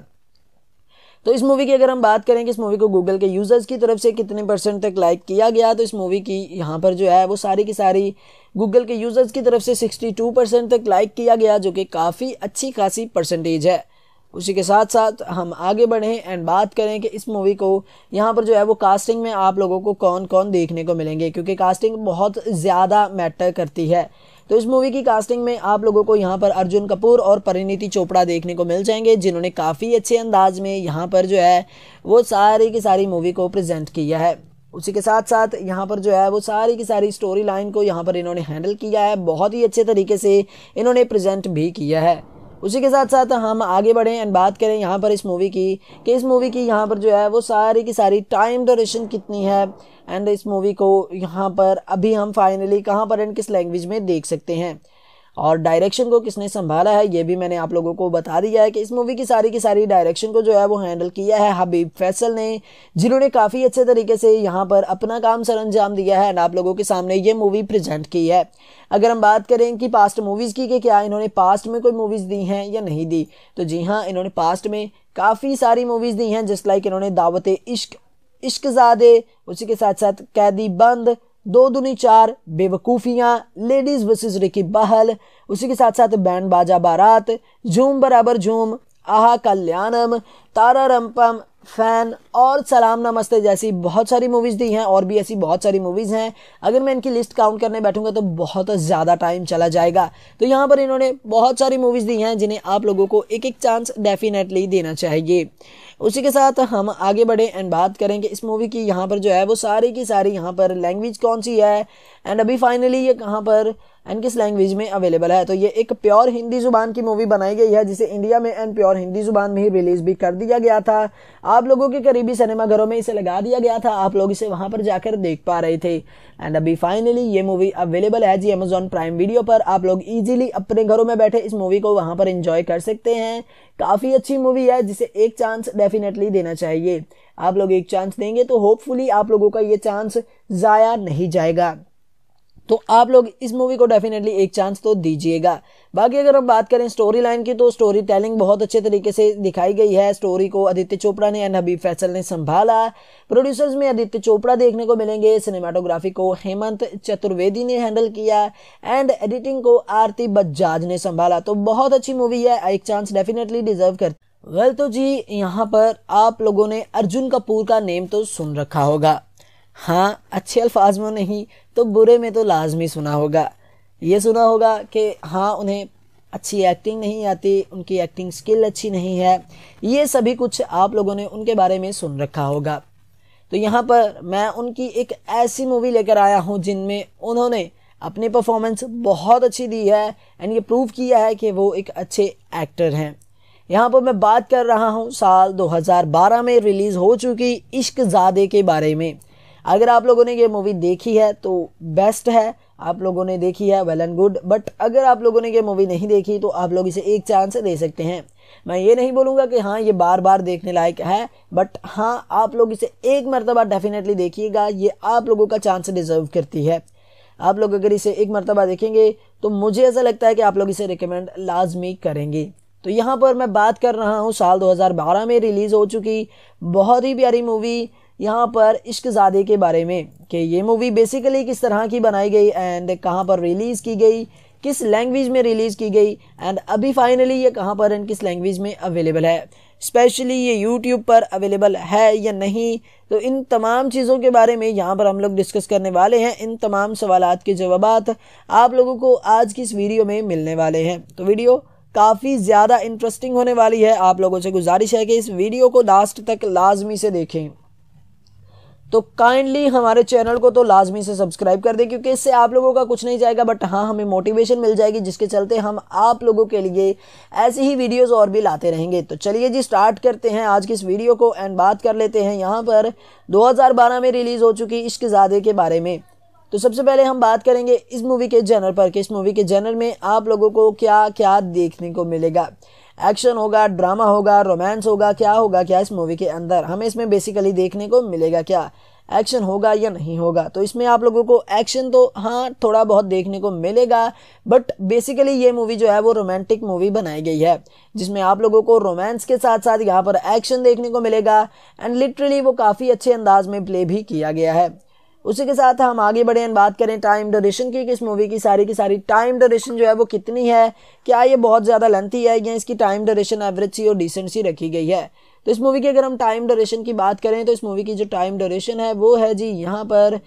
तो इस मूवी की अगर हम बात करें कि इस मूवी को गूगल के यूज़र्स की तरफ से कितने परसेंट तक लाइक किया गया तो इस मूवी की यहाँ पर जो है वो सारी की सारी गूगल के यूज़र्स की तरफ से 62 परसेंट तक लाइक किया गया जो कि काफ़ी अच्छी खासी परसेंटेज है उसी के साथ साथ हम आगे बढ़ें एंड बात करें कि इस मूवी को यहाँ पर जो है वो कास्टिंग में आप लोगों को कौन कौन देखने को मिलेंगे क्योंकि कास्टिंग बहुत ज़्यादा मैटर करती है तो इस मूवी की कास्टिंग में आप लोगों को यहाँ पर अर्जुन कपूर और परिणीति चोपड़ा देखने को मिल जाएंगे जिन्होंने काफ़ी अच्छे अंदाज में यहाँ पर जो है वो सारी की सारी मूवी को प्रजेंट किया है उसी के साथ साथ यहाँ पर जो है वो सारी की सारी स्टोरी लाइन को यहाँ पर इन्होंने हैंडल किया है बहुत ही अच्छे तरीके से इन्होंने प्रजेंट भी किया है उसी के साथ साथ हम आगे बढ़ें एंड बात करें यहाँ पर इस मूवी की कि इस मूवी की यहाँ पर जो है वो सारी की सारी टाइम ड्यूरेशन कितनी है एंड इस मूवी को यहाँ पर अभी हम फाइनली कहाँ पर एंड किस लैंग्वेज में देख सकते हैं और डायरेक्शन को किसने संभाला है ये भी मैंने आप लोगों को बता दिया है कि इस मूवी की सारी की सारी डायरेक्शन को जो है वो हैंडल किया है हबीब फैसल ने जिन्होंने काफ़ी अच्छे तरीके से यहाँ पर अपना काम सर अंजाम दिया है एंड आप लोगों के सामने ये मूवी प्रजेंट की है अगर हम बात करें कि पास्ट मूवीज़ की कि क्या इन्होंने पास्ट में कोई मूवीज़ दी हैं या नहीं दी तो जी हाँ इन्होंने पास्ट में काफ़ी सारी मूवीज़ दी हैं जिस लाइक इन्होंने दावत इश्क इश्क ज़्यादा उसी के साथ साथ कैदी बंद दो दुनी चार बेवकूफ़ियाँ लेडीज़ वर्सेस रिकी बहल उसी के साथ साथ बैंड बाजा बारात झूम बराबर झूम आहा कल्याणम तारा रंपम फैन और सलाम नमस्ते जैसी बहुत सारी मूवीज़ दी हैं और भी ऐसी बहुत सारी मूवीज़ हैं अगर मैं इनकी लिस्ट काउंट करने बैठूंगा तो बहुत ज़्यादा टाइम चला जाएगा तो यहाँ पर इन्होंने बहुत सारी मूवीज़ दी हैं जिन्हें आप लोगों को एक एक चांस डेफिनेटली देना चाहिए उसी के साथ हम आगे बढ़े एंड बात करें कि इस मूवी की यहाँ पर जो है वो सारी की सारी यहाँ पर लैंग्वेज कौन सी है एंड अभी फाइनली ये कहाँ पर एंड किस लैंग्वेज में अवेलेबल है तो ये एक प्योर हिंदी ज़ुबान की मूवी बनाई गई है जिसे इंडिया में एंड प्योर हिंदी ज़ुबान में ही रिलीज़ भी कर दिया गया था आप लोगों के करीबी सिनेमाघरों में इसे लगा दिया गया था आप लोग इसे वहाँ पर जाकर देख पा रहे थे एंड अभी फाइनली ये मूवी अवेलेबल है जी अमेजोन प्राइम वीडियो पर आप लोग इजीली अपने घरों में बैठे इस मूवी को वहां पर इंजॉय कर सकते हैं काफ़ी अच्छी मूवी है जिसे एक चांस डेफिनेटली देना चाहिए आप लोग एक चांस देंगे तो होपफुली आप लोगों का ये चांस ज़ाया नहीं जाएगा तो आप लोग इस मूवी को डेफिनेटली एक चांस तो दीजिएगा बाकी अगर हम बात करें स्टोरी लाइन की तो स्टोरी टेलिंग बहुत अच्छे तरीके से दिखाई गई है स्टोरी को आदित्य चोपड़ा ने एंड हबीब फैसल ने संभाला प्रोड्यूसर्स में आदित्य चोपड़ा देखने को मिलेंगे सिनेमाटोग्राफी को हेमंत चतुर्वेदी ने हैंडल किया एंड एडिटिंग को आरती बजाज ने संभाला तो बहुत अच्छी मूवी है एक चांस डेफिनेटली डिजर्व कर वेल तो जी यहाँ पर आप लोगों ने अर्जुन कपूर का नेम तो सुन रखा होगा हाँ अच्छे अल्फाज में नहीं तो बुरे में तो लाजमी सुना होगा ये सुना होगा कि हाँ उन्हें अच्छी एक्टिंग नहीं आती उनकी एक्टिंग स्किल अच्छी नहीं है ये सभी कुछ आप लोगों ने उनके बारे में सुन रखा होगा तो यहाँ पर मैं उनकी एक ऐसी मूवी लेकर आया हूँ जिनमें उन्होंने अपनी परफॉर्मेंस बहुत अच्छी दी है एंड ये प्रूव किया है कि वो एक अच्छे एक्टर हैं यहाँ पर मैं बात कर रहा हूँ साल 2012 में रिलीज़ हो चुकी इश्क ज़ादे के बारे में अगर आप लोगों ने ये मूवी देखी है तो बेस्ट है आप लोगों ने देखी है वेल एंड गुड बट अगर आप लोगों ने ये मूवी नहीं देखी तो आप लोग इसे एक चांस दे सकते हैं मैं ये नहीं बोलूँगा कि हाँ ये बार बार देखने लायक है बट हाँ आप लोग इसे एक मरतबा डेफिनेटली देखिएगा ये आप लोगों का चांस डिज़र्व करती है आप लोग अगर इसे एक मरतबा देखेंगे तो मुझे ऐसा लगता है कि आप लोग इसे रिकमेंड लाजमी करेंगे तो यहाँ पर मैं बात कर रहा हूँ साल 2012 में रिलीज़ हो चुकी बहुत ही प्यारी मूवी यहाँ पर इश्कजादे के बारे में कि ये मूवी बेसिकली किस तरह की बनाई गई एंड कहाँ पर रिलीज़ की गई किस लैंग्वेज में रिलीज़ की गई एंड अभी फाइनली ये कहाँ पर एंड किस लैंग्वेज में अवेलेबल है स्पेशली ये यूट्यूब पर अवेलेबल है या नहीं तो इन तमाम चीज़ों के बारे में यहाँ पर हम लोग डिस्कस करने वाले हैं इन तमाम सवाल के जवाब आप लोगों को आज की इस वीडियो में मिलने वाले हैं तो वीडियो काफ़ी ज़्यादा इंटरेस्टिंग होने वाली है आप लोगों से गुजारिश है कि इस वीडियो को लास्ट तक लाजमी से देखें तो काइंडली हमारे चैनल को तो लाजमी से सब्सक्राइब कर दें क्योंकि इससे आप लोगों का कुछ नहीं जाएगा बट हाँ हमें मोटिवेशन मिल जाएगी जिसके चलते हम आप लोगों के लिए ऐसी ही वीडियोज़ और भी लाते रहेंगे तो चलिए जी स्टार्ट करते हैं आज की इस वीडियो को एंड बात कर लेते हैं यहाँ पर दो में रिलीज़ हो चुकी इश्क ज़्यादा के बारे में तो सबसे पहले हम बात करेंगे इस मूवी के जनर पर कि इस मूवी के जनर में आप लोगों को क्या क्या देखने को मिलेगा एक्शन होगा ड्रामा होगा रोमांस होगा क्या होगा क्या इस मूवी के अंदर हमें इसमें बेसिकली देखने को मिलेगा क्या एक्शन होगा या नहीं होगा तो इसमें आप लोगों को एक्शन तो हाँ थोड़ा बहुत देखने को मिलेगा बट बेसिकली ये मूवी जो है वो रोमांटिक मूवी बनाई गई है जिसमें आप लोगों को रोमांस के साथ साथ यहाँ पर एक्शन देखने को मिलेगा एंड लिटरली वो काफ़ी अच्छे अंदाज में प्ले भी किया गया है उसी के साथ हम आगे बढ़े बात करें टाइम ड्यूरेशन की कि इस मूवी की सारी की सारी टाइम ड्यूरेशन जो है वो कितनी है क्या ये बहुत ज़्यादा लेंथी है या इसकी टाइम ड्यूरेशन एवरेज सी और डिसेंट सी रखी गई है तो इस मूवी की अगर हम टाइम ड्यूरेशन की बात करें तो इस मूवी की जो टाइम ड्यूरेशन है वो है जी यहाँ पर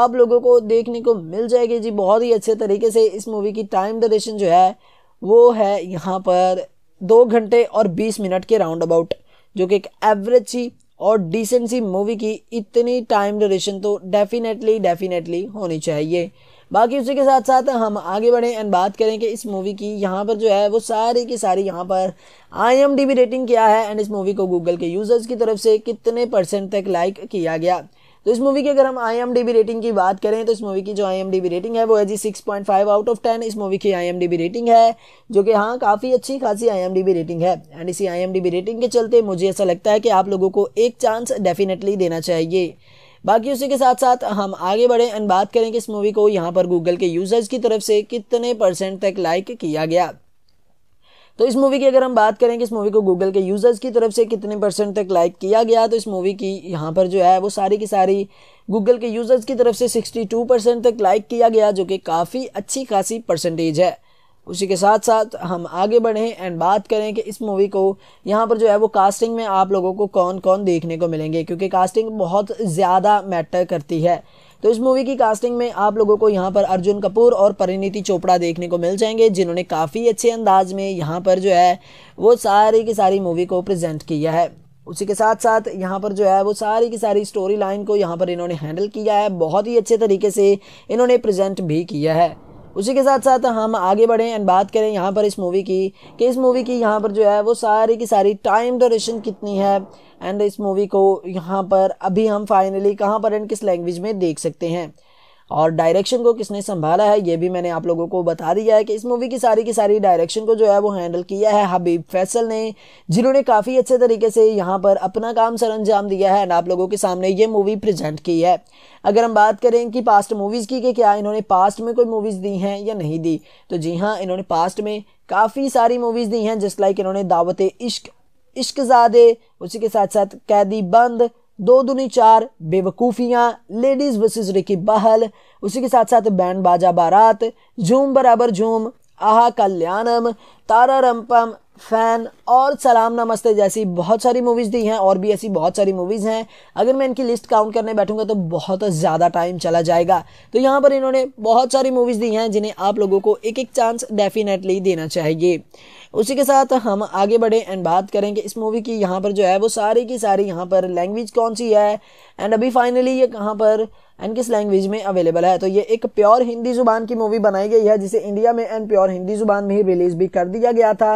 आप लोगों को देखने को मिल जाएगी जी बहुत ही अच्छे तरीके से इस मूवी की टाइम ड्यूरेशन जो है वो है यहाँ पर दो घंटे और बीस मिनट के राउंड अबाउट जो कि एक एवरेज सी और डिसेंसी मूवी की इतनी टाइम ड्यूरेशन तो डेफिनेटली डेफिनेटली होनी चाहिए बाकी उसी के साथ साथ हम आगे बढ़ें एंड बात करें कि इस मूवी की यहाँ पर जो है वो सारी की सारी यहाँ पर आई एम डी रेटिंग क्या है एंड इस मूवी को गूगल के यूज़र्स की तरफ से कितने परसेंट तक लाइक किया गया तो इस मूवी की अगर हम आई रेटिंग की बात करें तो इस मूवी की जो आई रेटिंग है वो है जी six point five out of ten इस मूवी की आई रेटिंग है जो कि हाँ काफ़ी अच्छी खासी आई रेटिंग है एंड इसी आई रेटिंग के चलते मुझे ऐसा लगता है कि आप लोगों को एक चांस डेफिनेटली देना चाहिए बाकी उसी के साथ साथ हम आगे बढ़ें एंड बात करें कि इस मूवी को यहाँ पर गूगल के यूज़र्स की तरफ से कितने परसेंट तक लाइक किया गया तो इस मूवी की अगर हम बात करें कि इस मूवी को गूगल के यूज़र्स की तरफ से कितने परसेंट तक लाइक किया गया तो इस मूवी की यहाँ पर जो है वो सारी की सारी गूगल के यूज़र्स की तरफ से 62 परसेंट तक लाइक किया गया जो कि काफ़ी अच्छी खासी परसेंटेज है उसी के साथ साथ हम आगे बढ़ें एंड बात करें कि इस मूवी को यहाँ पर जो है वो कास्टिंग में आप लोगों को कौन कौन देखने को मिलेंगे क्योंकि कास्टिंग बहुत ज़्यादा मैटर करती है तो इस मूवी की कास्टिंग में आप लोगों को यहाँ पर अर्जुन कपूर और परिणीति चोपड़ा देखने को मिल जाएंगे जिन्होंने काफ़ी अच्छे अंदाज में यहाँ पर जो है वो सारी की सारी मूवी को प्रजेंट किया है उसी के साथ साथ यहाँ पर जो है वो सारी की सारी स्टोरी लाइन को यहाँ पर इन्होंने हैंडल किया है बहुत ही अच्छे तरीके से इन्होंने प्रजेंट भी किया है उसी के साथ साथ हम आगे बढ़ें एंड बात करें यहाँ पर इस मूवी की कि इस मूवी की यहाँ पर जो है वो सारी की सारी टाइम डोरेशन कितनी है एंड इस मूवी को यहाँ पर अभी हम फाइनली कहाँ पर एंड किस लैंग्वेज में देख सकते हैं और डायरेक्शन को किसने संभाला है ये भी मैंने आप लोगों को बता दिया है कि इस मूवी की सारी की सारी डायरेक्शन को जो है वो हैंडल किया है हबीब फैसल ने जिन्होंने काफ़ी अच्छे तरीके से यहाँ पर अपना काम सर अंजाम दिया है एंड आप लोगों के सामने ये मूवी प्रजेंट की है अगर हम बात करें कि पास्ट मूवीज़ की कि क्या इन्होंने पास्ट में कोई मूवीज़ दी हैं या नहीं दी तो जी हाँ इन्होंने पास्ट में काफ़ी सारी मूवीज़ दी हैं जिस लाइक इन्होंने दावत इश्क इश्क ज़्यादा उसी के साथ साथ कैदी बंद दो दुनी चार बेवकूफ़ियाँ लेडीज़ वर्सेस रिकी बहल उसी के साथ साथ बैंड बाजा बारात झूम बराबर झूम आहा कल्याणम तारा रंपम फैन और सलाम नमस्ते जैसी बहुत सारी मूवीज़ दी हैं और भी ऐसी बहुत सारी मूवीज़ हैं अगर मैं इनकी लिस्ट काउंट करने बैठूंगा तो बहुत ज़्यादा टाइम चला जाएगा तो यहाँ पर इन्होंने बहुत सारी मूवीज़ दी हैं जिन्हें आप लोगों को एक एक चांस डेफिनेटली देना चाहिए उसी के साथ हम आगे बढ़े एंड बात करें कि इस मूवी की यहाँ पर जो है वो सारी की सारी यहाँ पर लैंग्वेज कौन सी है एंड अभी फाइनली ये कहाँ पर एंड किस लैंग्वेज में अवेलेबल है तो ये एक प्योर हिंदी जुबान की मूवी बनाई गई है जिसे इंडिया में एंड प्योर हिंदी जुबान में ही रिलीज भी कर दिया गया था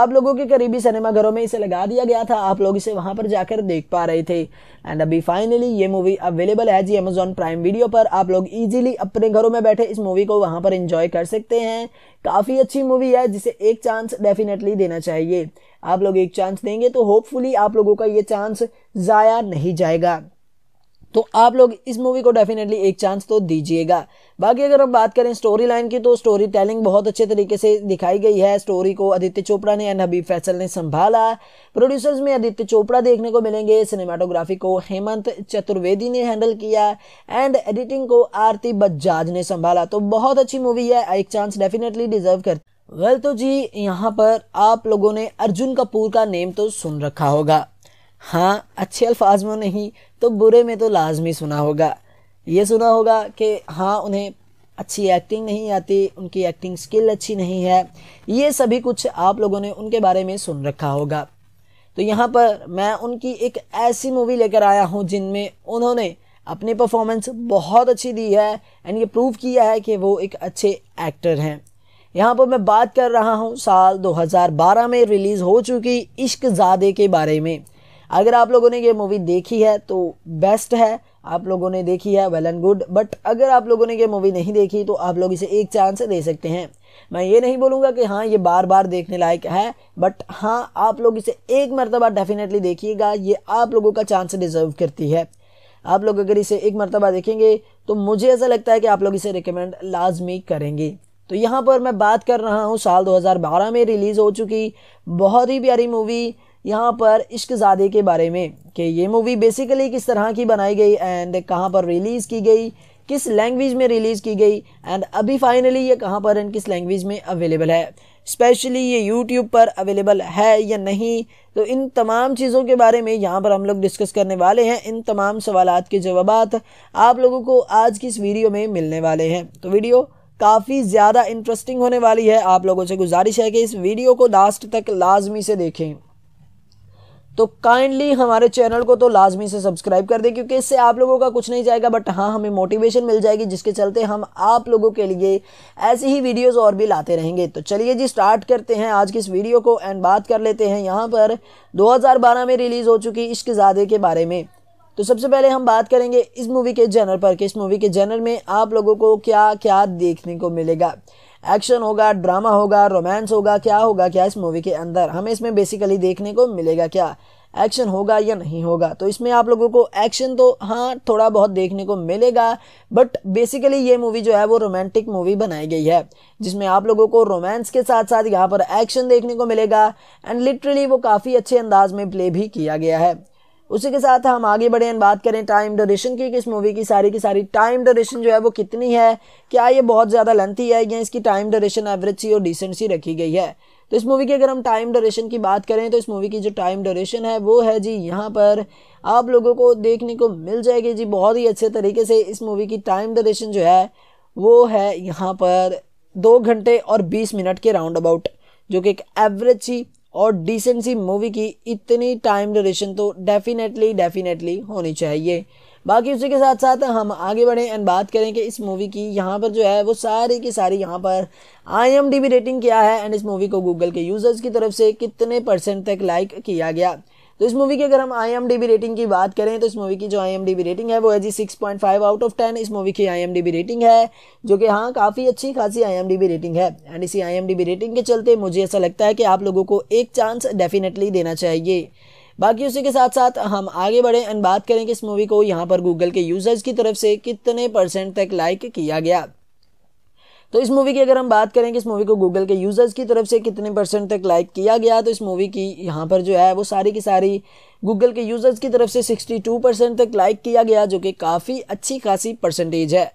आप लोगों के करीबी सिनेमाघरों में इसे लगा दिया गया था आप लोग इसे वहाँ पर जाकर देख पा रहे थे एंड अभी फाइनली ये मूवी अवेलेबल है जी अमेजोन प्राइम वीडियो पर आप लोग ईजिली अपने घरों में बैठे इस मूवी को वहाँ पर इंजॉय कर सकते हैं काफ़ी अच्छी मूवी है जिसे एक चांस डेफिनेटली देना चाहिए आप लोग एक चांस देंगे तो होपफुली आप लोगों का ये चांस ज़ाया नहीं जाएगा तो आप लोग इस मूवी को डेफिनेटली एक चांस तो दीजिएगा बाकी अगर हम बात करें स्टोरी लाइन की तो स्टोरी टेलिंग बहुत अच्छे तरीके से दिखाई गई है स्टोरी को आदित्य चोपड़ा ने एंड हबीब फैसल ने संभाला प्रोड्यूसर्स में आदित्य चोपड़ा देखने को मिलेंगे सिनेमाटोग्राफी को हेमंत चतुर्वेदी ने हैंडल किया एंड एडिटिंग को आरती बजाज ने संभाला तो बहुत अच्छी मूवी है एक चांस डेफिनेटली डिजर्व कर वेल तो जी यहाँ पर आप लोगों ने अर्जुन कपूर का नेम तो सुन रखा होगा हाँ अच्छे अल्फाज में नहीं तो बुरे में तो लाजमी सुना होगा ये सुना होगा कि हाँ उन्हें अच्छी एक्टिंग नहीं आती उनकी एक्टिंग स्किल अच्छी नहीं है ये सभी कुछ आप लोगों ने उनके बारे में सुन रखा होगा तो यहाँ पर मैं उनकी एक ऐसी मूवी लेकर आया हूँ जिनमें उन्होंने अपनी परफॉर्मेंस बहुत अच्छी दी है एंड ये प्रूव किया है कि वो एक अच्छे एक्टर हैं यहाँ पर मैं बात कर रहा हूँ साल 2012 में रिलीज़ हो चुकी इश्क ज़ादे के बारे में अगर आप लोगों ने ये मूवी देखी है तो बेस्ट है आप लोगों ने देखी है वेल एंड गुड बट अगर आप लोगों ने ये मूवी नहीं देखी तो आप लोग इसे एक चांस दे सकते हैं मैं ये नहीं बोलूँगा कि हाँ ये बार बार देखने लायक है बट हाँ आप लोग इसे एक मरतबा डेफिनेटली देखिएगा ये आप लोगों का चांस डिज़र्व करती है आप लोग अगर इसे एक मरतबा देखेंगे तो मुझे ऐसा लगता है कि आप लोग इसे रिकमेंड लाजमी करेंगे तो यहाँ पर मैं बात कर रहा हूँ साल 2012 में रिलीज़ हो चुकी बहुत ही प्यारी मूवी यहाँ पर इश्कजादे के बारे में कि ये मूवी बेसिकली किस तरह की बनाई गई एंड कहाँ पर रिलीज़ की गई किस लैंग्वेज में रिलीज़ की गई एंड अभी फाइनली ये कहाँ पर एंड किस लैंग्वेज में अवेलेबल है स्पेशली ये यूट्यूब पर अवेलेबल है या नहीं तो इन तमाम चीज़ों के बारे में यहाँ पर हम लोग डिस्कस करने वाले हैं इन तमाम सवाल के जवाब आप लोगों को आज की इस वीडियो में मिलने वाले हैं तो वीडियो काफ़ी ज़्यादा इंटरेस्टिंग होने वाली है आप लोगों से गुजारिश है कि इस वीडियो को लास्ट तक लाजमी से देखें तो काइंडली हमारे चैनल को तो लाजमी से सब्सक्राइब कर दें क्योंकि इससे आप लोगों का कुछ नहीं जाएगा बट हाँ हमें मोटिवेशन मिल जाएगी जिसके चलते हम आप लोगों के लिए ऐसी ही वीडियोस और भी लाते रहेंगे तो चलिए जी स्टार्ट करते हैं आज की इस वीडियो को एंड बात कर लेते हैं यहाँ पर दो में रिलीज़ हो चुकी इश्क ज्यादा के बारे में तो सबसे पहले हम बात करेंगे इस मूवी के जनर पर कि इस मूवी के जनर में आप लोगों को क्या क्या देखने को मिलेगा एक्शन होगा ड्रामा होगा रोमांस होगा क्या होगा क्या इस मूवी के अंदर हमें इसमें बेसिकली देखने को मिलेगा क्या एक्शन होगा या नहीं होगा तो इसमें आप लोगों को एक्शन तो हाँ थोड़ा बहुत देखने को मिलेगा बट बेसिकली ये मूवी जो है वो रोमांटिक मूवी बनाई गई है जिसमें आप लोगों को रोमांस के साथ साथ यहाँ पर एक्शन देखने को मिलेगा एंड लिटरली वो काफ़ी अच्छे अंदाज में प्ले भी किया गया है उसी के साथ हम आगे बढ़े बात करें टाइम ड्यूरेशन की कि इस मूवी की सारी की सारी टाइम ड्यूरेशन जो है वो कितनी है क्या ये बहुत ज़्यादा लेंथी है या इसकी टाइम ड्यूरेशन एवरेज सी और डिसेंट सी रखी गई है तो इस मूवी की अगर हम टाइम ड्यूरेशन की बात करें तो इस मूवी की जो टाइम ड्यूरेशन है वो है जी यहाँ पर आप लोगों को देखने को मिल जाएगी जी बहुत ही अच्छे तरीके से इस मूवी की टाइम ड्यूरेशन जो है वो है यहाँ पर दो घंटे और बीस मिनट के राउंड अबाउट जो कि एक एवरेज सी और डिसेंसी मूवी की इतनी टाइम ड्यूरेशन तो डेफिनेटली डेफिनेटली होनी चाहिए बाकी उसी के साथ साथ हम आगे बढ़ें एंड बात करें कि इस मूवी की यहाँ पर जो है वो सारी की सारी यहाँ पर आई रेटिंग क्या है एंड इस मूवी को गूगल के यूज़र्स की तरफ से कितने परसेंट तक लाइक किया गया तो इस मूवी की अगर हम आई रेटिंग की बात करें तो इस मूवी की जो आई रेटिंग है वो है जी six point five out of ten इस मूवी की आई रेटिंग है जो कि हाँ काफ़ी अच्छी खासी आई रेटिंग है एंड इसी आई रेटिंग के चलते मुझे ऐसा लगता है कि आप लोगों को एक चांस डेफिनेटली देना चाहिए बाकी उसी के साथ साथ हम आगे बढ़ें एंड बात करें कि इस मूवी को यहाँ पर गूगल के यूजर्स की तरफ से कितने परसेंट तक लाइक किया गया तो इस मूवी की अगर हम बात करें कि इस मूवी को गूगल के यूज़र्स की तरफ से कितने परसेंट तक लाइक किया गया तो इस मूवी की यहाँ पर जो है वो सारी की सारी गूगल के यूज़र्स की तरफ से 62 परसेंट तक लाइक किया गया जो कि काफ़ी अच्छी खासी परसेंटेज है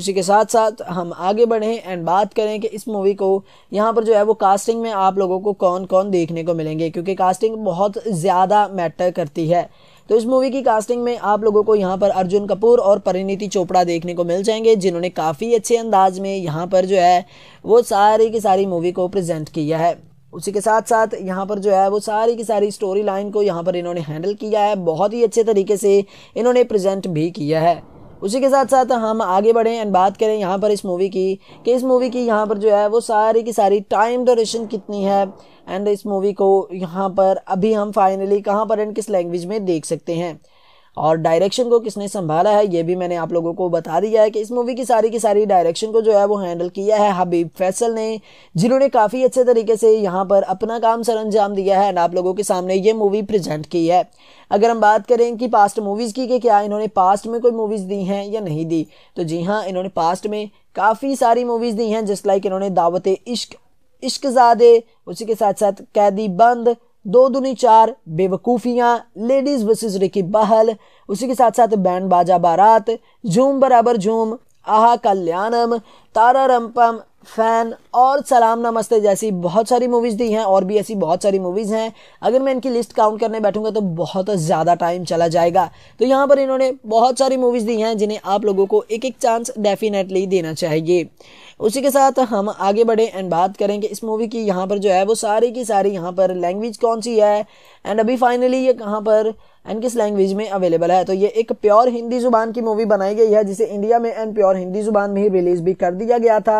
उसी के साथ साथ हम आगे बढ़ें एंड बात करें कि इस मूवी को यहाँ पर जो है वो कास्टिंग में आप लोगों को कौन कौन देखने को मिलेंगे क्योंकि कास्टिंग बहुत ज़्यादा मैटर करती है तो इस मूवी की कास्टिंग में आप लोगों को यहाँ पर अर्जुन कपूर और परिणीति चोपड़ा देखने को मिल जाएंगे जिन्होंने काफ़ी अच्छे अंदाज में यहाँ पर जो है वो सारी की सारी मूवी को प्रजेंट किया है उसी के साथ साथ यहाँ पर जो है वो सारी की सारी स्टोरी लाइन को यहाँ पर इन्होंने हैंडल किया है बहुत ही अच्छे तरीके से इन्होंने प्रजेंट भी किया है उसी के साथ साथ हम आगे बढ़ें एंड बात करें यहाँ पर इस मूवी की कि इस मूवी की यहाँ पर जो है वो सारी की सारी टाइम डोरेशन कितनी है एंड इस मूवी को यहाँ पर अभी हम फाइनली कहाँ पर एंड किस लैंग्वेज में देख सकते हैं और डायरेक्शन को किसने संभाला है ये भी मैंने आप लोगों को बता दिया है कि इस मूवी की सारी की सारी डायरेक्शन को जो है वो हैंडल किया है हबीब फैसल ने जिन्होंने काफ़ी अच्छे तरीके से यहाँ पर अपना काम सर अंजाम दिया है एंड आप लोगों के सामने ये मूवी प्रजेंट की है अगर हम बात करें कि पास्ट मूवीज़ की कि क्या इन्होंने पास्ट में कोई मूवीज़ दी हैं या नहीं दी तो जी हाँ इन्होंने पास्ट में काफ़ी सारी मूवीज़ दी हैं जस्ट लाइक इन्होंने दावत इश्क इश्कजादे उसी के साथ साथ कैदी बंद दो दुनी चार बेवकूफ़ियाँ लेडीज़ वर्सेस रिकी बहल उसी के साथ साथ बैंड बाजा बारात झूम बराबर झूम आहा कल्याणम तारा रंपम फैन और सलाम नमस्ते जैसी बहुत सारी मूवीज़ दी हैं और भी ऐसी बहुत सारी मूवीज़ हैं अगर मैं इनकी लिस्ट काउंट करने बैठूंगा तो बहुत ज़्यादा टाइम चला जाएगा तो यहाँ पर इन्होंने बहुत सारी मूवीज़ दी हैं जिन्हें आप लोगों को एक एक चांस डेफिनेटली देना चाहिए उसी के साथ हम आगे बढ़े एंड बात करें कि इस मूवी की यहाँ पर जो है वो सारी की सारी यहाँ पर लैंग्वेज कौन सी है एंड अभी फाइनली ये कहाँ पर एंड किस लैंग्वेज में अवेलेबल है तो ये एक प्योर हिंदी ज़ुबान की मूवी बनाई गई है जिसे इंडिया में एंड प्योर हिंदी ज़ुबान में ही रिलीज़ भी कर दिया गया था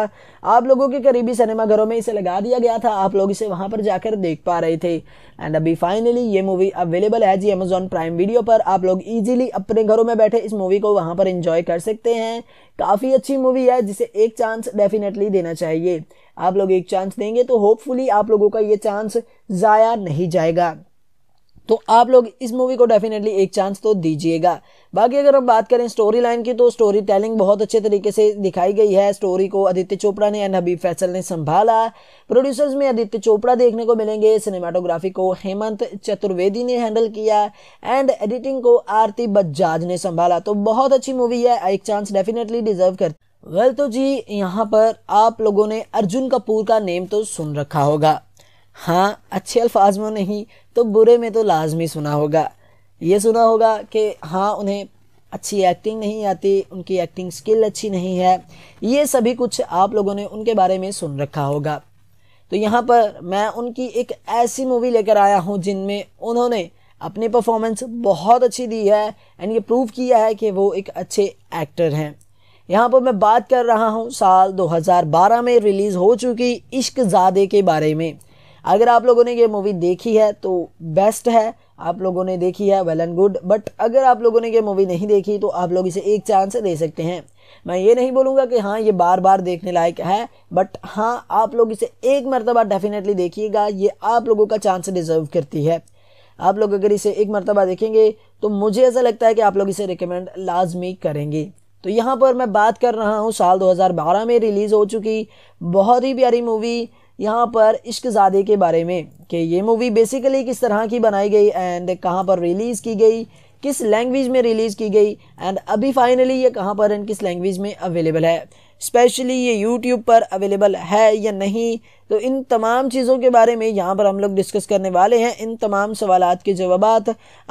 आप लोगों के करीबी सिनेमाघरों में इसे लगा दिया गया था आप लोग इसे वहाँ पर जाकर देख पा रहे थे एंड अभी फाइनली ये मूवी अवेलेबल है जी अमेजोन प्राइम वीडियो पर आप लोग ईजिली अपने घरों में बैठे इस मूवी को वहाँ पर इंजॉय कर सकते हैं काफ़ी अच्छी मूवी है जिसे एक चांस डेफिनेटली देना चाहिए आप लोग एक चांस देंगे तो होपफुली आप लोगों का ये चांस ज़ाया नहीं जाएगा तो आप लोग इस मूवी को डेफिनेटली एक चांस तो दीजिएगा बाकी अगर हम बात करें स्टोरी लाइन की तो स्टोरी टेलिंग बहुत अच्छे तरीके से दिखाई गई है स्टोरी को आदित्य चोपड़ा ने एंड हबीब फैसल ने संभाला प्रोड्यूसर्स में आदित्य चोपड़ा देखने को मिलेंगे सिनेमाटोग्राफी को हेमंत चतुर्वेदी ने हैंडल किया एंड एडिटिंग को आरती बजाज ने संभाला तो बहुत अच्छी मूवी है एक चांस डेफिनेटली डिजर्व कर वेल तो जी यहाँ पर आप लोगों ने अर्जुन कपूर का नेम तो सुन रखा होगा हाँ अच्छे अल्फाज में नहीं तो बुरे में तो लाजमी सुना होगा ये सुना होगा कि हाँ उन्हें अच्छी एक्टिंग नहीं आती उनकी एक्टिंग स्किल अच्छी नहीं है ये सभी कुछ आप लोगों ने उनके बारे में सुन रखा होगा तो यहाँ पर मैं उनकी एक ऐसी मूवी लेकर आया हूँ जिनमें उन्होंने अपनी परफॉर्मेंस बहुत अच्छी दी है एंड ये प्रूव किया है कि वो एक अच्छे एक्टर हैं यहाँ पर मैं बात कर रहा हूँ साल 2012 में रिलीज़ हो चुकी इश्क ज़ादे के बारे में अगर आप लोगों ने ये मूवी देखी है तो बेस्ट है आप लोगों ने देखी है वेल एंड गुड बट अगर आप लोगों ने ये मूवी नहीं देखी तो आप लोग इसे एक चांस दे सकते हैं मैं ये नहीं बोलूँगा कि हाँ ये बार बार देखने लायक है बट हाँ आप लोग इसे एक मरतबा डेफिनेटली देखिएगा ये आप लोगों का चांस डिज़र्व करती है आप लोग अगर इसे एक मरतबा देखेंगे तो मुझे ऐसा लगता है कि आप लोग इसे रिकमेंड लाजमी करेंगे तो यहाँ पर मैं बात कर रहा हूँ साल 2012 में रिलीज़ हो चुकी बहुत ही प्यारी मूवी यहाँ पर इश्कजादे के बारे में कि ये मूवी बेसिकली किस तरह की बनाई गई एंड कहाँ पर रिलीज़ की गई किस लैंग्वेज में रिलीज़ की गई एंड अभी फाइनली ये कहाँ पर एंड किस लैंग्वेज में अवेलेबल है स्पेशली ये यूट्यूब पर अवेलेबल है या नहीं तो इन तमाम चीज़ों के बारे में यहाँ पर हम लोग डिस्कस करने वाले हैं इन तमाम सवाल के जवाब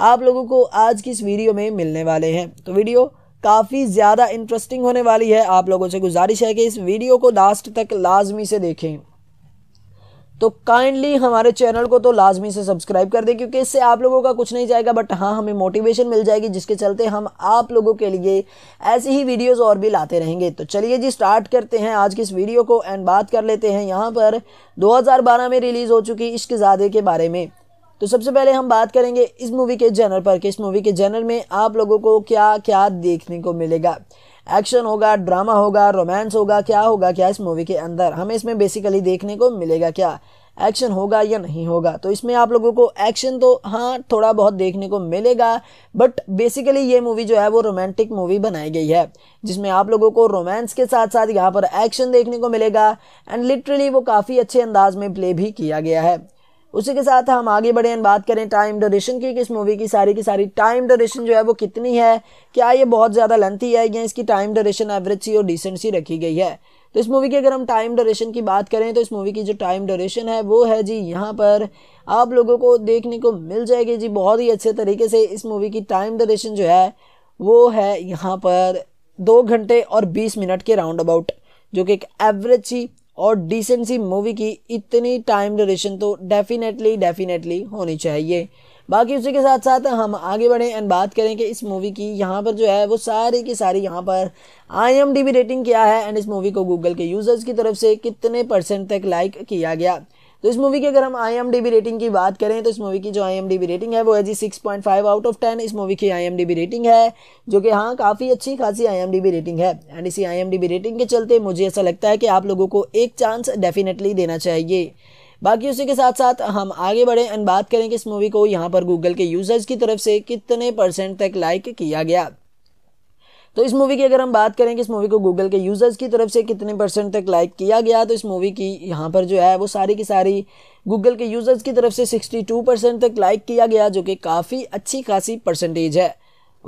आप लोगों को आज की इस वीडियो में मिलने वाले हैं तो वीडियो काफ़ी ज़्यादा इंटरेस्टिंग होने वाली है आप लोगों से गुजारिश है कि इस वीडियो को लास्ट तक लाजमी से देखें तो काइंडली हमारे चैनल को तो लाजमी से सब्सक्राइब कर दें क्योंकि इससे आप लोगों का कुछ नहीं जाएगा बट हाँ हमें मोटिवेशन मिल जाएगी जिसके चलते हम आप लोगों के लिए ऐसी ही वीडियोस और भी लाते रहेंगे तो चलिए जी स्टार्ट करते हैं आज की इस वीडियो को एंड बात कर लेते हैं यहाँ पर दो में रिलीज़ हो चुकी इश्क ज़्यादे के बारे में तो सबसे पहले हम बात करेंगे इस मूवी के जनरल पर कि इस मूवी के जनरल में आप लोगों को क्या क्या देखने को मिलेगा एक्शन होगा ड्रामा होगा रोमांस होगा क्या होगा क्या इस मूवी के अंदर हमें इसमें बेसिकली देखने को मिलेगा क्या एक्शन होगा या नहीं होगा तो इसमें आप लोगों को एक्शन तो हाँ थोड़ा बहुत देखने को मिलेगा बट बेसिकली ये मूवी जो है वो रोमांटिक मूवी बनाई गई है जिसमें आप लोगों को रोमांस के साथ साथ यहाँ पर एक्शन देखने को मिलेगा एंड लिटरली वो काफ़ी अच्छे अंदाज में प्ले भी किया गया है उसी के साथ हम आगे बढ़े एंड बात करें टाइम डोरेशन की कि इस मूवी की सारी की सारी टाइम डोरेशन जो है वो कितनी है क्या ये बहुत ज़्यादा लेंथी है या इसकी टाइम डोरेशन एवरेज सी और डिसेंट सी रखी गई है तो इस मूवी की अगर हम टाइम डोरेशन की बात करें तो इस मूवी की जो टाइम डोरेशन है वो है जी यहाँ पर आप लोगों को देखने को मिल जाएगी जी बहुत ही अच्छे तरीके से इस मूवी की टाइम डोरेशन जो है वो है यहाँ पर दो घंटे और बीस मिनट के राउंड अबाउट जो कि एक एवरेज सी और डिसेंसी मूवी की इतनी टाइम ड्यूरेशन तो डेफिनेटली डेफिनेटली होनी चाहिए बाकी उसी के साथ साथ हम आगे बढ़ें एंड बात करें कि इस मूवी की यहाँ पर जो है वो सारी की सारी यहाँ पर आई रेटिंग क्या है एंड इस मूवी को गूगल के यूज़र्स की तरफ से कितने परसेंट तक लाइक किया गया तो इस मूवी की अगर हम आई रेटिंग की बात करें तो इस मूवी की जो आई रेटिंग है वो है जी सिक्स आउट ऑफ टेन इस मूवी की आई रेटिंग है जो कि हाँ काफ़ी अच्छी खासी आई रेटिंग है एंड इसी आई रेटिंग के चलते मुझे ऐसा लगता है कि आप लोगों को एक चांस डेफिनेटली देना चाहिए बाकी उसी के साथ साथ हम आगे बढ़े एंड बात करें कि इस मूवी को यहाँ पर गूगल के यूजर्स की तरफ से कितने परसेंट तक लाइक किया गया तो इस मूवी की अगर हम बात करें कि इस मूवी को गूगल के यूज़र्स की तरफ से कितने परसेंट तक लाइक किया गया तो इस मूवी की यहाँ पर जो है वो सारी की सारी गूगल के यूज़र्स की तरफ से 62 परसेंट तक लाइक किया गया जो कि काफ़ी अच्छी खासी परसेंटेज है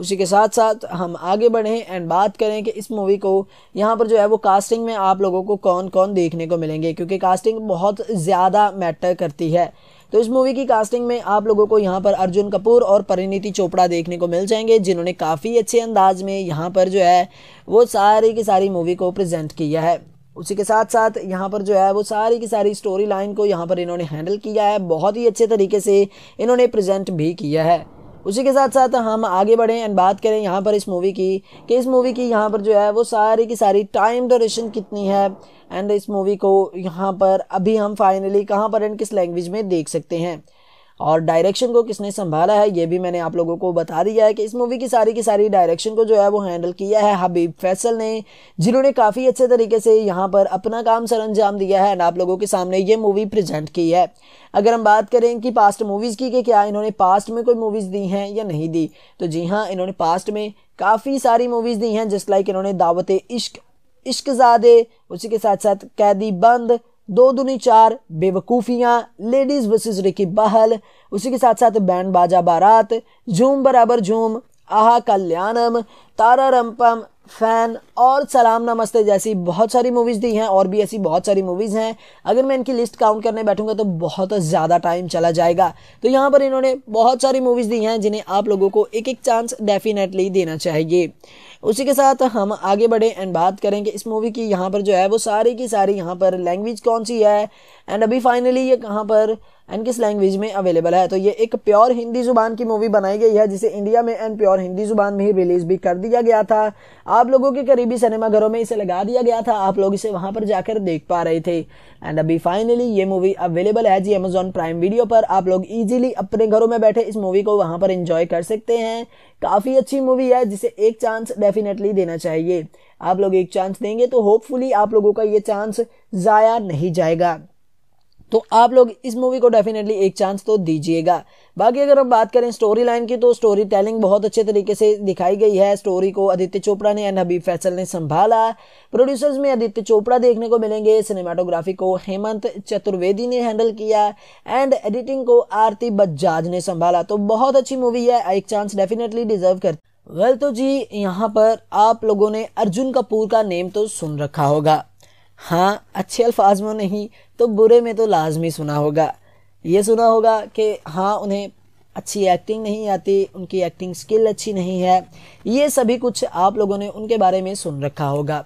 उसी के साथ साथ हम आगे बढ़ें एंड बात करें कि इस मूवी को यहाँ पर जो है वो कास्टिंग में आप लोगों को कौन कौन देखने को मिलेंगे क्योंकि कास्टिंग बहुत ज़्यादा मैटर करती है तो इस मूवी की कास्टिंग में आप लोगों को यहाँ पर अर्जुन कपूर और परिणीति चोपड़ा देखने को मिल जाएंगे जिन्होंने काफ़ी अच्छे अंदाज में यहाँ पर जो है वो सारी की सारी मूवी को प्रजेंट किया है उसी के साथ साथ यहाँ पर जो है वो सारी की सारी स्टोरी लाइन को यहाँ पर इन्होंने हैंडल किया है बहुत ही अच्छे तरीके से इन्होंने प्रजेंट भी किया है उसी के साथ साथ हम आगे बढ़ें एंड बात करें यहाँ पर इस मूवी की कि इस मूवी की यहाँ पर जो है वो सारी की सारी टाइम डोरेशन कितनी है एंड इस मूवी को यहाँ पर अभी हम फाइनली कहाँ पर एंड किस लैंग्वेज में देख सकते हैं और डायरेक्शन को किसने संभाला है ये भी मैंने आप लोगों को बता दिया है कि इस मूवी की सारी की सारी डायरेक्शन को जो है वो हैंडल किया है हबीब फैसल ने जिन्होंने काफ़ी अच्छे तरीके से यहाँ पर अपना काम सर अंजाम दिया है एंड आप लोगों के सामने ये मूवी प्रजेंट की है अगर हम बात करें कि पास्ट मूवीज़ की कि क्या इन्होंने पास्ट में कोई मूवीज़ दी हैं या नहीं दी तो जी हाँ इन्होंने पास्ट में काफ़ी सारी मूवीज़ दी हैं जस्ट लाइक इन्होंने दावत इश्क इश्क ज़्यादा उसी के साथ साथ कैदी बंद दो दुनी चार बेवकूफ़ियाँ लेडीज़ वर्सेस रिकी बहल उसी के साथ साथ बैंड बाजा बारात झूम बराबर झूम आहा कल्याणम तारा रंपम फैन और सलाम नमस्ते जैसी बहुत सारी मूवीज़ दी हैं और भी ऐसी बहुत सारी मूवीज़ हैं अगर मैं इनकी लिस्ट काउंट करने बैठूंगा तो बहुत ज़्यादा टाइम चला जाएगा तो यहाँ पर इन्होंने बहुत सारी मूवीज़ दी हैं जिन्हें आप लोगों को एक एक चांस डेफिनेटली देना चाहिए उसी के साथ हम आगे बढ़े एंड बात करें कि इस मूवी की यहाँ पर जो है वो सारी की सारी यहाँ पर लैंग्वेज कौन सी है एंड अभी फाइनली ये कहाँ पर एंड किस लैंग्वेज में अवेलेबल है तो ये एक प्योर हिंदी जुबान की मूवी बनाई गई है जिसे इंडिया में एंड प्योर हिंदी जुबान में ही रिलीज भी कर दिया गया था आप लोगों के करीबी सिनेमाघरों में इसे लगा दिया गया था आप लोग इसे वहाँ पर जाकर देख पा रहे थे एंड अभी फाइनली ये मूवी अवेलेबल है जी अमेजोन प्राइम वीडियो पर आप लोग ईजिली अपने घरों में बैठे इस मूवी को वहाँ पर इंजॉय कर सकते हैं काफ़ी अच्छी मूवी है जिसे एक चांस डेफिनेटली देना चाहिए आप लोग एक चांस देंगे तो होपफुली आप लोगों का ये चांस ज़ाया नहीं जाएगा तो आप लोग इस मूवी को डेफिनेटली एक चांस तो दीजिएगा बाकी अगर हम बात करें स्टोरी लाइन की तो स्टोरी टेलिंग बहुत अच्छे तरीके से दिखाई गई है स्टोरी को आदित्य चोपड़ा ने एंड हबीब फैसल ने संभाला प्रोड्यूसर्स में आदित्य चोपड़ा देखने को मिलेंगे सिनेमाटोग्राफी को हेमंत चतुर्वेदी ने हैंडल किया एंड एडिटिंग को आरती बजाज ने संभाला तो बहुत अच्छी मूवी है एक चांस डेफिनेटली डिजर्व कर वेल तो जी यहाँ पर आप लोगों ने अर्जुन कपूर का नेम तो सुन रखा होगा हाँ अच्छे अल्फाज में नहीं तो बुरे में तो लाजमी सुना होगा ये सुना होगा कि हाँ उन्हें अच्छी एक्टिंग नहीं आती उनकी एक्टिंग स्किल अच्छी नहीं है ये सभी कुछ आप लोगों ने उनके बारे में सुन रखा होगा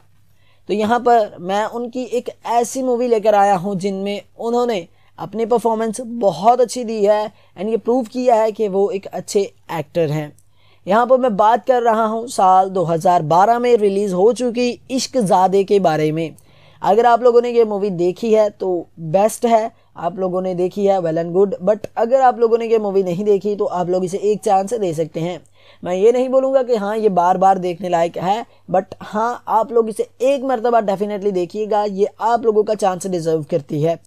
तो यहाँ पर मैं उनकी एक ऐसी मूवी लेकर आया हूँ जिनमें उन्होंने अपनी परफॉर्मेंस बहुत अच्छी दी है एंड ये प्रूव किया है कि वो एक अच्छे एक्टर हैं यहाँ पर मैं बात कर रहा हूँ साल 2012 में रिलीज़ हो चुकी इश्क ज़ादे के बारे में अगर आप लोगों ने ये मूवी देखी है तो बेस्ट है आप लोगों ने देखी है वेल एंड गुड बट अगर आप लोगों ने ये मूवी नहीं देखी तो आप लोग इसे एक चांस दे सकते हैं मैं ये नहीं बोलूँगा कि हाँ ये बार बार देखने लायक है बट हाँ आप लोग इसे एक मरतबा डेफिनेटली देखिएगा ये आप लोगों का चांस डिज़र्व करती है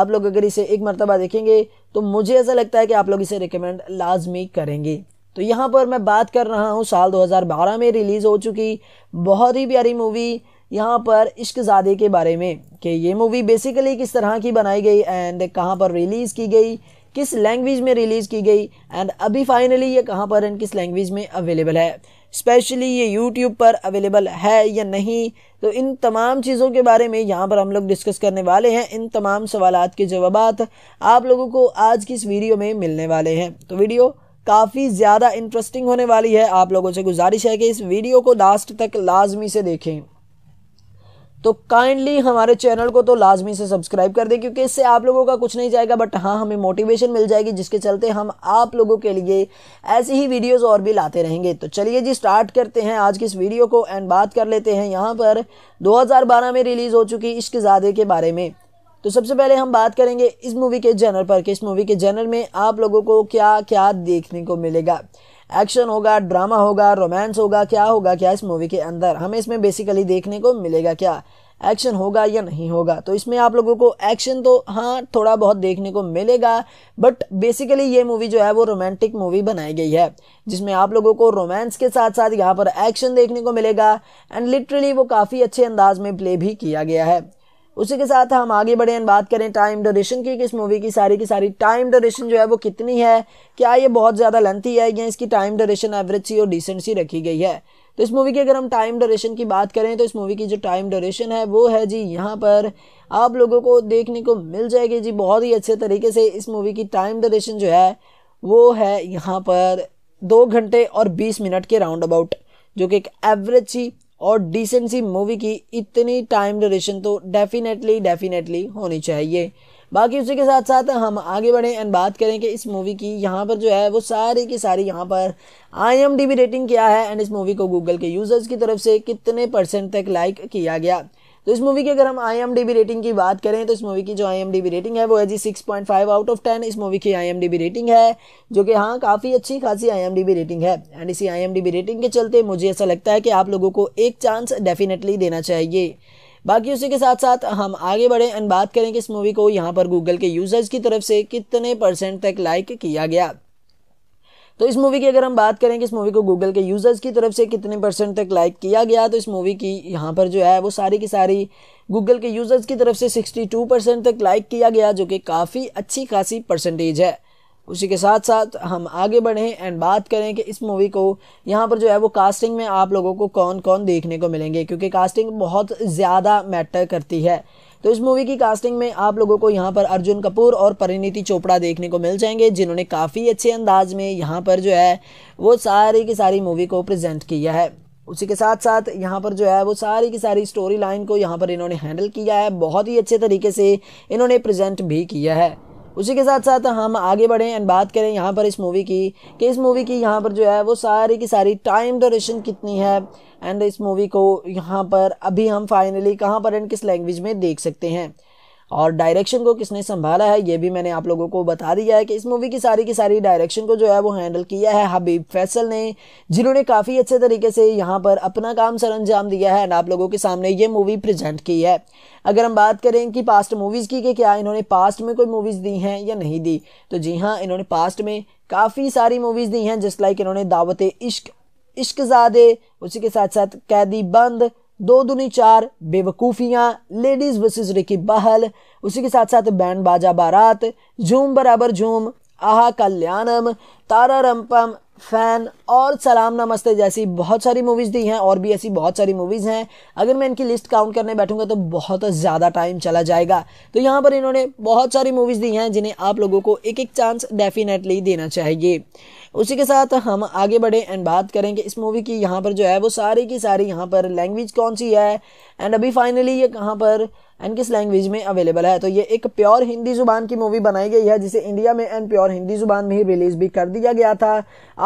आप लोग अगर इसे एक मरतबा देखेंगे तो मुझे ऐसा लगता है कि आप लोग इसे रिकमेंड लाजमी करेंगे तो यहाँ पर मैं बात कर रहा हूँ साल 2012 में रिलीज़ हो चुकी बहुत ही प्यारी मूवी यहाँ पर इश्कजादे के बारे में कि ये मूवी बेसिकली किस तरह की बनाई गई एंड कहाँ पर रिलीज़ की गई किस लैंग्वेज में रिलीज़ की गई एंड अभी फाइनली ये कहाँ पर एंड किस लैंग्वेज में अवेलेबल है स्पेशली ये यूट्यूब पर अवेलेबल है या नहीं तो इन तमाम चीज़ों के बारे में यहाँ पर हम लोग डिस्कस करने वाले हैं इन तमाम सवाल के जवाब आप लोगों को आज की इस वीडियो में मिलने वाले हैं तो वीडियो काफ़ी ज़्यादा इंटरेस्टिंग होने वाली है आप लोगों से गुजारिश है कि इस वीडियो को लास्ट तक लाजमी से देखें तो काइंडली हमारे चैनल को तो लाजमी से सब्सक्राइब कर दें क्योंकि इससे आप लोगों का कुछ नहीं जाएगा बट हाँ हमें मोटिवेशन मिल जाएगी जिसके चलते हम आप लोगों के लिए ऐसी ही वीडियोस और भी लाते रहेंगे तो चलिए जी स्टार्ट करते हैं आज की इस वीडियो को एंड बात कर लेते हैं यहाँ पर 2012 में रिलीज़ हो चुकी इश्क ज़ादे के बारे में तो सबसे पहले हम बात करेंगे इस मूवी के जनर पर कि इस मूवी के जनर में आप लोगों को क्या क्या देखने को मिलेगा एक्शन होगा ड्रामा होगा रोमांस होगा क्या होगा क्या इस मूवी के अंदर हमें इसमें बेसिकली देखने को मिलेगा क्या एक्शन होगा या नहीं होगा तो इसमें आप लोगों को एक्शन तो हाँ थोड़ा बहुत देखने को मिलेगा बट बेसिकली ये मूवी जो है वो रोमांटिक मूवी बनाई गई है जिसमें आप लोगों को रोमांस के साथ साथ यहाँ पर एक्शन देखने को मिलेगा एंड लिटरली वो काफ़ी अच्छे अंदाज में प्ले भी किया गया है उसी के साथ हम आगे बढ़े एंड बात करें टाइम ड्यूरेशन की कि इस मूवी की सारी की सारी टाइम ड्यूरेशन जो है वो कितनी है क्या ये बहुत ज़्यादा लेंथी है या इसकी टाइम ड्यूरेशन एवरेज सी और डिसेंट सी रखी गई है तो इस मूवी की अगर हम टाइम ड्यूरेशन की बात करें तो इस मूवी की जो टाइम ड्यूरेशन है वो है जी यहाँ पर आप लोगों को देखने को मिल जाएगी जी बहुत ही अच्छे तरीके से इस मूवी की टाइम ड्यूरेशन जो है वो है यहाँ पर दो घंटे और बीस मिनट के राउंड अबाउट जो कि एक एवरेज सी और डिसेंसी मूवी की इतनी टाइम ड्यूरेशन तो डेफिनेटली डेफिनेटली होनी चाहिए बाकी उसी के साथ साथ हम आगे बढ़ें एंड बात करें कि इस मूवी की यहाँ पर जो है वो सारी की सारी यहाँ पर आई रेटिंग क्या है एंड इस मूवी को गूगल के यूज़र्स की तरफ से कितने परसेंट तक लाइक किया गया तो इस मूवी की अगर हम आई रेटिंग की बात करें तो इस मूवी की जो आई रेटिंग है वो है जी सिक्स आउट ऑफ टेन इस मूवी की आई रेटिंग है जो कि हाँ काफ़ी अच्छी खासी आई रेटिंग है एंड इसी आई रेटिंग के चलते मुझे ऐसा लगता है कि आप लोगों को एक चांस डेफिनेटली देना चाहिए बाकी उसी के साथ साथ हम आगे बढ़े एंड बात करें कि इस मूवी को यहाँ पर गूगल के यूजर्स की तरफ से कितने परसेंट तक लाइक किया गया तो इस मूवी की अगर हम बात करें कि इस मूवी को गूगल के यूज़र्स की तरफ से कितने परसेंट तक लाइक किया गया तो इस मूवी की यहाँ पर जो है वो सारी की सारी गूगल के यूज़र्स की तरफ से 62 परसेंट तक लाइक किया गया जो कि काफ़ी अच्छी खासी परसेंटेज है उसी के साथ साथ हम आगे बढ़ें एंड बात करें कि इस मूवी को यहाँ पर जो है वो कास्टिंग में आप लोगों को कौन कौन देखने को मिलेंगे क्योंकि कास्टिंग बहुत ज़्यादा मैटर करती है तो इस मूवी की कास्टिंग में आप लोगों को यहाँ पर अर्जुन कपूर और परिणीति चोपड़ा देखने को मिल जाएंगे जिन्होंने काफ़ी अच्छे अंदाज में यहाँ पर जो है वो सारी की सारी मूवी को प्रजेंट किया है उसी के साथ साथ यहाँ पर जो है वो सारी की सारी स्टोरी लाइन को यहाँ पर इन्होंने हैंडल किया है बहुत ही अच्छे तरीके से इन्होंने प्रजेंट भी किया है उसी के साथ साथ हम आगे बढ़ें एंड बात करें यहाँ पर इस मूवी की कि इस मूवी की यहाँ पर जो है वो सारी की सारी टाइम ड्यूरेशन कितनी है एंड इस मूवी को यहाँ पर अभी हम फाइनली कहाँ पर एंड किस लैंग्वेज में देख सकते हैं और डायरेक्शन को किसने संभाला है ये भी मैंने आप लोगों को बता दिया है कि इस मूवी की सारी की सारी डायरेक्शन को जो है वो हैंडल किया है हबीब फैसल ने जिन्होंने काफ़ी अच्छे तरीके से यहाँ पर अपना काम सर अंजाम दिया है एंड आप लोगों के सामने ये मूवी प्रजेंट की है अगर हम बात करें कि पास्ट मूवीज़ की कि क्या इन्होंने पास्ट में कोई मूवीज़ दी हैं या नहीं दी तो जी हाँ इन्होंने पास्ट में काफ़ी सारी मूवीज़ दी हैं जिस लाइक इन्होंने दावत इश्क इश्क इश्कजादे उसी के साथ साथ कैदी बंद दो दुनी चार बेवकूफ़ियाँ लेडीज़ वर्सेस रिकी बहल उसी के साथ साथ बैंड बाजा बारात झूम बराबर झूम आहा कल्याणम तारा रंपम फ़ैन और सलाम नमस्ते जैसी बहुत सारी मूवीज़ दी हैं और भी ऐसी बहुत सारी मूवीज़ हैं अगर मैं इनकी लिस्ट काउंट करने बैठूंगा तो बहुत ज़्यादा टाइम चला जाएगा तो यहाँ पर इन्होंने बहुत सारी मूवीज़ दी हैं जिन्हें आप लोगों को एक एक चांस डेफिनेटली देना चाहिए उसी के साथ हम आगे बढ़े एंड बात करें कि इस मूवी की यहाँ पर जो है वो सारी की सारी यहाँ पर लैंग्वेज कौन सी है एंड अभी फाइनली ये कहाँ पर एंड किस लैंग्वेज में अवेलेबल है तो ये एक प्योर हिंदी ज़ुबान की मूवी बनाई गई है जिसे इंडिया में एंड प्योर हिंदी ज़ुबान में ही रिलीज़ भी कर दिया गया था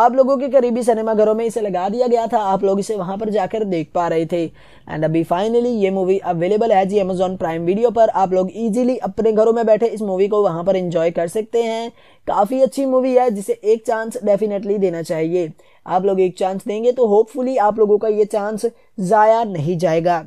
आप लोगों के करीबी सिनेमाघरों में इसे लगा दिया गया था आप लोग इसे वहाँ पर जाकर देख पा रहे थे एंड अभी फाइनली ये मूवी अवेलेबल है जी अमेजोन प्राइम वीडियो पर आप लोग ईजिली अपने घरों में बैठे इस मूवी को वहाँ पर इंजॉय कर सकते हैं काफ़ी अच्छी मूवी है जिसे एक चांस डेफिनेटली देना चाहिए आप लोग एक चांस देंगे तो होपफुली आप लोगों का ये चांस ज़ाया नहीं जाएगा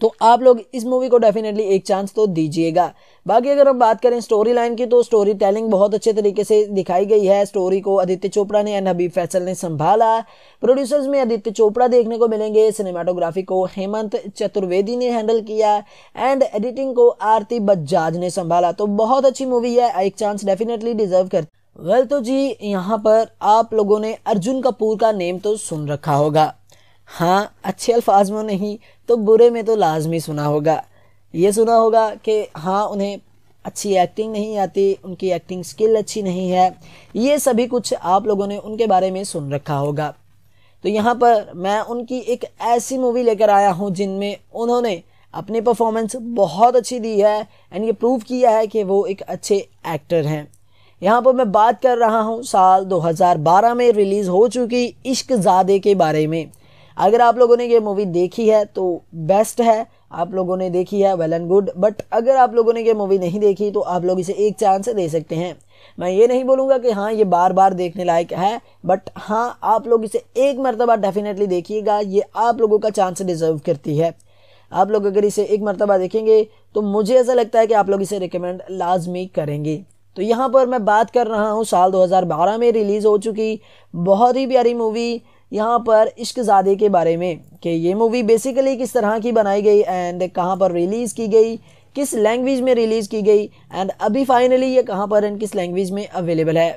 तो आप लोग इस मूवी को डेफिनेटली एक चांस तो दीजिएगा बाकी अगर हम बात करें स्टोरी लाइन की तो स्टोरी टेलिंग बहुत अच्छे तरीके से दिखाई गई है स्टोरी को आदित्य चोपड़ा ने एंड हबीब फैसल ने संभाला प्रोड्यूसर्स में आदित्य चोपड़ा देखने को मिलेंगे सिनेमाटोग्राफी को हेमंत चतुर्वेदी ने हैंडल किया एंड एडिटिंग को आरती बजाज ने संभाला तो बहुत अच्छी मूवी है एक चांस डेफिनेटली डिजर्व करती वेल तो जी यहाँ पर आप लोगों ने अर्जुन कपूर का नेम तो सुन रखा होगा हाँ अच्छे अल्फाज में नहीं तो बुरे में तो लाजमी सुना होगा ये सुना होगा कि हाँ उन्हें अच्छी एक्टिंग नहीं आती उनकी एक्टिंग स्किल अच्छी नहीं है ये सभी कुछ आप लोगों ने उनके बारे में सुन रखा होगा तो यहाँ पर मैं उनकी एक ऐसी मूवी लेकर आया हूँ जिनमें उन्होंने अपनी परफॉर्मेंस बहुत अच्छी दी है एंड ये प्रूव किया है कि वो एक अच्छे एक्टर हैं यहाँ पर मैं बात कर रहा हूँ साल 2012 में रिलीज़ हो चुकी इश्क ज़ादे के बारे में अगर आप लोगों ने ये मूवी देखी है तो बेस्ट है आप लोगों ने देखी है वेल एंड गुड बट अगर आप लोगों ने ये मूवी नहीं देखी तो आप लोग इसे एक चांस दे सकते हैं मैं ये नहीं बोलूँगा कि हाँ ये बार बार देखने लायक है बट हाँ आप लोग इसे एक मरतबा डेफिनेटली देखिएगा ये आप लोगों का चांस डिज़र्व करती है आप लोग अगर इसे एक मरतबा देखेंगे तो मुझे ऐसा लगता है कि आप लोग इसे रिकमेंड लाजमी करेंगे तो यहाँ पर मैं बात कर रहा हूँ साल 2012 में रिलीज़ हो चुकी बहुत ही प्यारी मूवी यहाँ पर इश्कजादे के बारे में कि ये मूवी बेसिकली किस तरह की बनाई गई एंड कहाँ पर रिलीज़ की गई किस लैंग्वेज में रिलीज़ की गई एंड अभी फाइनली ये कहाँ पर एंड किस लैंग्वेज में अवेलेबल है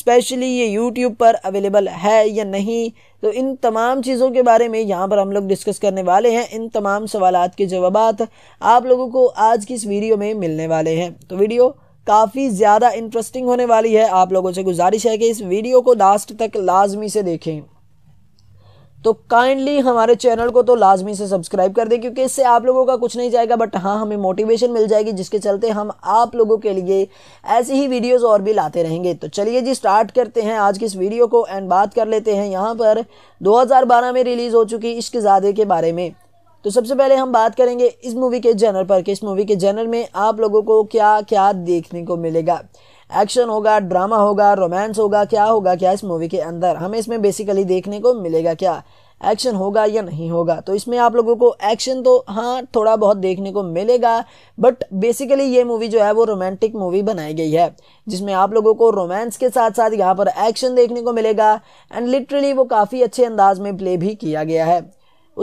स्पेशली ये यूट्यूब पर अवेलेबल है या नहीं तो इन तमाम चीज़ों के बारे में यहाँ पर हम लोग डिस्कस करने वाले हैं इन तमाम सवाल के जवाब आप लोगों को आज की इस वीडियो में मिलने वाले हैं तो वीडियो काफ़ी ज़्यादा इंटरेस्टिंग होने वाली है आप लोगों से गुजारिश है कि इस वीडियो को लास्ट तक लाजमी से देखें तो काइंडली हमारे चैनल को तो लाजमी से सब्सक्राइब कर दें क्योंकि इससे आप लोगों का कुछ नहीं जाएगा बट हाँ हमें मोटिवेशन मिल जाएगी जिसके चलते हम आप लोगों के लिए ऐसी ही वीडियोस और भी लाते रहेंगे तो चलिए जी स्टार्ट करते हैं आज की इस वीडियो को एंड बात कर लेते हैं यहाँ पर 2012 में रिलीज़ हो चुकी इश्क ज़्यादा के बारे में तो सबसे पहले हम बात करेंगे इस मूवी के जनर पर कि इस मूवी के जनर में आप लोगों को क्या क्या देखने को मिलेगा एक्शन होगा ड्रामा होगा रोमांस होगा क्या होगा क्या इस मूवी के अंदर हमें इसमें बेसिकली देखने को मिलेगा क्या एक्शन होगा या नहीं होगा तो इसमें आप लोगों को एक्शन तो हाँ थोड़ा बहुत देखने को मिलेगा बट बेसिकली ये मूवी जो है वो रोमांटिक मूवी बनाई गई है जिसमें आप लोगों को रोमांस के साथ साथ यहाँ पर एक्शन देखने को मिलेगा एंड लिटरली वो काफ़ी अच्छे अंदाज में प्ले भी किया गया है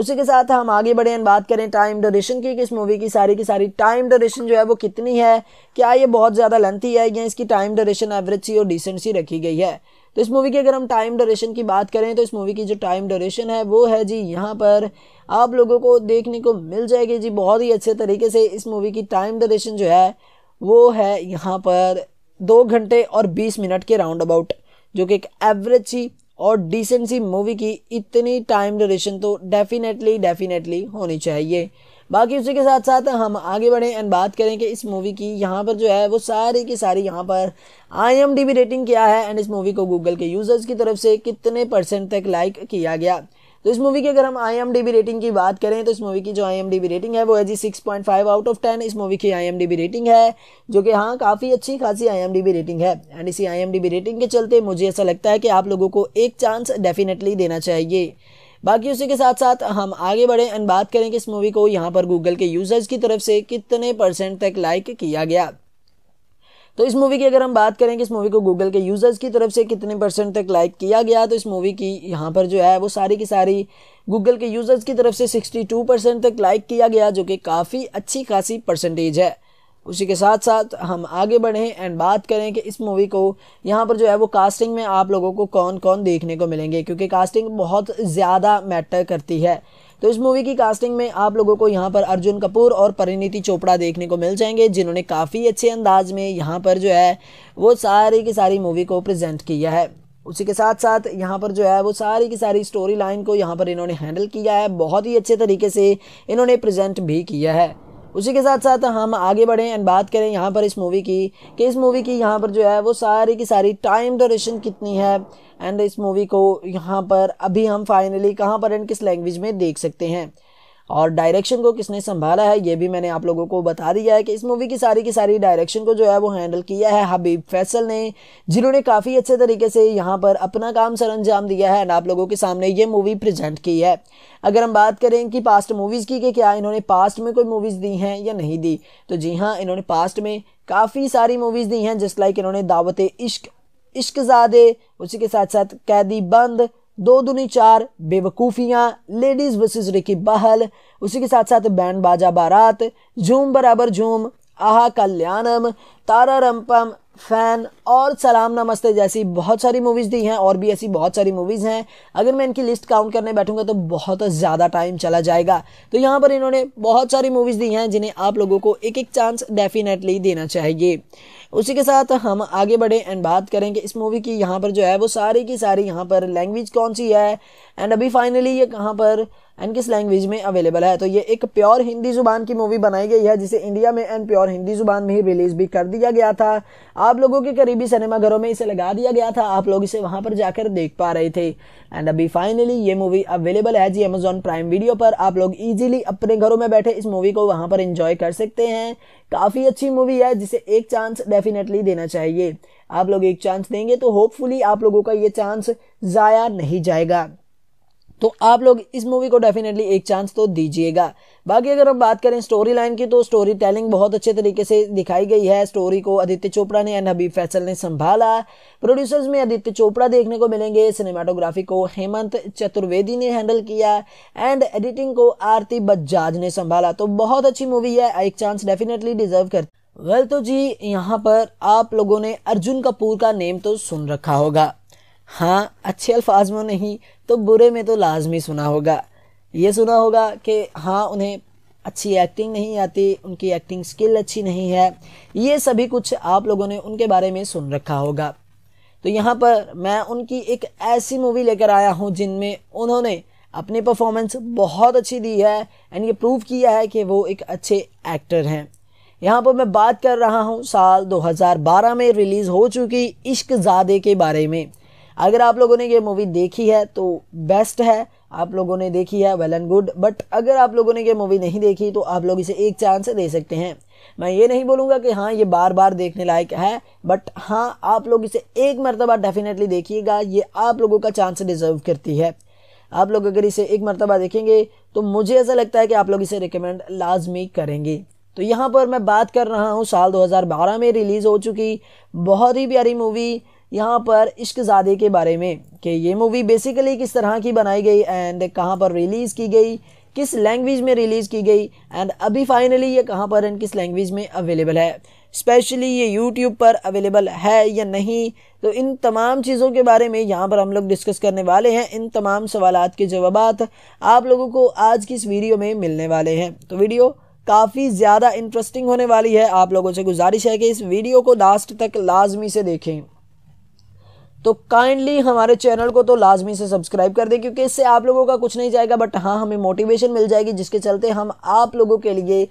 उसी के साथ हम आगे बढ़े बात करें टाइम ड्यूरेशन की कि इस मूवी की सारी की सारी टाइम ड्यूरेशन जो है वो कितनी है क्या ये बहुत ज़्यादा लेंथी है या इसकी टाइम ड्यूरेशन एवरेज सी और डिसेंट सी रखी गई है तो इस मूवी की अगर हम टाइम ड्यूरेशन की बात करें तो इस मूवी की जो टाइम ड्यूरेशन है वो है जी यहाँ पर आप लोगों को देखने को मिल जाएगी जी बहुत ही अच्छे तरीके से इस मूवी की टाइम ड्यूरेशन जो है वो है यहाँ पर दो घंटे और बीस मिनट के राउंड अबाउट जो कि एक एवरेज सी और डिसेंसी मूवी की इतनी टाइम ड्यूरेशन तो डेफिनेटली डेफिनेटली होनी चाहिए बाकी उसी के साथ साथ हम आगे बढ़ें एंड बात करें कि इस मूवी की यहाँ पर जो है वो सारी की सारी यहाँ पर आई एम डी रेटिंग क्या है एंड इस मूवी को गूगल के यूज़र्स की तरफ से कितने परसेंट तक लाइक किया गया तो इस मूवी की अगर हम आई रेटिंग की बात करें तो इस मूवी की जो आई रेटिंग है वो है जी six point five out of ten इस मूवी की आई रेटिंग है जो कि हाँ काफ़ी अच्छी खासी आई रेटिंग है एंड इसी आई रेटिंग के चलते मुझे ऐसा लगता है कि आप लोगों को एक चांस डेफिनेटली देना चाहिए बाकी उसी के साथ साथ हम आगे बढ़ें एंड बात करें कि इस मूवी को यहाँ पर गूगल के यूज़र्स की तरफ से कितने परसेंट तक लाइक किया गया तो इस मूवी की अगर हम बात करें कि इस मूवी को गूगल के यूज़र्स की तरफ से कितने परसेंट तक लाइक किया गया तो इस मूवी की यहाँ पर जो है वो सारी की सारी गूगल के यूज़र्स की तरफ से 62 परसेंट तक लाइक किया गया जो कि काफ़ी अच्छी खासी परसेंटेज है उसी के साथ साथ हम आगे बढ़ें एंड बात करें कि इस मूवी को यहाँ पर जो है वो कास्टिंग में आप लोगों को कौन कौन देखने को मिलेंगे क्योंकि कास्टिंग बहुत ज़्यादा मैटर करती है तो इस मूवी की कास्टिंग में आप लोगों को यहाँ पर अर्जुन कपूर और परिणीति चोपड़ा देखने को मिल जाएंगे जिन्होंने काफ़ी अच्छे अंदाज में यहाँ पर जो है वो सारी की सारी मूवी को प्रजेंट किया है उसी के साथ साथ यहाँ पर जो है वो सारी की सारी स्टोरी लाइन को यहाँ पर इन्होंने हैंडल किया है बहुत ही अच्छे तरीके से इन्होंने प्रजेंट भी किया है उसी के साथ साथ हम आगे बढ़ें एंड बात करें यहाँ पर इस मूवी की कि इस मूवी की यहाँ पर जो है वो सारी की सारी टाइम ड्यूरेशन कितनी है एंड इस मूवी को यहाँ पर अभी हम फाइनली कहाँ पर एंड किस लैंग्वेज में देख सकते हैं और डायरेक्शन को किसने संभाला है ये भी मैंने आप लोगों को बता दिया है कि इस मूवी की सारी की सारी डायरेक्शन को जो है वो हैंडल किया है हबीब फैसल ने जिन्होंने काफ़ी अच्छे तरीके से यहाँ पर अपना काम सर अंजाम दिया है एंड आप लोगों के सामने ये मूवी प्रजेंट की है अगर हम बात करें कि पास्ट मूवीज़ की कि क्या इन्होंने पास्ट में कोई मूवीज़ दी हैं या नहीं दी तो जी हाँ इन्होंने पास्ट में काफ़ी सारी मूवीज़ दी हैं जिस लाइक इन्होंने दावत इश्क इश्क इश्कजादे उसी के साथ साथ कैदी बंद दो दुनी चार बेवकूफ़ियाँ लेडीज़ वर्सेस रिकी बहल उसी के साथ साथ बैंड बाजा बारात झूम बराबर झूम आहा कल्याणम तारा रंपम फैन और सलाम नमस्ते जैसी बहुत सारी मूवीज़ दी हैं और भी ऐसी बहुत सारी मूवीज़ हैं अगर मैं इनकी लिस्ट काउंट करने बैठूंगा तो बहुत ज़्यादा टाइम चला जाएगा तो यहाँ पर इन्होंने बहुत सारी मूवीज़ दी हैं जिन्हें आप लोगों को एक एक चांस डेफिनेटली देना चाहिए उसी के साथ हम आगे बढ़े एंड बात करें कि इस मूवी की यहाँ पर जो है वो सारी की सारी यहाँ पर लैंग्वेज कौन सी है एंड अभी फाइनली ये कहाँ पर एंड किस लैंग्वेज में अवेलेबल है तो ये एक प्योर हिंदी ज़ुबान की मूवी बनाई गई है जिसे इंडिया में एंड प्योर हिंदी ज़ुबान में ही रिलीज़ भी कर दिया गया था आप लोगों के करीबी सिनेमाघरों में इसे लगा दिया गया था आप लोग इसे वहाँ पर जाकर देख पा रहे थे एंड अभी फाइनली ये मूवी अवेलेबल है जी अमेजोन प्राइम वीडियो पर आप लोग इजीली अपने घरों में बैठे इस मूवी को वहां पर इंजॉय कर सकते हैं काफ़ी अच्छी मूवी है जिसे एक चांस डेफिनेटली देना चाहिए आप लोग एक चांस देंगे तो होपफुली आप लोगों का ये चांस ज़ाया नहीं जाएगा तो आप लोग इस मूवी को डेफिनेटली एक चांस तो दीजिएगा बाकी अगर हम बात करें स्टोरी लाइन की तो स्टोरी टेलिंग बहुत अच्छे तरीके से दिखाई गई है स्टोरी को आदित्य चोपड़ा ने एंड हबीब फैसल ने संभाला प्रोड्यूसर्स में आदित्य चोपड़ा देखने को मिलेंगे सिनेमाटोग्राफी को हेमंत चतुर्वेदी ने हैंडल किया एंड एडिटिंग को आरती बजाज ने संभाला तो बहुत अच्छी मूवी है एक चांस डेफिनेटली डिजर्व कर वेल तो जी यहाँ पर आप लोगों ने अर्जुन कपूर का नेम तो सुन रखा होगा हाँ अच्छे अल्फाज में नहीं तो बुरे में तो लाजमी सुना होगा ये सुना होगा कि हाँ उन्हें अच्छी एक्टिंग नहीं आती उनकी एक्टिंग स्किल अच्छी नहीं है ये सभी कुछ आप लोगों ने उनके बारे में सुन रखा होगा तो यहाँ पर मैं उनकी एक ऐसी मूवी लेकर आया हूँ जिनमें उन्होंने अपनी परफॉर्मेंस बहुत अच्छी दी है एंड ये प्रूव किया है कि वो एक अच्छे एक्टर हैं यहाँ पर मैं बात कर रहा हूँ साल 2012 में रिलीज़ हो चुकी इश्क ज़ादे के बारे में अगर आप लोगों ने ये मूवी देखी है तो बेस्ट है आप लोगों ने देखी है वेल एंड गुड बट अगर आप लोगों ने ये मूवी नहीं देखी तो आप लोग इसे एक चांस दे सकते हैं मैं ये नहीं बोलूँगा कि हाँ ये बार बार देखने लायक है बट हाँ आप लोग इसे एक मरतबा डेफिनेटली देखिएगा ये आप लोगों का चांस डिज़र्व करती है आप लोग अगर इसे एक मरतबा देखेंगे तो मुझे ऐसा लगता है कि आप लोग इसे रिकमेंड लाजमी करेंगे तो यहाँ पर मैं बात कर रहा हूँ साल 2012 में रिलीज़ हो चुकी बहुत ही प्यारी मूवी यहाँ पर इश्कजादे के बारे में कि ये मूवी बेसिकली किस तरह की बनाई गई एंड कहाँ पर रिलीज़ की गई किस लैंग्वेज में रिलीज़ की गई एंड अभी फाइनली ये कहाँ पर एंड किस लैंग्वेज में अवेलेबल है स्पेशली ये यूट्यूब पर अवेलेबल है या नहीं तो इन तमाम चीज़ों के बारे में यहाँ पर हम लोग डिस्कस करने वाले हैं इन तमाम सवाल के जवाब आप लोगों को आज की इस वीडियो में मिलने वाले हैं तो वीडियो काफ़ी ज़्यादा इंटरेस्टिंग होने वाली है आप लोगों से गुजारिश है कि इस वीडियो को लास्ट तक लाजमी से देखें तो काइंडली हमारे चैनल को तो लाजमी से सब्सक्राइब कर दें क्योंकि इससे आप लोगों का कुछ नहीं जाएगा बट हाँ हमें मोटिवेशन मिल जाएगी जिसके चलते हम आप लोगों के लिए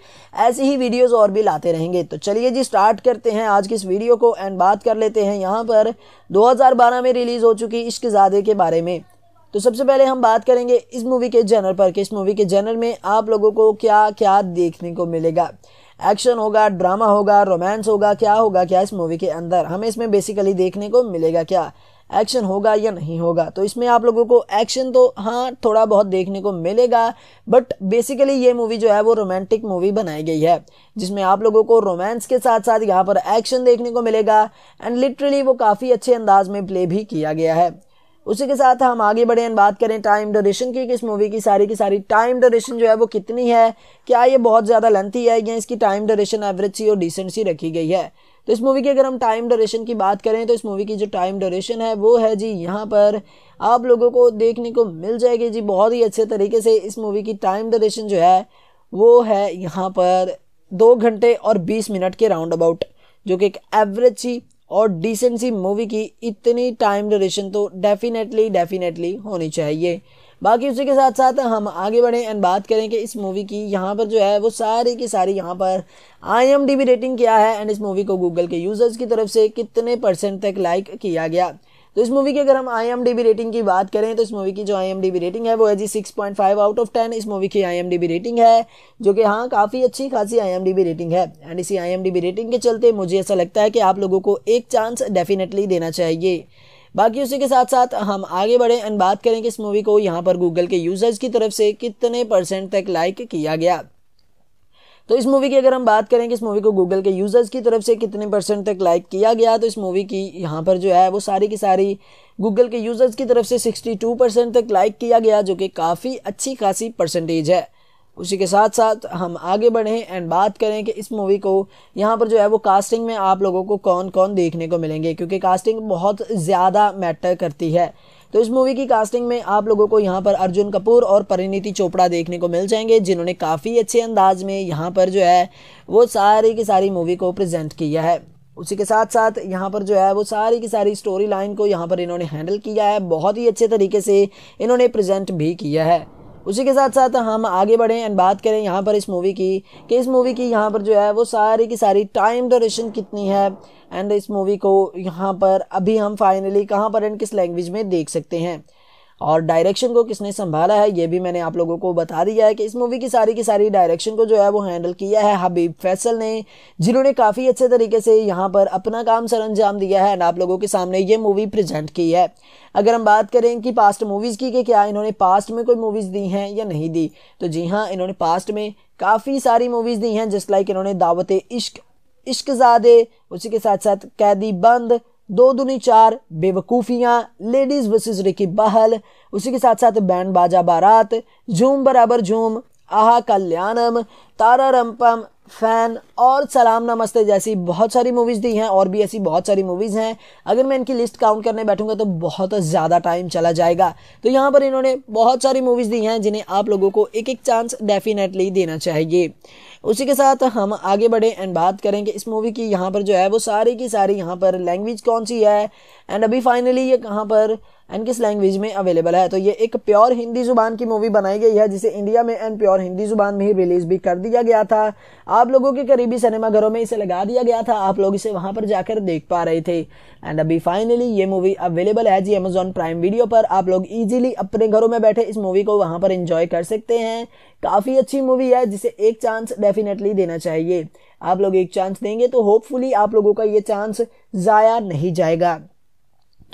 ऐसी ही वीडियोज़ और भी लाते रहेंगे तो चलिए जी स्टार्ट करते हैं आज की इस वीडियो को एंड बात कर लेते हैं यहाँ पर दो में रिलीज़ हो चुकी इश्क ज़्यादा के बारे में तो सबसे पहले हम बात करेंगे इस मूवी के जनर पर कि इस मूवी के जनर में आप लोगों को क्या क्या देखने को मिलेगा एक्शन होगा ड्रामा होगा रोमांस होगा क्या होगा क्या इस मूवी के अंदर हमें इसमें बेसिकली देखने को मिलेगा क्या एक्शन होगा या नहीं होगा तो इसमें आप लोगों को एक्शन तो हाँ थोड़ा बहुत देखने को मिलेगा बट बेसिकली ये मूवी जो है वो रोमांटिक मूवी बनाई गई है जिसमें आप लोगों को रोमांस के साथ साथ यहाँ पर एक्शन देखने को मिलेगा एंड लिटरली वो काफ़ी अच्छे अंदाज में प्ले भी किया गया है उसी के साथ हम आगे बढ़े बात करें टाइम डोरेशन की कि इस मूवी की सारी की सारी टाइम डोरेशन जो है वो कितनी है क्या ये बहुत ज़्यादा लेंथी है या इसकी टाइम डोरेशन एवरेज सी और डिसेंट सी रखी गई है तो इस मूवी की अगर हम टाइम डोरेशन की बात करें तो इस मूवी की जो टाइम डोरेशन है वो है जी यहाँ पर आप लोगों को देखने को मिल जाएगी जी बहुत ही अच्छे तरीके से इस मूवी की टाइम डोरेशन जो है वो है यहाँ पर दो घंटे और बीस मिनट के राउंड अबाउट जो कि एक एवरेज सी और डिसेंसी मूवी की इतनी टाइम ड्यूरेशन तो डेफिनेटली डेफिनेटली होनी चाहिए बाकी उसी के साथ साथ हम आगे बढ़ें एंड बात करें कि इस मूवी की यहाँ पर जो है वो सारी की सारी यहाँ पर आई एम रेटिंग क्या है एंड इस मूवी को गूगल के यूज़र्स की तरफ से कितने परसेंट तक लाइक किया गया तो इस मूवी की अगर हम आई रेटिंग की बात करें तो इस मूवी की जो आई रेटिंग है वो है जी six point five out of ten इस मूवी की आई रेटिंग है जो कि हाँ काफ़ी अच्छी खासी आई रेटिंग है एंड इसी आई रेटिंग के चलते मुझे ऐसा लगता है कि आप लोगों को एक चांस डेफिनेटली देना चाहिए बाकी उसी के साथ साथ हम आगे बढ़ें एंड बात करें कि इस मूवी को यहाँ पर गूगल के यूज़र्स की तरफ से कितने परसेंट तक लाइक किया गया तो इस मूवी की अगर हम बात करें कि इस मूवी को गूगल के यूज़र्स की तरफ से कितने परसेंट तक लाइक किया गया तो इस मूवी की यहाँ पर जो है वो सारी की सारी गूगल के यूज़र्स की तरफ से 62 परसेंट तक लाइक किया गया जो कि काफ़ी अच्छी खासी परसेंटेज है उसी के साथ साथ हम आगे बढ़ें एंड बात करें कि इस मूवी को यहाँ पर जो है वो कास्टिंग में आप लोगों को कौन कौन देखने को मिलेंगे क्योंकि कास्टिंग बहुत ज़्यादा मैटर करती है तो इस मूवी की कास्टिंग में आप लोगों को यहाँ पर अर्जुन कपूर और परिणीति चोपड़ा देखने को मिल जाएंगे जिन्होंने काफ़ी अच्छे अंदाज में यहाँ पर जो है वो सारी की सारी मूवी को प्रजेंट किया है उसी के साथ साथ यहाँ पर जो है वो सारी की सारी स्टोरी लाइन को यहाँ पर इन्होंने हैंडल किया है बहुत ही अच्छे तरीके से इन्होंने प्रजेंट भी किया है उसी के साथ साथ हम आगे बढ़ें एंड बात करें यहाँ पर इस मूवी की कि इस मूवी की यहाँ पर जो है वो सारी की सारी टाइम डोरेशन कितनी है एंड इस मूवी को यहाँ पर अभी हम फाइनली कहाँ पर एंड किस लैंग्वेज में देख सकते हैं और डायरेक्शन को किसने संभाला है ये भी मैंने आप लोगों को बता दिया है कि इस मूवी की सारी की सारी डायरेक्शन को जो है वो हैंडल किया है हबीब फैसल ने जिन्होंने काफ़ी अच्छे तरीके से यहाँ पर अपना काम सर अंजाम दिया है एंड आप लोगों के सामने ये मूवी प्रजेंट की है अगर हम बात करें कि पास्ट मूवीज़ की कि क्या इन्होंने पास्ट में कोई मूवीज़ दी हैं या नहीं दी तो जी हाँ इन्होंने पास्ट में काफ़ी सारी मूवीज़ दी हैं जस्ट लाइक इन्होंने दावत इश्क इश्क ज़्यादा उसी के साथ साथ कैदी बंद दो दुनी चार बेवकूफ़ियाँ लेडीज़ वर्सेस रिकी बहल उसी के साथ साथ बैंड बाजा बारात झूम बराबर झूम आहा कल्याणम तारा रंपम फैन और सलाम नमस्ते जैसी बहुत सारी मूवीज़ दी हैं और भी ऐसी बहुत सारी मूवीज़ हैं अगर मैं इनकी लिस्ट काउंट करने बैठूंगा तो बहुत ज़्यादा टाइम चला जाएगा तो यहाँ पर इन्होंने बहुत सारी मूवीज़ दी हैं जिन्हें आप लोगों को एक एक चांस डेफिनेटली देना चाहिए उसी के साथ हम आगे बढ़े एंड बात करें कि इस मूवी की यहाँ पर जो है वो सारी की सारी यहाँ पर लैंग्वेज कौन सी है एंड अभी फाइनली ये कहाँ पर एंड किस लैंग्वेज में अवेलेबल है तो ये एक प्योर हिंदी जुबान की मूवी बनाई गई है जिसे इंडिया में एंड प्योर हिंदी जुबान में ही रिलीज भी कर दिया गया था आप लोगों के करीबी सिनेमाघरों में इसे लगा दिया गया था आप लोग इसे वहाँ पर जाकर देख पा रहे थे एंड अभी फाइनली ये मूवी अवेलेबल है जी अमेजोन प्राइम वीडियो पर आप लोग इजिली अपने घरों में बैठे इस मूवी को वहाँ पर इंजॉय कर सकते हैं काफ़ी अच्छी मूवी है जिसे एक चांस डेफिनेटली देना चाहिए आप लोग एक चांस देंगे तो होपफुली आप लोगों का ये चांस ज़ाया नहीं जाएगा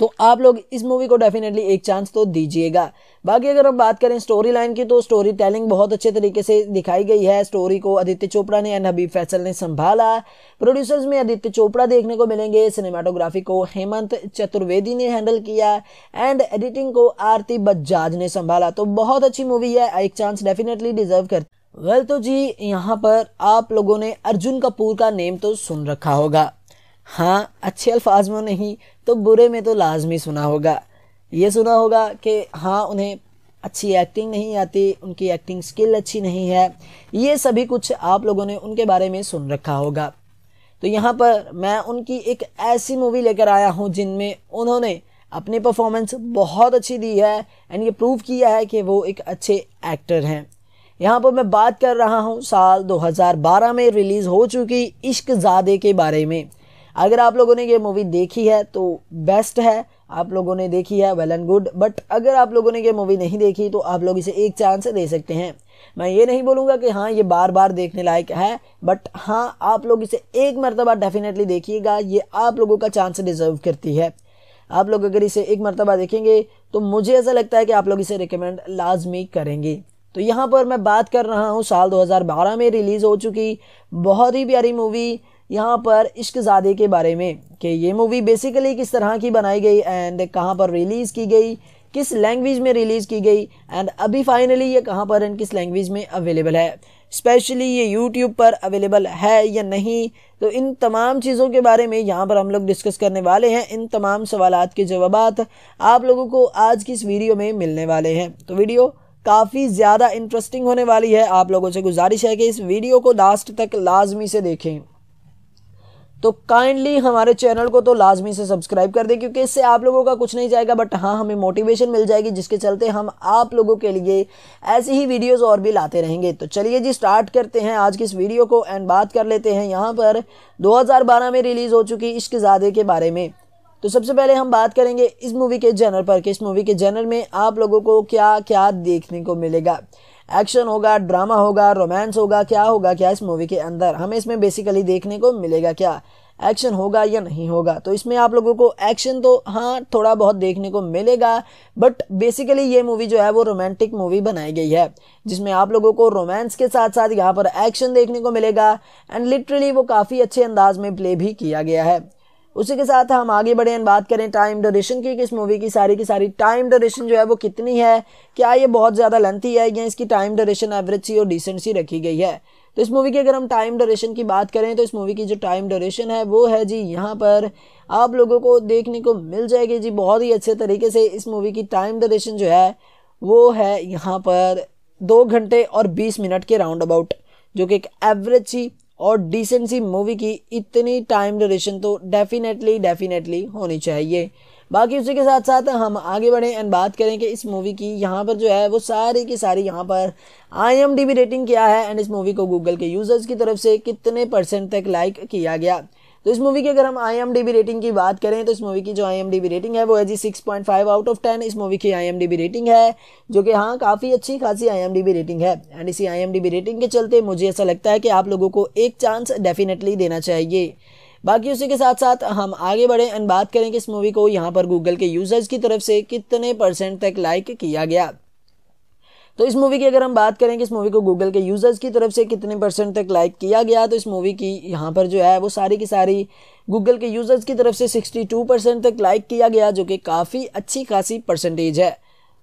तो आप लोग इस मूवी को डेफिनेटली एक चांस तो दीजिएगा बाकी अगर हम बात करें स्टोरी लाइन की तो स्टोरी टेलिंग बहुत अच्छे तरीके से दिखाई गई है स्टोरी को आदित्य चोपड़ा ने एंड हबीब फैसल ने संभाला प्रोड्यूसर्स में आदित्य चोपड़ा देखने को मिलेंगे सिनेमाटोग्राफी को हेमंत चतुर्वेदी ने हैंडल किया एंड एडिटिंग को आरती बजाज ने संभाला तो बहुत अच्छी मूवी है एक चांस डेफिनेटली डिजर्व कर वेल तो जी यहाँ पर आप लोगों ने अर्जुन कपूर का नेम तो सुन रखा होगा हाँ अच्छे अल्फाज में नहीं तो बुरे में तो लाजमी सुना होगा ये सुना होगा कि हाँ उन्हें अच्छी एक्टिंग नहीं आती उनकी एक्टिंग स्किल अच्छी नहीं है ये सभी कुछ आप लोगों ने उनके बारे में सुन रखा होगा तो यहाँ पर मैं उनकी एक ऐसी मूवी लेकर आया हूँ जिनमें उन्होंने अपनी परफॉर्मेंस बहुत अच्छी दी है एंड ये प्रूव किया है कि वो एक अच्छे एक्टर हैं यहाँ पर मैं बात कर रहा हूँ साल 2012 में रिलीज़ हो चुकी इश्क ज़ादे के बारे में अगर आप लोगों ने ये मूवी देखी है तो बेस्ट है आप लोगों ने देखी है वेल एंड गुड बट अगर आप लोगों ने ये मूवी नहीं देखी तो आप लोग इसे एक चांस दे सकते हैं मैं ये नहीं बोलूँगा कि हाँ ये बार बार देखने लायक है बट हाँ आप लोग इसे एक मरतबा डेफिनेटली देखिएगा ये आप लोगों का चांस डिज़र्व करती है आप लोग अगर इसे एक मरतबा देखेंगे तो मुझे ऐसा लगता है कि आप लोग इसे रिकमेंड लाजमी करेंगे तो यहाँ पर मैं बात कर रहा हूँ साल 2012 में रिलीज़ हो चुकी बहुत ही प्यारी मूवी यहाँ पर इश्कजादे के बारे में कि ये मूवी बेसिकली किस तरह की बनाई गई एंड कहाँ पर रिलीज़ की गई किस लैंग्वेज में रिलीज़ की गई एंड अभी फाइनली ये कहाँ पर एंड किस लैंग्वेज में अवेलेबल है स्पेशली ये यूट्यूब पर अवेलेबल है या नहीं तो इन तमाम चीज़ों के बारे में यहाँ पर हम लोग डिस्कस करने वाले हैं इन तमाम सवाल के जवाब आप लोगों को आज की इस वीडियो में मिलने वाले हैं तो वीडियो काफ़ी ज़्यादा इंटरेस्टिंग होने वाली है आप लोगों से गुजारिश है कि इस वीडियो को लास्ट तक लाजमी से देखें तो काइंडली हमारे चैनल को तो लाजमी से सब्सक्राइब कर दें क्योंकि इससे आप लोगों का कुछ नहीं जाएगा बट हाँ हमें मोटिवेशन मिल जाएगी जिसके चलते हम आप लोगों के लिए ऐसी ही वीडियोज़ और भी लाते रहेंगे तो चलिए जी स्टार्ट करते हैं आज की इस वीडियो को एंड बात कर लेते हैं यहाँ पर दो में रिलीज़ हो चुकी इश्क ज़्यादे के बारे में तो सबसे पहले हम बात करेंगे इस मूवी के जनर पर कि इस मूवी के जनर में आप लोगों को क्या क्या देखने को मिलेगा एक्शन होगा ड्रामा होगा रोमांस होगा क्या होगा क्या इस मूवी के अंदर हमें इसमें बेसिकली देखने को मिलेगा क्या एक्शन होगा या नहीं होगा तो इसमें आप लोगों को एक्शन तो हाँ थोड़ा बहुत देखने को मिलेगा बट बेसिकली ये मूवी जो है वो रोमांटिक मूवी बनाई गई है जिसमें आप लोगों को रोमांस के साथ साथ यहाँ पर एक्शन देखने को मिलेगा एंड लिटरली वो काफ़ी अच्छे अंदाज में प्ले भी किया गया है उसी के साथ हम आगे बढ़े एंड बात करें टाइम डोरेशन की कि इस मूवी की सारी की सारी टाइम डोरेशन जो है वो कितनी है क्या ये बहुत ज़्यादा लेंथी है या इसकी टाइम डोरेशन एवरेज सी और डिसेंट सी रखी गई है तो इस मूवी की अगर हम टाइम डोरेशन की बात करें तो इस मूवी की जो टाइम डोरेशन है वो है जी यहाँ पर आप लोगों को देखने को मिल जाएगी जी बहुत ही अच्छे तरीके से इस मूवी की टाइम डोरेशन जो है वो है यहाँ पर दो घंटे और बीस मिनट के राउंड अबाउट जो कि एक एवरेज सी और डिसेंसी मूवी की इतनी टाइम ड्यूरेशन तो डेफिनेटली डेफिनेटली होनी चाहिए बाकी उसी के साथ साथ हम आगे बढ़ें एंड बात करें कि इस मूवी की यहाँ पर जो है वो सारी की सारी यहाँ पर आई एम रेटिंग क्या है एंड इस मूवी को गूगल के यूज़र्स की तरफ से कितने परसेंट तक लाइक किया गया तो इस मूवी की अगर हम आई रेटिंग की बात करें तो इस मूवी की जो आई रेटिंग है वो है जी six point five out of ten इस मूवी की आई रेटिंग है जो कि हाँ काफ़ी अच्छी खासी आई रेटिंग है एंड इसी आई रेटिंग के चलते मुझे ऐसा लगता है कि आप लोगों को एक चांस डेफिनेटली देना चाहिए बाकी उसी के साथ साथ हम आगे बढ़ें एंड बात करें कि इस मूवी को यहाँ पर गूगल के यूजर्स की तरफ से कितने परसेंट तक लाइक किया गया तो इस मूवी की अगर हम बात करें कि इस मूवी को गूगल के यूज़र्स की तरफ से कितने परसेंट तक लाइक किया गया तो इस मूवी की यहाँ पर जो है वो सारी की सारी गूगल के यूज़र्स की तरफ से 62 परसेंट तक लाइक किया गया जो कि काफ़ी अच्छी खासी परसेंटेज है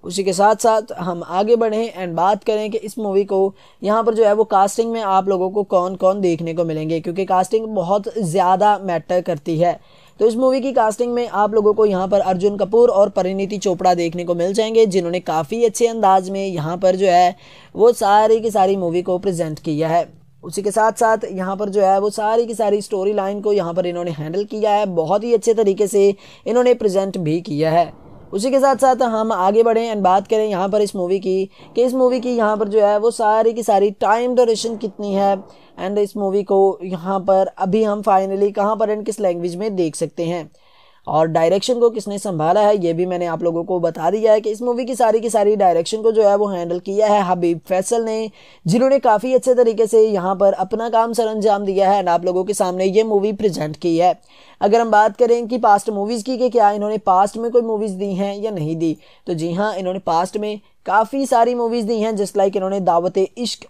उसी के साथ साथ हम आगे बढ़ें एंड बात करें कि इस मूवी को यहाँ पर जो है वो कास्टिंग में आप लोगों को कौन कौन देखने को मिलेंगे क्योंकि कास्टिंग बहुत ज़्यादा मैटर करती है तो इस मूवी की कास्टिंग में आप लोगों को यहाँ पर अर्जुन कपूर और परिणीति चोपड़ा देखने को मिल जाएंगे जिन्होंने काफ़ी अच्छे अंदाज में यहाँ पर जो है वो सारी की सारी मूवी को प्रेजेंट किया है उसी के साथ साथ यहाँ पर जो है वो सारी की सारी स्टोरी लाइन को यहाँ पर इन्होंने हैंडल किया है बहुत ही अच्छे तरीके से इन्होंने प्रेजेंट भी किया है उसी के साथ साथ हम आगे बढ़ें एंड बात करें यहाँ पर इस मूवी की कि इस मूवी की यहाँ पर जो है वो सारी की सारी टाइम डोरेशन कितनी है एंड इस मूवी को यहाँ पर अभी हम फाइनली कहाँ पर एंड किस लैंग्वेज में देख सकते हैं और डायरेक्शन को किसने संभाला है ये भी मैंने आप लोगों को बता दिया है कि इस मूवी की सारी की सारी डायरेक्शन को जो है वो हैंडल किया है हबीब फैसल ने जिन्होंने काफ़ी अच्छे तरीके से यहाँ पर अपना काम सर अंजाम दिया है एंड आप लोगों के सामने ये मूवी प्रजेंट की है अगर हम बात करें कि पास्ट मूवीज़ की कि क्या इन्होंने पास्ट में कोई मूवीज़ दी हैं या नहीं दी तो जी हाँ इन्होंने पास्ट में काफ़ी सारी मूवीज़ दी हैं जस्ट लाइक इन्होंने दावत इश्क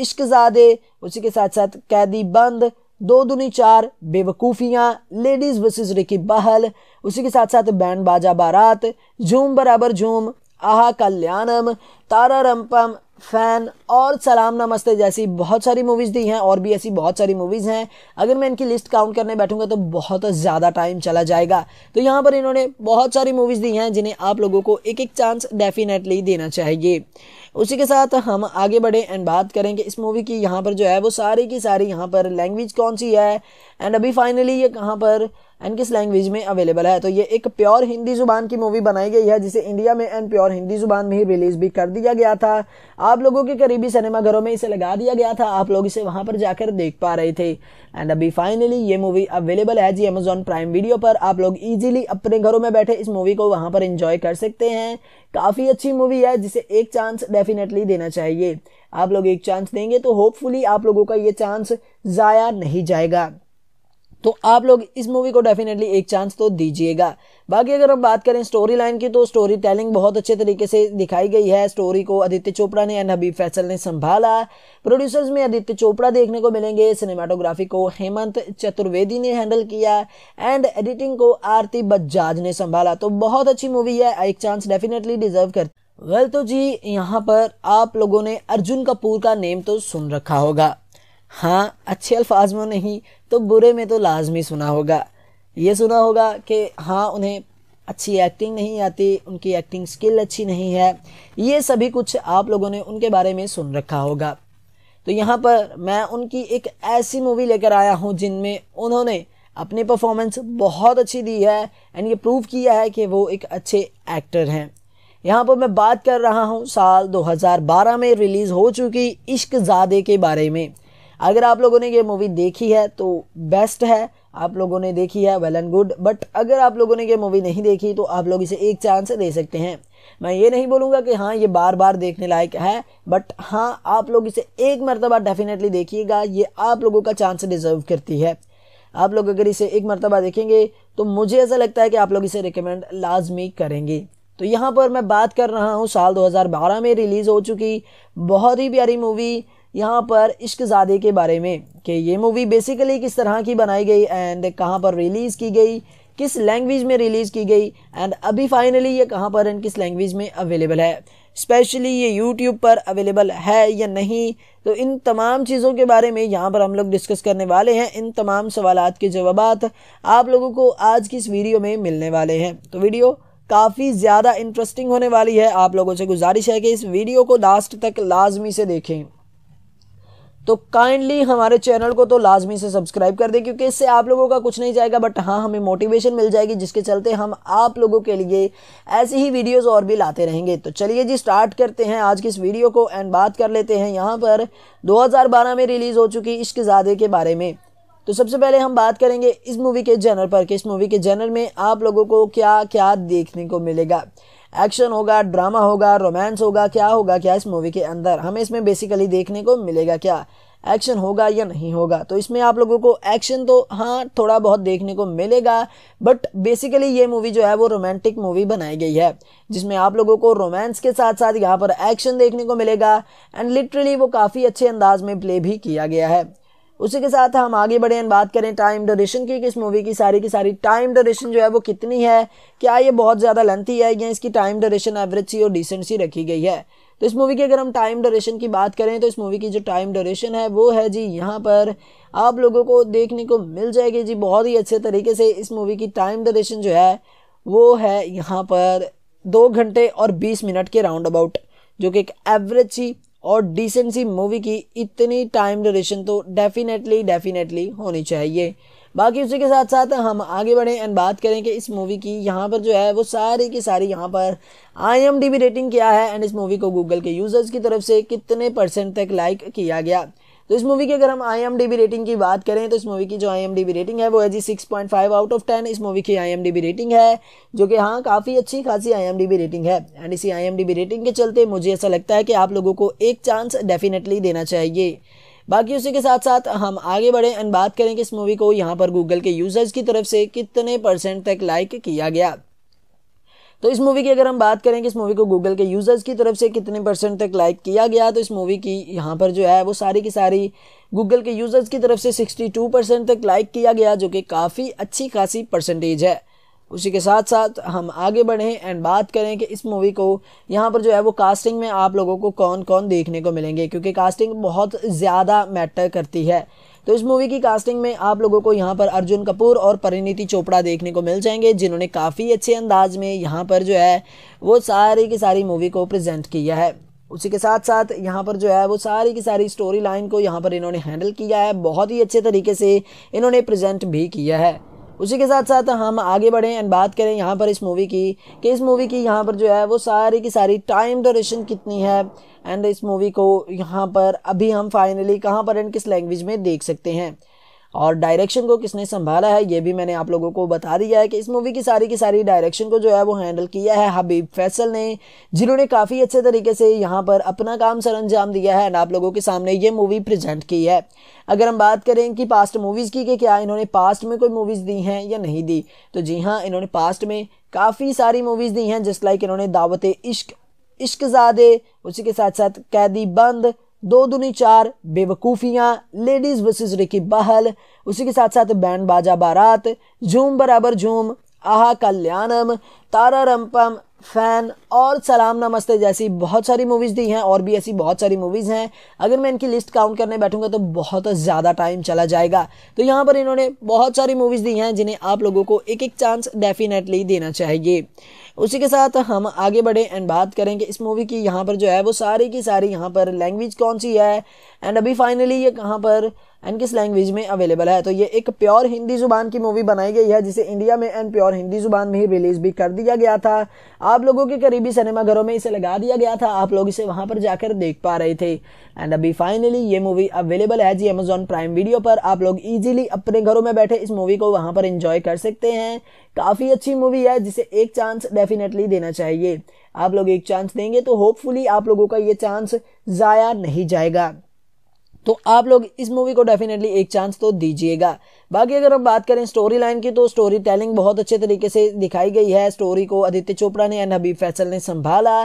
इश्कजादे उसी के साथ साथ कैदी बंद दो दुनी चार बेवकूफ़ियाँ लेडीज़ वर्सेस रिकी बहल उसी के साथ साथ बैंड बाजा बारात झूम बराबर झूम आहा कल्याणम तारा रंपम फैन और सलाम नमस्ते जैसी बहुत सारी मूवीज़ दी हैं और भी ऐसी बहुत सारी मूवीज़ हैं अगर मैं इनकी लिस्ट काउंट करने बैठूंगा तो बहुत ज़्यादा टाइम चला जाएगा तो यहाँ पर इन्होंने बहुत सारी मूवीज़ दी हैं जिन्हें आप लोगों को एक एक चांस डेफिनेटली देना चाहिए उसी के साथ हम आगे बढ़े एंड बात करें कि इस मूवी की यहाँ पर जो है वो सारी की सारी यहाँ पर लैंग्वेज कौन सी है एंड अभी फाइनली ये कहाँ पर एंड किस लैंग्वेज में अवेलेबल है तो ये एक प्योर हिंदी ज़ुबान की मूवी बनाई गई है जिसे इंडिया में एंड प्योर हिंदी ज़ुबान में ही रिलीज़ भी कर दिया गया था आप लोगों के करीबी सिनेमाघरों में इसे लगा दिया गया था आप लोग इसे वहाँ पर जाकर देख पा रहे थे एंड अभी फाइनली ये मूवी अवेलेबल है जी अमेजोन प्राइम वीडियो पर आप लोग ईजिली अपने घरों में बैठे इस मूवी को वहाँ पर इंजॉय कर सकते हैं काफ़ी अच्छी मूवी है जिसे एक चांस डेफिनेटली देना चाहिए आप लोग एक चांस देंगे तो होपफुली आप लोगों का ये चांस ज़ाया नहीं जाएगा तो आप लोग इस मूवी को डेफिनेटली एक चांस तो दीजिएगा बाकी अगर हम बात करें स्टोरी लाइन की तो स्टोरी टेलिंग बहुत अच्छे तरीके से दिखाई गई है स्टोरी को आदित्य चोपड़ा ने एंड हबीब फैसल ने संभाला प्रोड्यूसर्स में आदित्य चोपड़ा देखने को मिलेंगे सिनेमाटोग्राफी को हेमंत चतुर्वेदी ने हैंडल किया एंड एडिटिंग को आरती बजाज ने संभाला तो बहुत अच्छी मूवी है एक चांस डेफिनेटली डिजर्व कर वेल तो जी यहाँ पर आप लोगों ने अर्जुन कपूर का नेम तो सुन रखा होगा हाँ अच्छे अल्फाज में नहीं तो बुरे में तो लाजमी सुना होगा ये सुना होगा कि हाँ उन्हें अच्छी एक्टिंग नहीं आती उनकी एक्टिंग स्किल अच्छी नहीं है ये सभी कुछ आप लोगों ने उनके बारे में सुन रखा होगा तो यहाँ पर मैं उनकी एक ऐसी मूवी लेकर आया हूँ जिनमें उन्होंने अपनी परफॉर्मेंस बहुत अच्छी दी है एंड ये प्रूव किया है कि वो एक अच्छे एक्टर हैं यहाँ पर मैं बात कर रहा हूँ साल 2012 में रिलीज़ हो चुकी इश्क ज़ादे के बारे में अगर आप लोगों ने ये मूवी देखी है तो बेस्ट है आप लोगों ने देखी है वेल एंड गुड बट अगर आप लोगों ने ये मूवी नहीं देखी तो आप लोग इसे एक चांस दे सकते हैं मैं ये नहीं बोलूँगा कि हाँ ये बार बार देखने लायक है बट हाँ आप लोग इसे एक मरतबा डेफिनेटली देखिएगा ये आप लोगों का चांस डिज़र्व करती है आप लोग अगर इसे एक मरतबा देखेंगे तो मुझे ऐसा लगता है कि आप लोग इसे रिकमेंड लाजमी करेंगे तो यहाँ पर मैं बात कर रहा हूँ साल 2012 में रिलीज़ हो चुकी बहुत ही प्यारी मूवी यहाँ पर इश्कजादे के बारे में कि ये मूवी बेसिकली किस तरह की बनाई गई एंड कहाँ पर रिलीज़ की गई किस लैंग्वेज में रिलीज़ की गई एंड अभी फाइनली ये कहाँ पर एंड किस लैंग्वेज में अवेलेबल है स्पेशली ये यूट्यूब पर अवेलेबल है या नहीं तो इन तमाम चीज़ों के बारे में यहाँ पर हम लोग डिस्कस करने वाले हैं इन तमाम सवाल के जवाब आप लोगों को आज की इस वीडियो में मिलने वाले हैं तो वीडियो काफ़ी ज़्यादा इंटरेस्टिंग होने वाली है आप लोगों से गुजारिश है कि इस वीडियो को लास्ट तक लाजमी से देखें तो काइंडली हमारे चैनल को तो लाजमी से सब्सक्राइब कर दें क्योंकि इससे आप लोगों का कुछ नहीं जाएगा बट हाँ हमें मोटिवेशन मिल जाएगी जिसके चलते हम आप लोगों के लिए ऐसी ही वीडियोस और भी लाते रहेंगे तो चलिए जी स्टार्ट करते हैं आज की इस वीडियो को एंड बात कर लेते हैं यहाँ पर 2012 में रिलीज़ हो चुकी इश्क इश्कजादे के बारे में तो सबसे पहले हम बात करेंगे इस मूवी के जनर पर कि इस मूवी के जनर में आप लोगों को क्या क्या देखने को मिलेगा एक्शन होगा ड्रामा होगा रोमांस होगा क्या होगा क्या इस मूवी के अंदर हमें इसमें बेसिकली देखने को मिलेगा क्या एक्शन होगा या नहीं होगा तो इसमें आप लोगों को एक्शन तो हाँ थोड़ा बहुत देखने को मिलेगा बट बेसिकली ये मूवी जो है वो रोमांटिक मूवी बनाई गई है जिसमें आप लोगों को रोमांस के साथ साथ यहाँ पर एक्शन देखने को मिलेगा एंड लिटरली वो काफ़ी अच्छे अंदाज में प्ले भी किया गया है उसी के साथ हम आगे बढ़े एंड बात करें टाइम ड्यूरेशन की कि इस मूवी की सारी की सारी टाइम ड्यूरेशन जो है वो कितनी है क्या ये बहुत ज़्यादा लेंथी है या इसकी टाइम ड्यूरेशन एवरेज सी और डिसेंट सी रखी गई है तो इस मूवी की अगर हम टाइम ड्यूरेशन की बात करें तो इस मूवी की जो टाइम ड्यूरेशन है वो है जी यहाँ पर आप लोगों को देखने को मिल जाएगी जी बहुत ही अच्छे तरीके से इस मूवी की टाइम ड्यूरेशन जो है वो है यहाँ पर दो घंटे और बीस मिनट के राउंड अबाउट जो कि एक एवरेज सी और डिसेंसी मूवी की इतनी टाइम ड्यूरेशन तो डेफिनेटली डेफिनेटली होनी चाहिए बाकी उसी के साथ साथ हम आगे बढ़ें एंड बात करें कि इस मूवी की यहाँ पर जो है वो सारी की सारी यहाँ पर आई रेटिंग क्या है एंड इस मूवी को गूगल के यूज़र्स की तरफ से कितने परसेंट तक लाइक किया गया तो इस मूवी की अगर हम आई रेटिंग की बात करें तो इस मूवी की जो आई रेटिंग है वो है जी six point five out of ten इस मूवी की आई रेटिंग है जो कि हाँ काफ़ी अच्छी खासी आई रेटिंग है एंड इसी आई रेटिंग के चलते मुझे ऐसा लगता है कि आप लोगों को एक चांस डेफिनेटली देना चाहिए बाकी उसी के साथ साथ हम आगे बढ़े एंड बात करें कि इस मूवी को यहाँ पर गूगल के यूजर्स की तरफ से कितने परसेंट तक लाइक किया गया तो इस मूवी की अगर हम बात करें कि इस मूवी को गूगल के यूज़र्स की तरफ से कितने परसेंट तक लाइक किया गया तो इस मूवी की यहाँ पर जो है वो सारी की सारी गूगल के यूज़र्स की तरफ से 62 परसेंट तक लाइक किया गया जो कि काफ़ी अच्छी खासी परसेंटेज है उसी के साथ साथ हम आगे बढ़ें एंड बात करें कि इस मूवी को यहाँ पर जो है वो कास्टिंग में आप लोगों को कौन कौन देखने को मिलेंगे क्योंकि कास्टिंग बहुत ज़्यादा मैटर करती है तो इस मूवी की कास्टिंग में आप लोगों को यहाँ पर अर्जुन कपूर और परिणीति चोपड़ा देखने को मिल जाएंगे जिन्होंने काफ़ी अच्छे अंदाज में यहाँ पर जो है वो सारी की सारी मूवी को प्रजेंट किया है उसी के साथ साथ यहाँ पर जो है वो सारी की सारी स्टोरी लाइन को यहाँ पर इन्होंने हैंडल किया है बहुत ही अच्छे तरीके से इन्होंने प्रजेंट भी किया है उसी के साथ साथ हम आगे बढ़ें एंड बात करें यहाँ पर इस मूवी की कि इस मूवी की यहाँ पर जो है वो सारी की सारी टाइम ड्यूरेशन कितनी है एंड इस मूवी को यहाँ पर अभी हम फाइनली कहाँ पर एंड किस लैंग्वेज में देख सकते हैं और डायरेक्शन को किसने संभाला है ये भी मैंने आप लोगों को बता दिया है कि इस मूवी की सारी की सारी डायरेक्शन को जो है वो हैंडल किया है हबीब फैसल ने जिन्होंने काफ़ी अच्छे तरीके से यहाँ पर अपना काम सर अंजाम दिया है एंड आप लोगों के सामने ये मूवी प्रजेंट की है अगर हम बात करें कि पास्ट मूवीज़ की कि क्या इन्होंने पास्ट में कोई मूवीज़ दी हैं या नहीं दी तो जी हाँ इन्होंने पास्ट में काफ़ी सारी मूवीज़ दी हैं जिस लाइक इन्होंने दावत इश्क इश्कजादे उसी के साथ साथ कैदी बंद दो दुनी चार बेवकूफ़ियाँ लेडीज़ वर्सेस रिकी बहल उसी के साथ साथ बैंड बाजा बारात झूम बराबर झूम आहा कल्याणम तारा रंपम फैन और सलाम नमस्ते जैसी बहुत सारी मूवीज़ दी हैं और भी ऐसी बहुत सारी मूवीज़ हैं अगर मैं इनकी लिस्ट काउंट करने बैठूंगा तो बहुत ज़्यादा टाइम चला जाएगा तो यहाँ पर इन्होंने बहुत सारी मूवीज़ दी हैं जिन्हें आप लोगों को एक एक चांस डेफिनेटली देना चाहिए उसी के साथ हम आगे बढ़े एंड बात करें कि इस मूवी की यहाँ पर जो है वो सारी की सारी यहाँ पर लैंग्वेज कौन सी है एंड अभी फाइनली ये कहाँ पर एंड किस लैंग्वेज में अवेलेबल है तो ये एक प्योर हिंदी ज़ुबान की मूवी बनाई गई है जिसे इंडिया में एंड प्योर हिंदी ज़ुबान में ही रिलीज़ भी कर दिया गया था आप लोगों के करीबी सिनेमाघरों में इसे लगा दिया गया था आप लोग इसे वहाँ पर जाकर देख पा रहे थे एंड अभी फाइनली ये मूवी अवेलेबल है जी अमेजोन प्राइम वीडियो पर आप लोग ईजिली अपने घरों में बैठे इस मूवी को वहाँ पर इंजॉय कर सकते हैं काफ़ी अच्छी मूवी है जिसे एक चांस डेफिनेटली देना चाहिए आप लोग एक चांस देंगे तो होपफुली आप लोगों का ये चांस ज़ाया नहीं जाएगा तो आप लोग इस मूवी को डेफिनेटली एक चांस तो दीजिएगा बाकी अगर हम बात करें स्टोरी लाइन की तो स्टोरी टेलिंग बहुत अच्छे तरीके से दिखाई गई है स्टोरी को आदित्य चोपड़ा ने एंड हबीब फैसल ने संभाला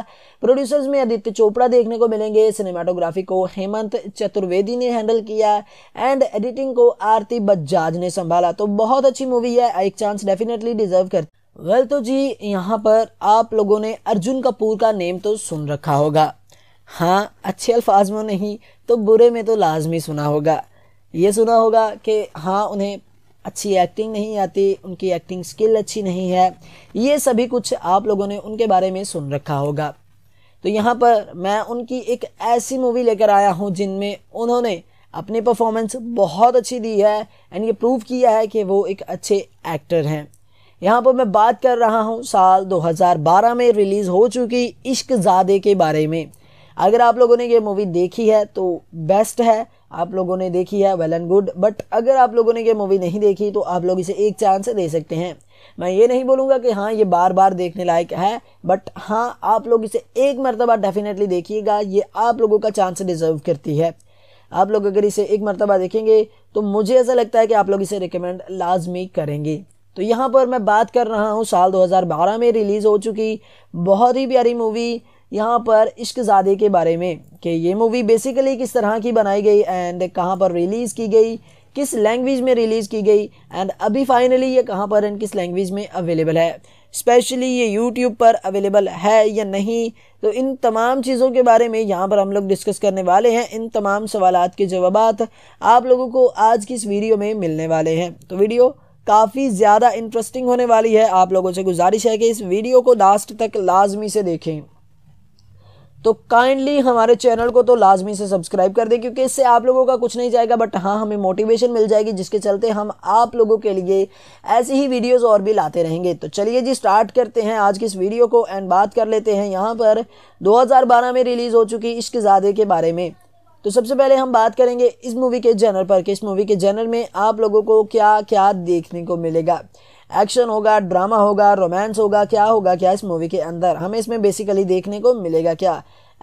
प्रोड्यूसर्स में आदित्य चोपड़ा देखने को मिलेंगे सिनेमाटोग्राफी को हेमंत चतुर्वेदी ने हैंडल किया एंड एडिटिंग को आरती बजाज ने संभाला तो बहुत अच्छी मूवी है एक चांस डेफिनेटली डिजर्व करती वेल well, तो जी यहाँ पर आप लोगों ने अर्जुन कपूर का नेम तो सुन रखा होगा हाँ अच्छे अल्फाज में नहीं तो बुरे में तो लाजमी सुना होगा ये सुना होगा कि हाँ उन्हें अच्छी एक्टिंग नहीं आती उनकी एक्टिंग स्किल अच्छी नहीं है ये सभी कुछ आप लोगों ने उनके बारे में सुन रखा होगा तो यहाँ पर मैं उनकी एक ऐसी मूवी लेकर आया हूँ जिनमें उन्होंने अपनी परफॉर्मेंस बहुत अच्छी दी है एंड ये प्रूव किया है कि वो एक अच्छे एक्टर हैं यहाँ पर मैं बात कर रहा हूँ साल 2012 में रिलीज़ हो चुकी इश्क ज़ादे के बारे में अगर आप लोगों ने ये मूवी देखी है तो बेस्ट है आप लोगों ने देखी है वेल एंड गुड बट अगर आप लोगों ने ये मूवी नहीं देखी तो आप लोग इसे एक चांस दे सकते हैं मैं ये नहीं बोलूँगा कि हाँ ये बार बार देखने लायक है बट हाँ आप लोग इसे एक मरतबा डेफिनेटली देखिएगा ये आप लोगों का चांस डिज़र्व करती है आप लोग अगर इसे एक मरतबा देखेंगे तो मुझे ऐसा लगता है कि आप लोग इसे रिकमेंड लाजमी करेंगे तो यहाँ पर मैं बात कर रहा हूँ साल 2012 में रिलीज़ हो चुकी बहुत ही प्यारी मूवी यहाँ पर इश्कजादे के बारे में कि ये मूवी बेसिकली किस तरह की बनाई गई एंड कहाँ पर रिलीज़ की गई किस लैंग्वेज में रिलीज़ की गई एंड अभी फाइनली ये कहाँ पर एंड किस लैंग्वेज में अवेलेबल है स्पेशली ये यूट्यूब पर अवेलेबल है या नहीं तो इन तमाम चीज़ों के बारे में यहाँ पर हम लोग डिस्कस करने वाले हैं इन तमाम सवाल के जवाब आप लोगों को आज की इस वीडियो में मिलने वाले हैं तो वीडियो काफ़ी ज़्यादा इंटरेस्टिंग होने वाली है आप लोगों से गुजारिश है कि इस वीडियो को लास्ट तक लाजमी से देखें तो काइंडली हमारे चैनल को तो लाजमी से सब्सक्राइब कर दें क्योंकि इससे आप लोगों का कुछ नहीं जाएगा बट हाँ हमें मोटिवेशन मिल जाएगी जिसके चलते हम आप लोगों के लिए ऐसी ही वीडियोस और भी लाते रहेंगे तो चलिए जी स्टार्ट करते हैं आज की इस वीडियो को एंड बात कर लेते हैं यहाँ पर 2012 में रिलीज़ हो चुकी इश्क ज़ादे के बारे में तो सबसे पहले हम बात करेंगे इस मूवी के जनर पर कि इस मूवी के जनर में आप लोगों को क्या क्या देखने को मिलेगा एक्शन होगा ड्रामा होगा रोमांस होगा क्या होगा क्या इस मूवी के अंदर हमें इसमें बेसिकली देखने को मिलेगा क्या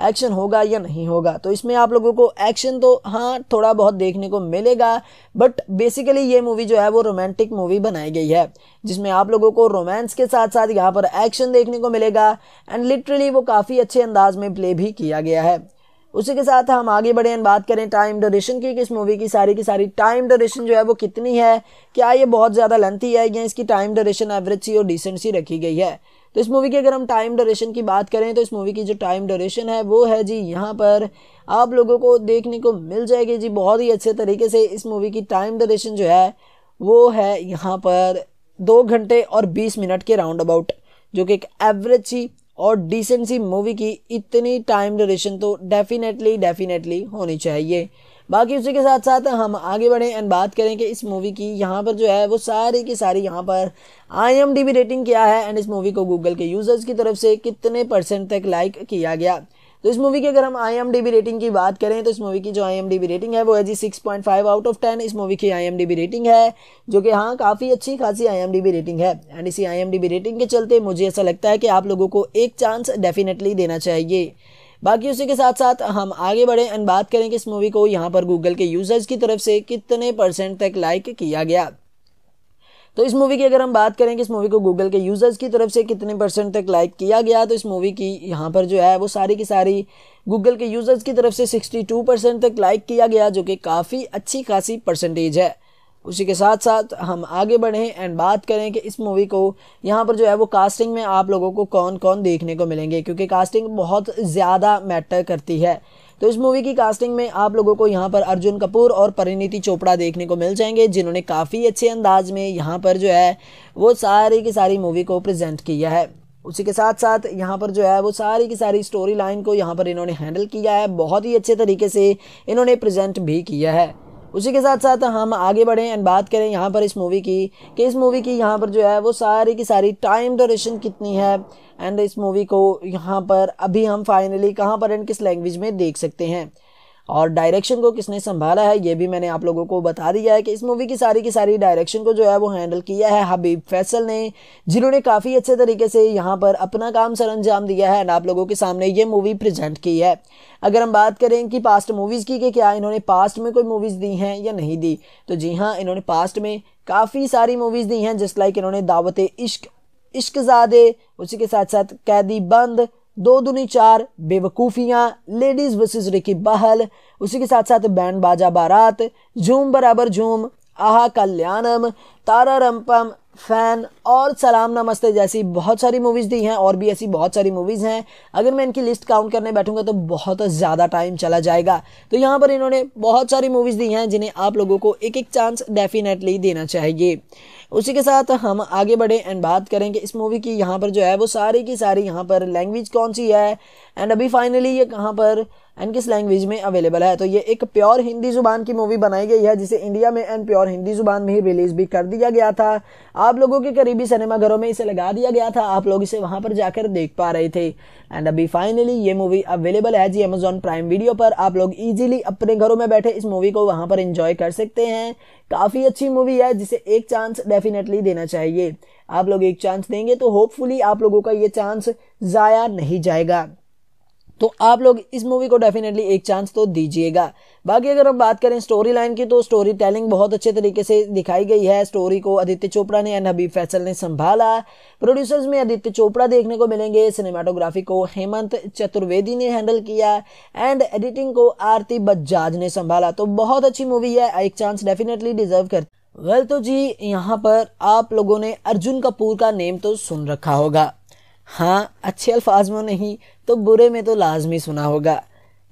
एक्शन होगा या नहीं होगा तो इसमें आप लोगों को एक्शन तो हाँ थोड़ा बहुत देखने को मिलेगा बट बेसिकली ये मूवी जो है वो रोमांटिक मूवी बनाई गई है जिसमें आप लोगों को रोमांस के साथ साथ यहाँ पर एक्शन देखने को मिलेगा एंड लिटरली वो काफ़ी अच्छे अंदाज में प्ले भी किया गया है उसी के साथ हम आगे बढ़े एंड बात करें टाइम डोरेशन की कि इस मूवी की सारी की सारी टाइम डोरेशन जो है वो कितनी है क्या ये बहुत ज़्यादा लेंथी है या इसकी टाइम डोरेशन एवरेज सी और डिसेंट सी रखी गई है तो इस मूवी की अगर हम टाइम डोरेशन की बात करें तो इस मूवी की जो टाइम डोरेशन है वो है जी यहाँ पर आप लोगों को देखने को मिल जाएगी जी बहुत ही अच्छे तरीके से इस मूवी की टाइम डोरेशन जो है वो है यहाँ पर दो घंटे और बीस मिनट के राउंड अबाउट जो कि एक एवरेज सी और डिसेंसी मूवी की इतनी टाइम ड्यूरेशन तो डेफिनेटली डेफिनेटली होनी चाहिए बाकी उसी के साथ साथ हम आगे बढ़ें एंड बात करें कि इस मूवी की यहाँ पर जो है वो सारी की सारी यहाँ पर IMDb rating क्या है एंड इस मूवी को गूगल के यूज़र्स की तरफ से कितने परसेंट तक लाइक किया गया तो इस मूवी की अगर हम आई रेटिंग की बात करें तो इस मूवी की जो आई रेटिंग है वो है जी six point five out of ten इस मूवी की आई रेटिंग है जो कि हाँ काफ़ी अच्छी खासी आई रेटिंग है एंड इसी आई रेटिंग के चलते मुझे ऐसा लगता है कि आप लोगों को एक चांस डेफिनेटली देना चाहिए बाकी उसी के साथ साथ हम आगे बढ़े एंड बात करें कि इस मूवी को यहाँ पर गूगल के यूजर्स की तरफ से कितने परसेंट तक लाइक किया गया तो इस मूवी की अगर हम बात करें कि इस मूवी को गूगल के यूज़र्स की तरफ से कितने परसेंट तक लाइक किया गया तो इस मूवी की यहाँ पर जो है वो सारी की सारी गूगल के यूज़र्स की तरफ से 62 परसेंट तक लाइक किया गया जो कि काफ़ी अच्छी खासी परसेंटेज है उसी के साथ साथ हम आगे बढ़ें एंड बात करें कि इस मूवी को यहाँ पर जो है वो कास्टिंग में आप लोगों को कौन कौन देखने को मिलेंगे क्योंकि कास्टिंग बहुत ज़्यादा मैटर करती है तो इस मूवी की कास्टिंग में आप लोगों को यहाँ पर अर्जुन कपूर और परिणीति चोपड़ा देखने को मिल जाएंगे जिन्होंने काफ़ी अच्छे अंदाज में यहाँ पर जो है वो सारी की सारी मूवी को प्रजेंट किया है उसी के साथ साथ यहाँ पर जो है वो सारी की सारी स्टोरी लाइन को यहाँ पर इन्होंने हैंडल किया है बहुत ही अच्छे तरीके से इन्होंने प्रजेंट भी किया है उसी के साथ साथ हम आगे बढ़ें एंड बात करें यहाँ पर इस मूवी की कि इस मूवी की यहाँ पर जो है वो सारी की सारी टाइम ड्यूरेशन कितनी है एंड इस मूवी को यहाँ पर अभी हम फाइनली कहाँ पर एंड किस लैंग्वेज में देख सकते हैं और डायरेक्शन को किसने संभाला है ये भी मैंने आप लोगों को बता दिया है कि इस मूवी की सारी की सारी डायरेक्शन को जो है वो हैंडल किया है हबीब फैसल ने जिन्होंने काफ़ी अच्छे तरीके से यहाँ पर अपना काम सर अंजाम दिया है एंड आप लोगों के सामने ये मूवी प्रजेंट की है अगर हम बात करें कि पास्ट मूवीज़ की कि क्या इन्होंने पास्ट में कोई मूवीज़ दी हैं या नहीं दी तो जी हाँ इन्होंने पास्ट में काफ़ी सारी मूवीज़ दी हैं जिस लाइक इन्होंने दावत इश्क इश्क इश्कजादे उसी के साथ साथ कैदी बंद दो दुनी चार बेवकूफ़ियाँ लेडीज़ वर्सेस रिकी बहल उसी के साथ साथ बैंड बाजा बारात झूम बराबर झूम आहा कल्याणम तारा रंपम फ़ैन और सलाम नमस्ते जैसी बहुत सारी मूवीज़ दी हैं और भी ऐसी बहुत सारी मूवीज़ हैं अगर मैं इनकी लिस्ट काउंट करने बैठूंगा तो बहुत ज़्यादा टाइम चला जाएगा तो यहाँ पर इन्होंने बहुत सारी मूवीज़ दी हैं जिन्हें आप लोगों को एक एक चांस डेफिनेटली देना चाहिए उसी के साथ हम आगे बढ़े एंड बात करें कि इस मूवी की यहाँ पर जो है वो सारी की सारी यहाँ पर लैंग्वेज कौन सी है एंड अभी फाइनली ये कहाँ पर एंड किस लैंग्वेज में अवेलेबल है तो ये एक प्योर हिंदी ज़ुबान की मूवी बनाई गई है जिसे इंडिया में एंड प्योर हिंदी ज़ुबान में ही रिलीज़ भी कर दिया गया था आप लोगों के करीबी सिनेमाघरों में इसे लगा दिया गया था आप लोग इसे वहाँ पर जाकर देख पा रहे थे एंड अभी फाइनली ये मूवी अवेलेबल है जी अमेजोन प्राइम वीडियो पर आप लोग ईजिली अपने घरों में बैठे इस मूवी को वहाँ पर इंजॉय कर सकते हैं काफ़ी अच्छी मूवी है जिसे एक चांस डेफिनेटली देना चाहिए आप लोग एक चांस देंगे तो होपफुली आप लोगों का ये चांस ज़ाया नहीं जाएगा तो आप लोग इस मूवी को डेफिनेटली एक चांस तो दीजिएगा बाकी अगर हम बात करें स्टोरी लाइन की तो स्टोरी टेलिंग बहुत अच्छे तरीके से दिखाई गई है स्टोरी को आदित्य चोपड़ा ने एंड हबीब फैसल ने संभाला प्रोड्यूसर्स में आदित्य चोपड़ा देखने को मिलेंगे सिनेमाटोग्राफी को हेमंत चतुर्वेदी ने हैंडल किया एंड एडिटिंग को आरती बजाज ने संभाला तो बहुत अच्छी मूवी है एक चांस डेफिनेटली डिजर्व कर वेल तो जी यहाँ पर आप लोगों ने अर्जुन कपूर का नेम तो सुन रखा होगा हाँ अच्छे अल्फाज में नहीं तो बुरे में तो लाजमी सुना होगा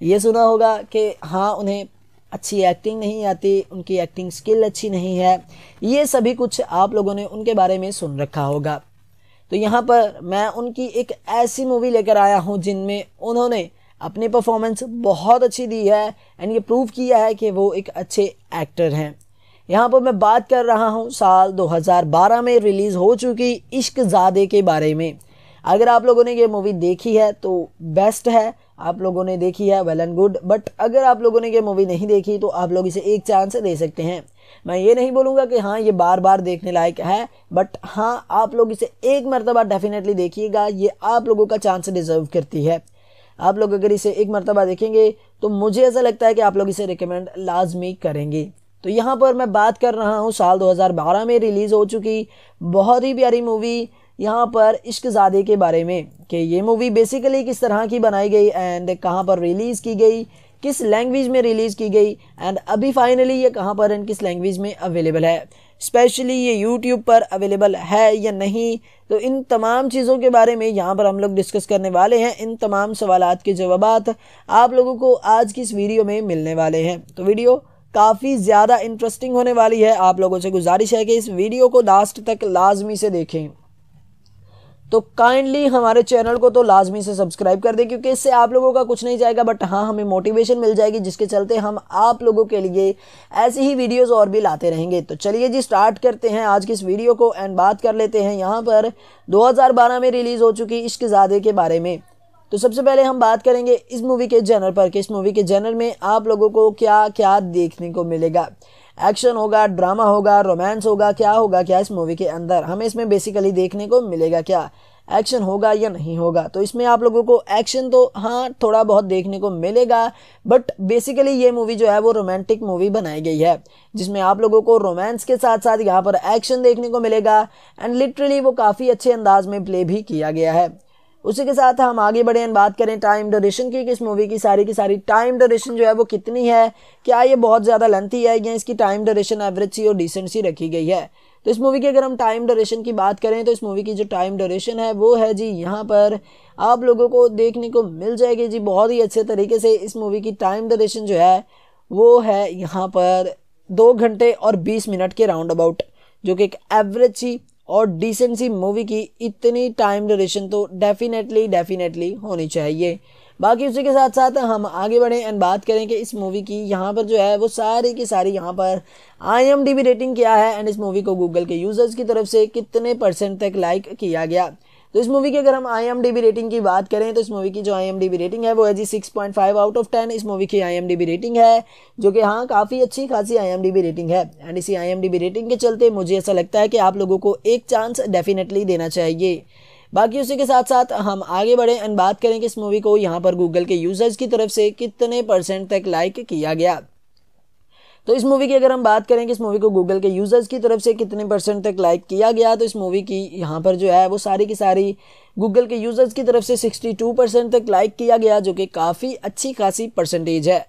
ये सुना होगा कि हाँ उन्हें अच्छी एक्टिंग नहीं आती उनकी एक्टिंग स्किल अच्छी नहीं है ये सभी कुछ आप लोगों ने उनके बारे में सुन रखा होगा तो यहाँ पर मैं उनकी एक ऐसी मूवी लेकर आया हूँ जिनमें उन्होंने अपनी परफॉर्मेंस बहुत अच्छी दी है एंड ये प्रूव किया है कि वो एक अच्छे एक्टर हैं यहाँ पर मैं बात कर रहा हूँ साल 2012 में रिलीज़ हो चुकी इश्क ज़ादे के बारे में अगर आप लोगों ने ये मूवी देखी है तो बेस्ट है आप लोगों ने देखी है वेल एंड गुड बट अगर आप लोगों ने ये मूवी नहीं देखी तो आप लोग इसे एक चांस दे सकते हैं मैं ये नहीं बोलूँगा कि हाँ ये बार बार देखने लायक है बट हाँ आप लोग इसे एक मरतबा डेफिनेटली देखिएगा ये आप लोगों का चांस डिज़र्व करती है आप लोग अगर इसे एक मरतबा देखेंगे तो मुझे ऐसा लगता है कि आप लोग इसे रिकमेंड लाजमी करेंगे तो यहाँ पर मैं बात कर रहा हूँ साल 2012 में रिलीज़ हो चुकी बहुत ही प्यारी मूवी यहाँ पर इश्कजादे के बारे में कि ये मूवी बेसिकली किस तरह की बनाई गई एंड कहाँ पर रिलीज़ की गई किस लैंग्वेज में रिलीज़ की गई एंड अभी फाइनली ये कहाँ पर एंड किस लैंग्वेज में अवेलेबल है स्पेशली ये यूट्यूब पर अवेलेबल है या नहीं तो इन तमाम चीज़ों के बारे में यहाँ पर हम लोग डिस्कस करने वाले हैं इन तमाम सवाल के जवाब आप लोगों को आज की इस वीडियो में मिलने वाले हैं तो वीडियो काफ़ी ज़्यादा इंटरेस्टिंग होने वाली है आप लोगों से गुजारिश है कि इस वीडियो को लास्ट तक लाजमी से देखें तो काइंडली हमारे चैनल को तो लाजमी से सब्सक्राइब कर दें क्योंकि इससे आप लोगों का कुछ नहीं जाएगा बट हाँ हमें मोटिवेशन मिल जाएगी जिसके चलते हम आप लोगों के लिए ऐसी ही वीडियोज़ और भी लाते रहेंगे तो चलिए जी स्टार्ट करते हैं आज की इस वीडियो को एंड बात कर लेते हैं यहाँ पर दो में रिलीज़ हो चुकी इश्क इश्कजादे के बारे में तो सबसे पहले हम बात करेंगे इस मूवी के जनर पर कि इस मूवी के जनर में आप लोगों को क्या क्या देखने को मिलेगा एक्शन होगा ड्रामा होगा रोमांस होगा क्या होगा क्या इस मूवी के अंदर हमें इसमें बेसिकली देखने को मिलेगा क्या एक्शन होगा या नहीं होगा तो इसमें आप लोगों को एक्शन तो हाँ थोड़ा बहुत देखने को मिलेगा बट बेसिकली ये मूवी जो है वो रोमांटिक मूवी बनाई गई है जिसमें आप लोगों को रोमांस के साथ साथ यहाँ पर एक्शन देखने को मिलेगा एंड लिटरली वो काफ़ी अच्छे अंदाज में प्ले भी किया गया है उसी के साथ हम आगे बढ़े बात करें टाइम ड्यूरेशन की कि इस मूवी की सारी की सारी टाइम ड्यूरेशन जो है वो कितनी है क्या ये बहुत ज़्यादा लेंथी है या इसकी टाइम ड्यूरेशन एवरेज सी और डिसेंट सी रखी गई है तो इस मूवी की अगर हम टाइम ड्यूरेशन की बात करें तो इस मूवी की जो टाइम ड्यूरेशन है वो है जी यहाँ पर आप लोगों को देखने को मिल जाएगी जी बहुत ही अच्छे तरीके से इस मूवी की टाइम ड्यूरेशन जो है वो है यहाँ पर दो घंटे और बीस मिनट के राउंड अबाउट जो कि एक एवरेज सी और डिसेंसी मूवी की इतनी टाइम ड्यूरेशन तो डेफिनेटली डेफिनेटली होनी चाहिए बाकी उसी के साथ साथ हम आगे बढ़ें एंड बात करें कि इस मूवी की यहाँ पर जो है वो सारी की सारी यहाँ पर आई एम रेटिंग क्या है एंड इस मूवी को गूगल के यूज़र्स की तरफ से कितने परसेंट तक लाइक किया गया तो इस मूवी की अगर हम आई रेटिंग की बात करें तो इस मूवी की जो आई रेटिंग है वो है जी six point five out of ten इस मूवी की आई रेटिंग है जो कि हाँ काफ़ी अच्छी खासी आई रेटिंग है एंड इसी आई रेटिंग के चलते मुझे ऐसा लगता है कि आप लोगों को एक चांस डेफिनेटली देना चाहिए बाकी उसी के साथ साथ हम आगे बढ़ें एंड बात करें कि इस मूवी को यहाँ पर गूगल के यूज़र्स की तरफ से कितने परसेंट तक लाइक किया गया तो इस मूवी की अगर हम बात करें कि इस मूवी को गूगल के यूज़र्स की तरफ से कितने परसेंट तक लाइक किया गया तो इस मूवी की यहाँ पर जो है वो सारी की सारी गूगल के यूज़र्स की तरफ से 62 परसेंट तक लाइक किया गया जो कि काफ़ी अच्छी खासी परसेंटेज है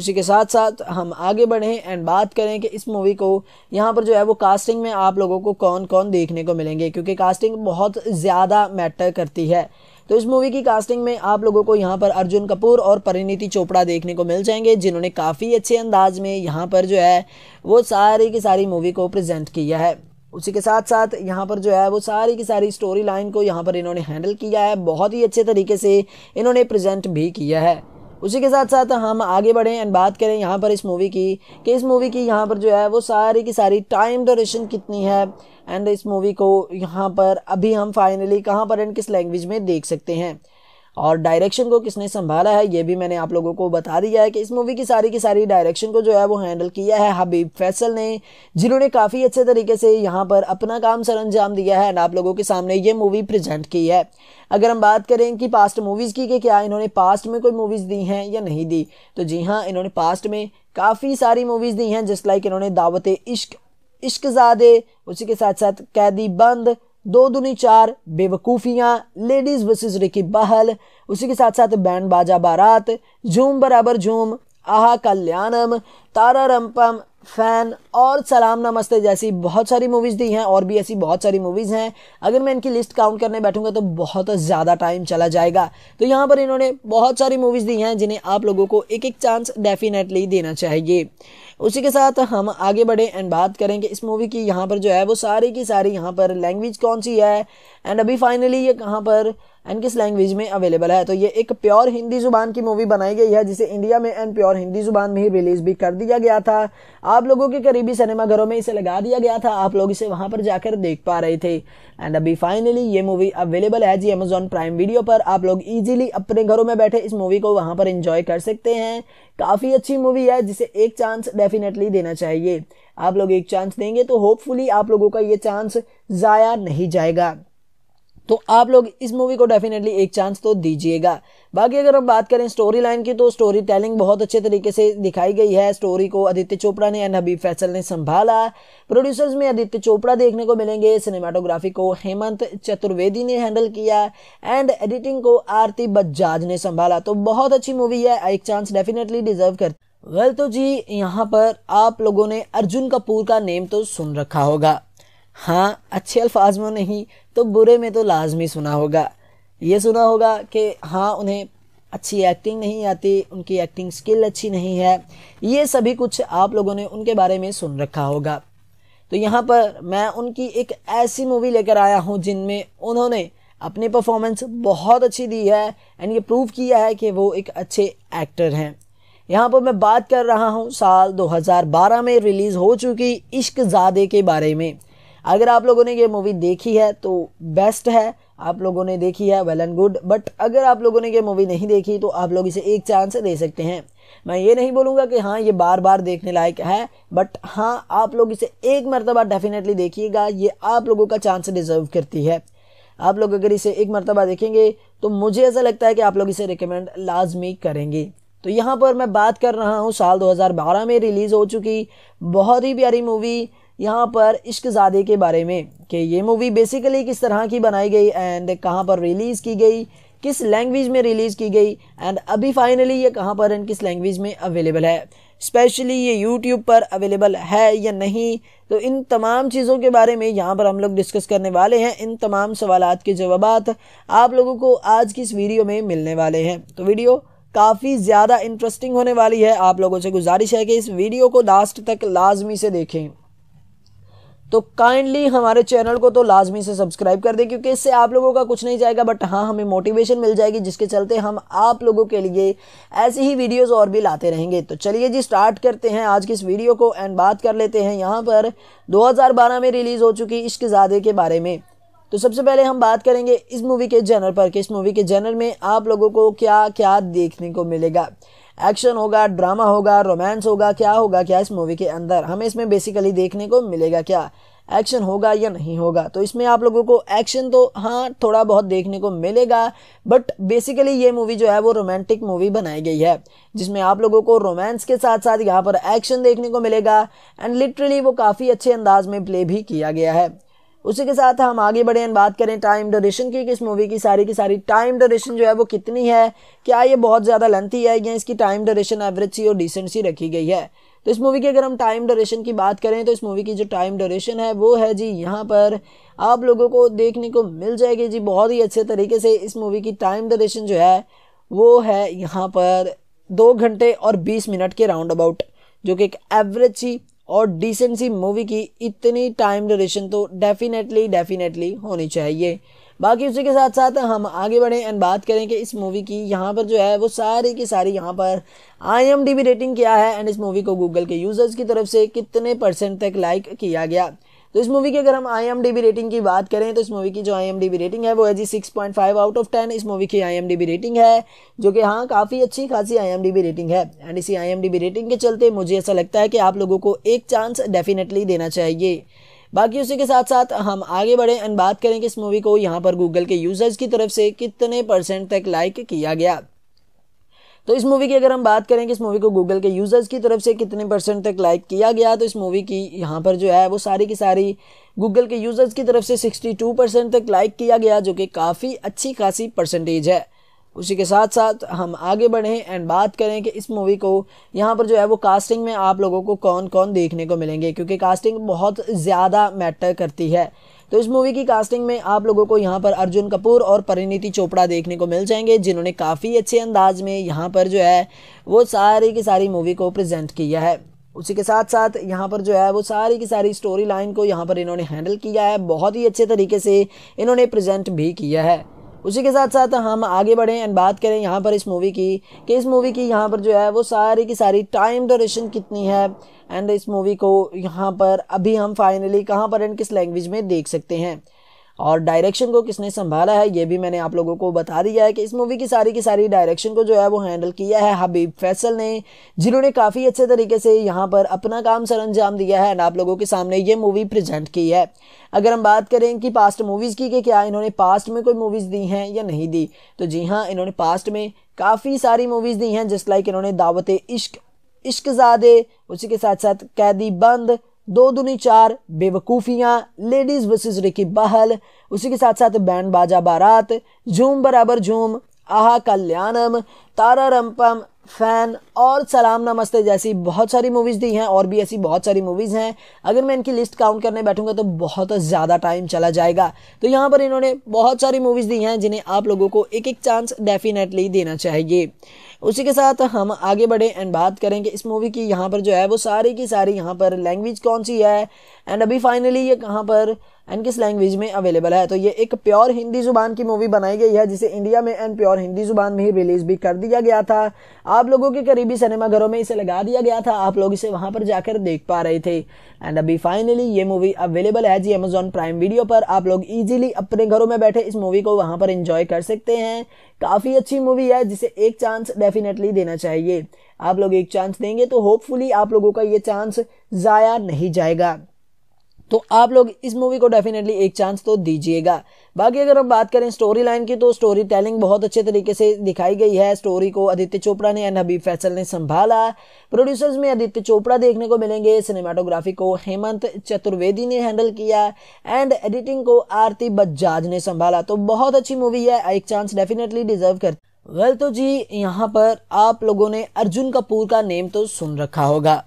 उसी के साथ साथ हम आगे बढ़ें एंड बात करें कि इस मूवी को यहाँ पर जो है वो कास्टिंग में आप लोगों को कौन कौन देखने को मिलेंगे क्योंकि कास्टिंग बहुत ज़्यादा मैटर करती है तो इस मूवी की कास्टिंग में आप लोगों को यहाँ पर अर्जुन कपूर और परिणीति चोपड़ा देखने को मिल जाएंगे जिन्होंने काफ़ी अच्छे अंदाज में यहाँ पर जो है वो सारी की सारी मूवी को प्रजेंट किया है उसी के साथ साथ यहाँ पर जो है वो सारी की सारी स्टोरी लाइन को यहाँ पर इन्होंने हैंडल किया है बहुत ही अच्छे तरीके से इन्होंने प्रेजेंट भी किया है उसी के साथ साथ हम आगे बढ़ें एंड बात करें यहाँ पर इस मूवी की कि इस मूवी की यहाँ पर जो है वो सारी की सारी टाइम डोरेशन कितनी है एंड इस मूवी को यहाँ पर अभी हम फाइनली कहाँ पर एंड किस लैंग्वेज में देख सकते हैं और डायरेक्शन को किसने संभाला है ये भी मैंने आप लोगों को बता दिया है कि इस मूवी की सारी की सारी डायरेक्शन को जो है वो हैंडल किया है हबीब फैसल ने जिन्होंने काफ़ी अच्छे तरीके से यहाँ पर अपना काम सर अंजाम दिया है एंड आप लोगों के सामने ये मूवी प्रेजेंट की है अगर हम बात करें कि पास्ट मूवीज़ की कि क्या इन्होंने पास्ट में कोई मूवीज़ दी हैं या नहीं दी तो जी हाँ इन्होंने पास्ट में काफ़ी सारी मूवीज़ दी हैं जस्ट लाइक इन्होंने दावत इश्क इश्कजादे उसी के साथ साथ कैदी बंद दो दुनी Chaar Bewakoofiyaan ladies versus Ricky Bahl उसी के साथ साथ बैंड बाजा बारात झूम बराबर झूम आहा कल्याणम तारा रंपम फैन और सलाम नमस्ते जैसी बहुत सारी मूवीज़ दी हैं और भी ऐसी बहुत सारी मूवीज़ हैं अगर मैं इनकी लिस्ट काउंट करने बैठूंगा तो बहुत ज़्यादा टाइम चला जाएगा तो यहाँ पर इन्होंने बहुत सारी मूवीज़ दी हैं जिन्हें आप लोगों को एक एक चांस डेफिनेटली देना चाहिए उसी के साथ हम आगे बढ़े एंड बात करें कि इस मूवी की यहाँ पर जो है वो सारी की सारी यहाँ पर लैंग्वेज कौन सी है एंड अभी फाइनली ये कहाँ पर एंड किस लैंग्वेज में अवेलेबल है तो ये एक प्योर हिंदी ज़ुबान की मूवी बनाई गई है जिसे इंडिया में एंड प्योर हिंदी ज़ुबान में ही रिलीज़ भी कर दिया गया था आप लोगों के करीब करीबी सिनेमाघरों में इसे लगा दिया गया था आप लोग इसे वहां पर जाकर देख पा रहे थे एंड अभी फाइनली ये मूवी अवेलेबल है जी अमेजोन प्राइम वीडियो पर आप लोग इजीली अपने घरों में बैठे इस मूवी को वहां पर इंजॉय कर सकते हैं काफ़ी अच्छी मूवी है जिसे एक चांस डेफिनेटली देना चाहिए आप लोग एक चांस देंगे तो होपफुली आप लोगों का ये चांस ज़ाया नहीं जाएगा तो आप लोग इस मूवी को डेफिनेटली एक चांस तो दीजिएगा बाकी अगर हम बात करें स्टोरी लाइन की तो स्टोरी टेलिंग बहुत अच्छे तरीके से दिखाई गई है स्टोरी को आदित्य चोपड़ा ने एंड हबीब फैसल ने संभाला प्रोड्यूसर्स में आदित्य चोपड़ा देखने को मिलेंगे सिनेमाटोग्राफी को हेमंत चतुर्वेदी ने हैंडल किया एंड एडिटिंग को आरती बजाज ने संभाला तो बहुत अच्छी मूवी है एक चांस डेफिनेटली डिजर्व कर वेल तो जी यहाँ पर आप लोगों ने अर्जुन कपूर का नेम तो सुन रखा होगा हाँ अच्छे अल्फाज में नहीं तो बुरे में तो लाजमी सुना होगा ये सुना होगा कि हाँ उन्हें अच्छी एक्टिंग नहीं आती उनकी एक्टिंग स्किल अच्छी नहीं है ये सभी कुछ आप लोगों ने उनके बारे में सुन रखा होगा तो यहाँ पर मैं उनकी एक ऐसी मूवी लेकर आया हूँ जिनमें उन्होंने अपनी परफॉर्मेंस बहुत अच्छी दी है एंड ये प्रूव किया है कि वो एक अच्छे एक्टर हैं यहाँ पर मैं बात कर रहा हूँ साल 2012 में रिलीज़ हो चुकी इश्क ज़ादे के बारे में अगर आप लोगों ने ये मूवी देखी है तो बेस्ट है आप लोगों ने देखी है वेल एंड गुड बट अगर आप लोगों ने ये मूवी नहीं देखी तो आप लोग इसे एक चांस दे सकते हैं मैं ये नहीं बोलूँगा कि हाँ ये बार बार देखने लायक है बट हाँ आप लोग इसे एक मरतबा डेफिनेटली देखिएगा ये आप लोगों का चांस डिज़र्व करती है आप लोग अगर इसे एक मरतबा देखेंगे तो मुझे ऐसा लगता है कि आप लोग इसे रिकमेंड लाजमी करेंगे तो यहाँ पर मैं बात कर रहा हूँ साल 2012 में रिलीज़ हो चुकी बहुत ही प्यारी मूवी यहाँ पर इश्कजादे के बारे में कि ये मूवी बेसिकली किस तरह की बनाई गई एंड कहाँ पर रिलीज़ की गई किस लैंग्वेज में रिलीज़ की गई एंड अभी फाइनली ये कहाँ पर एंड किस लैंग्वेज में अवेलेबल है स्पेशली ये यूट्यूब पर अवेलेबल है या नहीं तो इन तमाम चीज़ों के बारे में यहाँ पर हम लोग डिस्कस करने वाले हैं इन तमाम सवाल के जवाब आप लोगों को आज की इस वीडियो में मिलने वाले हैं तो वीडियो काफ़ी ज़्यादा इंटरेस्टिंग होने वाली है आप लोगों से गुजारिश है कि इस वीडियो को लास्ट तक लाजमी से देखें तो काइंडली हमारे चैनल को तो लाजमी से सब्सक्राइब कर दें क्योंकि इससे आप लोगों का कुछ नहीं जाएगा बट हाँ हमें मोटिवेशन मिल जाएगी जिसके चलते हम आप लोगों के लिए ऐसी ही वीडियोस और भी लाते रहेंगे तो चलिए जी स्टार्ट करते हैं आज की इस वीडियो को एंड बात कर लेते हैं यहाँ पर दो में रिलीज़ हो चुकी इश्क ज़्यादा के बारे में तो सबसे पहले हम बात करेंगे इस मूवी के जनर पर कि इस मूवी के जनर में आप लोगों को क्या क्या देखने को मिलेगा एक्शन होगा ड्रामा होगा रोमांस होगा क्या होगा क्या इस मूवी के अंदर हमें इसमें बेसिकली देखने को मिलेगा क्या एक्शन होगा या नहीं होगा तो इसमें आप लोगों को एक्शन तो हाँ थोड़ा बहुत देखने को मिलेगा बट बेसिकली ये मूवी जो है वो रोमांटिक मूवी बनाई गई है जिसमें आप लोगों को रोमांस के साथ साथ यहाँ पर एक्शन देखने को मिलेगा एंड लिटरली वो काफ़ी अच्छे अंदाज में प्ले भी किया गया है उसी के साथ हम आगे बढ़े बात करें टाइम ड्यूरेशन की कि इस मूवी की सारी की सारी टाइम ड्यूरेशन जो है वो कितनी है क्या ये बहुत ज़्यादा लेंथी है या इसकी टाइम ड्यूरेशन एवरेज सी और डिसेंट सी रखी गई है तो इस मूवी की अगर हम टाइम ड्यूरेशन की बात करें तो इस मूवी की जो टाइम ड्यूरेशन है वो है जी यहाँ पर आप लोगों को देखने को मिल जाएगी जी बहुत ही अच्छे तरीके से इस मूवी की टाइम ड्यूरेशन जो है वो है यहाँ पर दो घंटे और बीस मिनट के राउंड अबाउट जो कि एक एवरेज सी और डिसेंसी मूवी की इतनी टाइम ड्यूरेशन तो डेफिनेटली डेफिनेटली होनी चाहिए बाकी उसी के साथ साथ हम आगे बढ़ें एंड बात करें कि इस मूवी की यहाँ पर जो है वो सारी की सारी यहाँ पर आई एम रेटिंग क्या है एंड इस मूवी को गूगल के यूज़र्स की तरफ से कितने परसेंट तक लाइक किया गया तो इस मूवी की अगर हम आई रेटिंग की बात करें तो इस मूवी की जो आई रेटिंग है वो है जी six point five out of ten इस मूवी की आई रेटिंग है जो कि हाँ काफ़ी अच्छी खासी आई रेटिंग है एंड इसी आई रेटिंग के चलते मुझे ऐसा लगता है कि आप लोगों को एक चांस डेफिनेटली देना चाहिए बाकी उसी के साथ साथ हम आगे बढ़ें एंड बात करें कि इस मूवी को यहाँ पर गूगल के यूजर्स की तरफ से कितने परसेंट तक लाइक किया गया तो इस मूवी की अगर हम बात करें कि इस मूवी को गूगल के यूज़र्स की तरफ से कितने परसेंट तक लाइक किया गया तो इस मूवी की यहाँ पर जो है वो सारी की सारी गूगल के यूज़र्स की तरफ से 62 परसेंट तक लाइक किया गया जो कि काफ़ी अच्छी खासी परसेंटेज है उसी के साथ साथ हम आगे बढ़ें एंड बात करें कि इस मूवी को यहाँ पर जो है वो कास्टिंग में आप लोगों को कौन कौन देखने को मिलेंगे क्योंकि कास्टिंग बहुत ज़्यादा मैटर करती है तो इस मूवी की कास्टिंग में आप लोगों को यहाँ पर अर्जुन कपूर और परिणीति चोपड़ा देखने को मिल जाएंगे जिन्होंने काफ़ी अच्छे अंदाज में यहाँ पर जो है वो सारी की सारी मूवी को प्रजेंट किया है उसी के साथ साथ यहाँ पर जो है वो सारी की सारी स्टोरी लाइन को यहाँ पर इन्होंने हैंडल किया है बहुत ही अच्छे तरीके से इन्होंने प्रजेंट भी किया है उसी के साथ साथ हम आगे बढ़ें एंड बात करें यहाँ पर इस मूवी की कि इस मूवी की यहाँ पर जो है वो सारी की सारी टाइम डोरेशन कितनी है एंड इस मूवी को यहाँ पर अभी हम फाइनली कहाँ पर एंड किस लैंग्वेज में देख सकते हैं और डायरेक्शन को किसने संभाला है ये भी मैंने आप लोगों को बता दिया है कि इस मूवी की सारी की सारी डायरेक्शन को जो है वो हैंडल किया है हबीब फैसल ने जिन्होंने काफ़ी अच्छे तरीके से यहाँ पर अपना काम सर अंजाम दिया है एंड आप लोगों के सामने ये मूवी प्रजेंट की है अगर हम बात करें कि पास्ट मूवीज़ की कि क्या इन्होंने पास्ट में कोई मूवीज़ दी हैं या नहीं दी तो जी हाँ इन्होंने पास्ट में काफ़ी सारी मूवीज़ दी हैं जस्ट लाइक इन्होंने दावत इश्क इश्कजादे उसी के साथ साथ कैदी बंद दो दुनी चार बेवकूफ़ियाँ लेडीज़ वर्सेस रिकी बहल उसी के साथ साथ बैंड बाजा बारात झूम बराबर झूम आहा कल्याणम तारा रंपम फैन और सलाम नमस्ते जैसी बहुत सारी मूवीज़ दी हैं और भी ऐसी बहुत सारी मूवीज़ हैं अगर मैं इनकी लिस्ट काउंट करने बैठूंगा तो बहुत ज़्यादा टाइम चला जाएगा तो यहाँ पर इन्होंने बहुत सारी मूवीज़ दी हैं जिन्हें आप लोगों को एक एक चांस डेफिनेटली देना चाहिए उसी के साथ हम आगे बढ़े एंड बात करें कि इस मूवी की यहाँ पर जो है वो सारी की सारी यहाँ पर लैंग्वेज कौन सी है एंड अभी फाइनली ये कहाँ पर एंड किस लैंग्वेज में अवेलेबल है तो ये एक प्योर हिंदी ज़ुबान की मूवी बनाई गई है जिसे इंडिया में एंड प्योर हिंदी ज़ुबान में ही रिलीज़ भी कर दिया गया था आप लोगों के करीबी सिनेमाघरों में इसे लगा दिया गया था आप लोग इसे वहाँ पर जाकर देख पा रहे थे एंड अभी फाइनली ये मूवी अवेलेबल है जी अमेजोन प्राइम वीडियो पर आप लोग ईजिली अपने घरों में बैठे इस मूवी को वहाँ पर इंजॉय कर सकते हैं काफ़ी अच्छी मूवी है जिसे एक चांस डेफिनेटली देना चाहिए आप लोग एक चांस देंगे तो होपफुली आप लोगों का ये चांस ज़ाया नहीं जाएगा तो आप लोग इस मूवी को डेफिनेटली एक चांस तो दीजिएगा बाकी अगर हम बात करें स्टोरी लाइन की तो स्टोरी टेलिंग बहुत अच्छे तरीके से दिखाई गई है स्टोरी को आदित्य चोपड़ा ने एंड हबीब फैसल ने संभाला प्रोड्यूसर्स में आदित्य चोपड़ा देखने को मिलेंगे सिनेमाटोग्राफी को हेमंत चतुर्वेदी ने हैंडल किया एंड एडिटिंग को आरती बजाज ने संभाला तो बहुत अच्छी मूवी है एक चांस डेफिनेटली डिजर्व कर वेल तो जी यहाँ पर आप लोगों ने अर्जुन कपूर का नेम तो सुन रखा होगा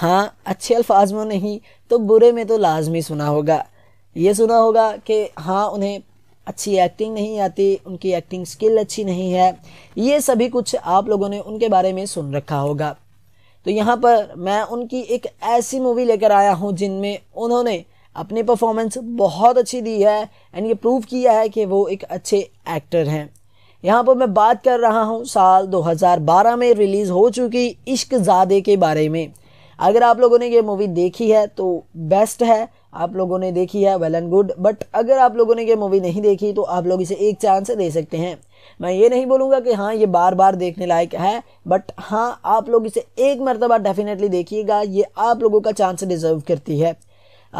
हाँ अच्छे अल्फाज में नहीं तो बुरे में तो लाजमी सुना होगा ये सुना होगा कि हाँ उन्हें अच्छी एक्टिंग नहीं आती उनकी एक्टिंग स्किल अच्छी नहीं है ये सभी कुछ आप लोगों ने उनके बारे में सुन रखा होगा तो यहाँ पर मैं उनकी एक ऐसी मूवी लेकर आया हूँ जिनमें उन्होंने अपनी परफॉर्मेंस बहुत अच्छी दी है एंड ये प्रूव किया है कि वो एक अच्छे एक्टर हैं यहाँ पर मैं बात कर रहा हूँ साल 2012 में रिलीज़ हो चुकी इश्क ज़ादे के बारे में अगर आप लोगों ने ये मूवी देखी है तो बेस्ट है आप लोगों ने देखी है वेल एंड गुड बट अगर आप लोगों ने ये मूवी नहीं देखी तो आप लोग इसे एक चांस दे सकते हैं मैं ये नहीं बोलूँगा कि हाँ ये बार बार देखने लायक है बट हाँ आप लोग इसे एक मरतबा डेफिनेटली देखिएगा ये आप लोगों का चांस डिज़र्व करती है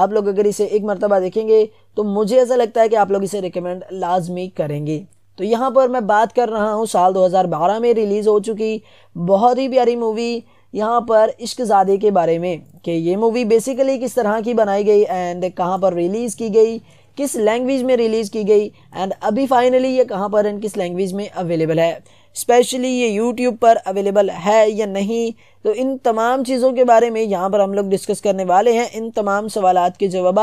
आप लोग अगर इसे एक मरतबा देखेंगे तो मुझे ऐसा लगता है कि आप लोग इसे रिकमेंड लाजमी करेंगे तो यहाँ पर मैं बात कर रहा हूँ साल 2012 में रिलीज़ हो चुकी बहुत ही प्यारी मूवी यहाँ पर इश्कजादे के बारे में कि ये मूवी बेसिकली किस तरह की बनाई गई एंड कहाँ पर रिलीज़ की गई किस लैंग्वेज में रिलीज़ की गई एंड अभी फाइनली ये कहाँ पर एंड किस लैंग्वेज में अवेलेबल है स्पेशली ये यूट्यूब पर अवेलेबल है या नहीं तो इन तमाम चीज़ों के बारे में यहाँ पर हम लोग डिस्कस करने वाले हैं इन तमाम सवाल के जवाब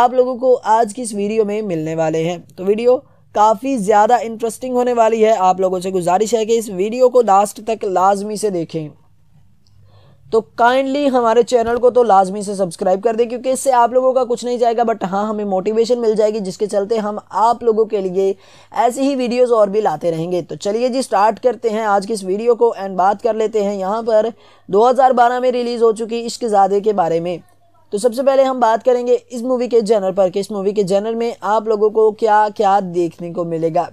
आप लोगों को आज की इस वीडियो में मिलने वाले हैं तो वीडियो काफ़ी ज़्यादा इंटरेस्टिंग होने वाली है आप लोगों से गुजारिश है कि इस वीडियो को लास्ट तक लाजमी से देखें तो काइंडली हमारे चैनल को तो लाजमी से सब्सक्राइब कर दें क्योंकि इससे आप लोगों का कुछ नहीं जाएगा बट हाँ हमें मोटिवेशन मिल जाएगी जिसके चलते हम आप लोगों के लिए ऐसी ही वीडियोस और भी लाते रहेंगे तो चलिए जी स्टार्ट करते हैं आज की इस वीडियो को एंड बात कर लेते हैं यहाँ पर 2012 में रिलीज़ हो चुकी इश्क ज़ादे के बारे में तो सबसे पहले हम बात करेंगे इस मूवी के जनर पर कि इस मूवी के जनर में आप लोगों को क्या क्या देखने को मिलेगा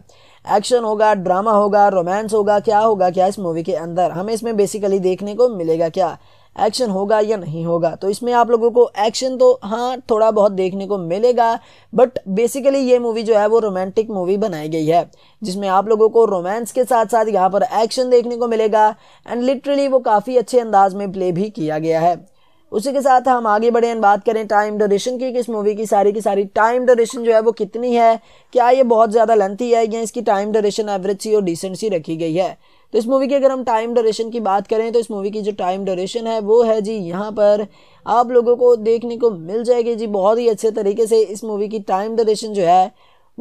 एक्शन होगा ड्रामा होगा रोमांस होगा क्या होगा क्या इस मूवी के अंदर हमें इसमें बेसिकली देखने को मिलेगा क्या एक्शन होगा या नहीं होगा तो इसमें आप लोगों को एक्शन तो हाँ थोड़ा बहुत देखने को मिलेगा बट बेसिकली ये मूवी जो है वो रोमांटिक मूवी बनाई गई है जिसमें आप लोगों को रोमांस के साथ साथ यहाँ पर एक्शन देखने को मिलेगा एंड लिटरली वो काफ़ी अच्छे अंदाज में प्ले भी किया गया है उसी के साथ हम आगे बढ़े एंड बात करें टाइम डोरेशन की कि इस मूवी की सारी की सारी टाइम डोरेशन जो है वो कितनी है क्या ये बहुत ज़्यादा लेंथी है या इसकी टाइम डोरेशन एवरेज सी और डिसेंट सी रखी गई है तो इस मूवी की अगर हम टाइम डोरेशन की बात करें तो इस मूवी की जो टाइम डोरेशन है वो है जी यहाँ पर आप लोगों को देखने को मिल जाएगी जी बहुत ही अच्छे तरीके से इस मूवी की टाइम डोरेशन जो है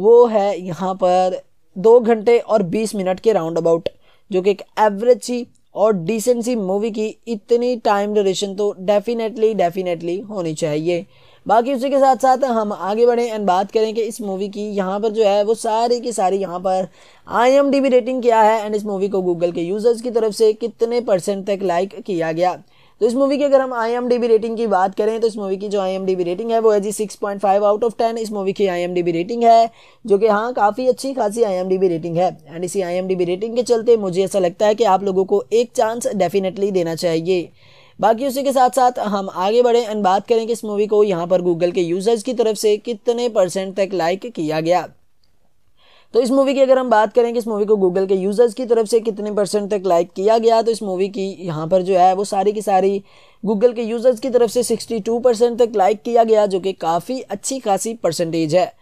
वो है यहाँ पर दो घंटे और बीस मिनट के राउंड अबाउट जो कि एक एवरेज सी और डिसेंसी मूवी की इतनी टाइम ड्यूरेशन तो डेफिनेटली डेफिनेटली होनी चाहिए बाकी उसी के साथ साथ हम आगे बढ़ें एंड बात करें कि इस मूवी की यहाँ पर जो है वो सारी की सारी यहाँ पर आई रेटिंग क्या है एंड इस मूवी को गूगल के यूज़र्स की तरफ से कितने परसेंट तक लाइक किया गया तो इस मूवी की अगर हम आई रेटिंग की बात करें तो इस मूवी की जो आई रेटिंग है वो है जी six point five out of ten इस मूवी की आई रेटिंग है जो कि हाँ काफ़ी अच्छी खासी आई रेटिंग है एंड इसी आई रेटिंग के चलते मुझे ऐसा लगता है कि आप लोगों को एक चांस डेफिनेटली देना चाहिए बाकी उसी के साथ साथ हम आगे बढ़े एंड बात करें कि इस मूवी को यहाँ पर गूगल के यूजर्स की तरफ से कितने परसेंट तक लाइक किया गया तो इस मूवी की अगर हम बात करें कि इस मूवी को गूगल के यूज़र्स की तरफ से कितने परसेंट तक लाइक किया गया तो इस मूवी की यहाँ पर जो है वो सारी की सारी गूगल के यूज़र्स की तरफ से 62 परसेंट तक लाइक किया गया जो कि काफ़ी अच्छी खासी परसेंटेज है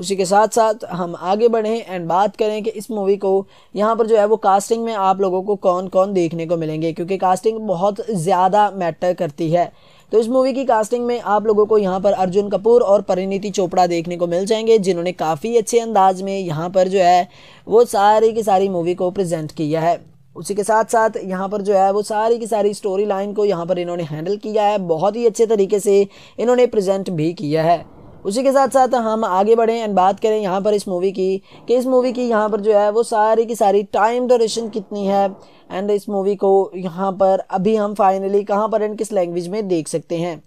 उसी के साथ साथ हम आगे बढ़ें एंड बात करें कि इस मूवी को यहाँ पर जो है वो कास्टिंग में आप लोगों को कौन कौन देखने को मिलेंगे क्योंकि कास्टिंग बहुत ज़्यादा मैटर करती है तो इस मूवी की कास्टिंग में आप लोगों को यहाँ पर अर्जुन कपूर और परिणीति चोपड़ा देखने को मिल जाएंगे जिन्होंने काफ़ी अच्छे अंदाज में यहाँ पर जो है वो सारी की सारी मूवी को प्रजेंट किया है उसी के साथ साथ यहाँ पर जो है वो सारी की सारी स्टोरी लाइन को यहाँ पर इन्होंने हैंडल किया है बहुत ही अच्छे तरीके से इन्होंने प्रजेंट भी किया है उसी के साथ साथ हम आगे बढ़ें एंड बात करें यहाँ पर इस मूवी की कि इस मूवी की यहाँ पर जो है वो सारी की सारी टाइम ड्यूरेशन कितनी है एंड इस मूवी को यहाँ पर अभी हम फाइनली कहाँ पर एंड किस लैंग्वेज में देख सकते हैं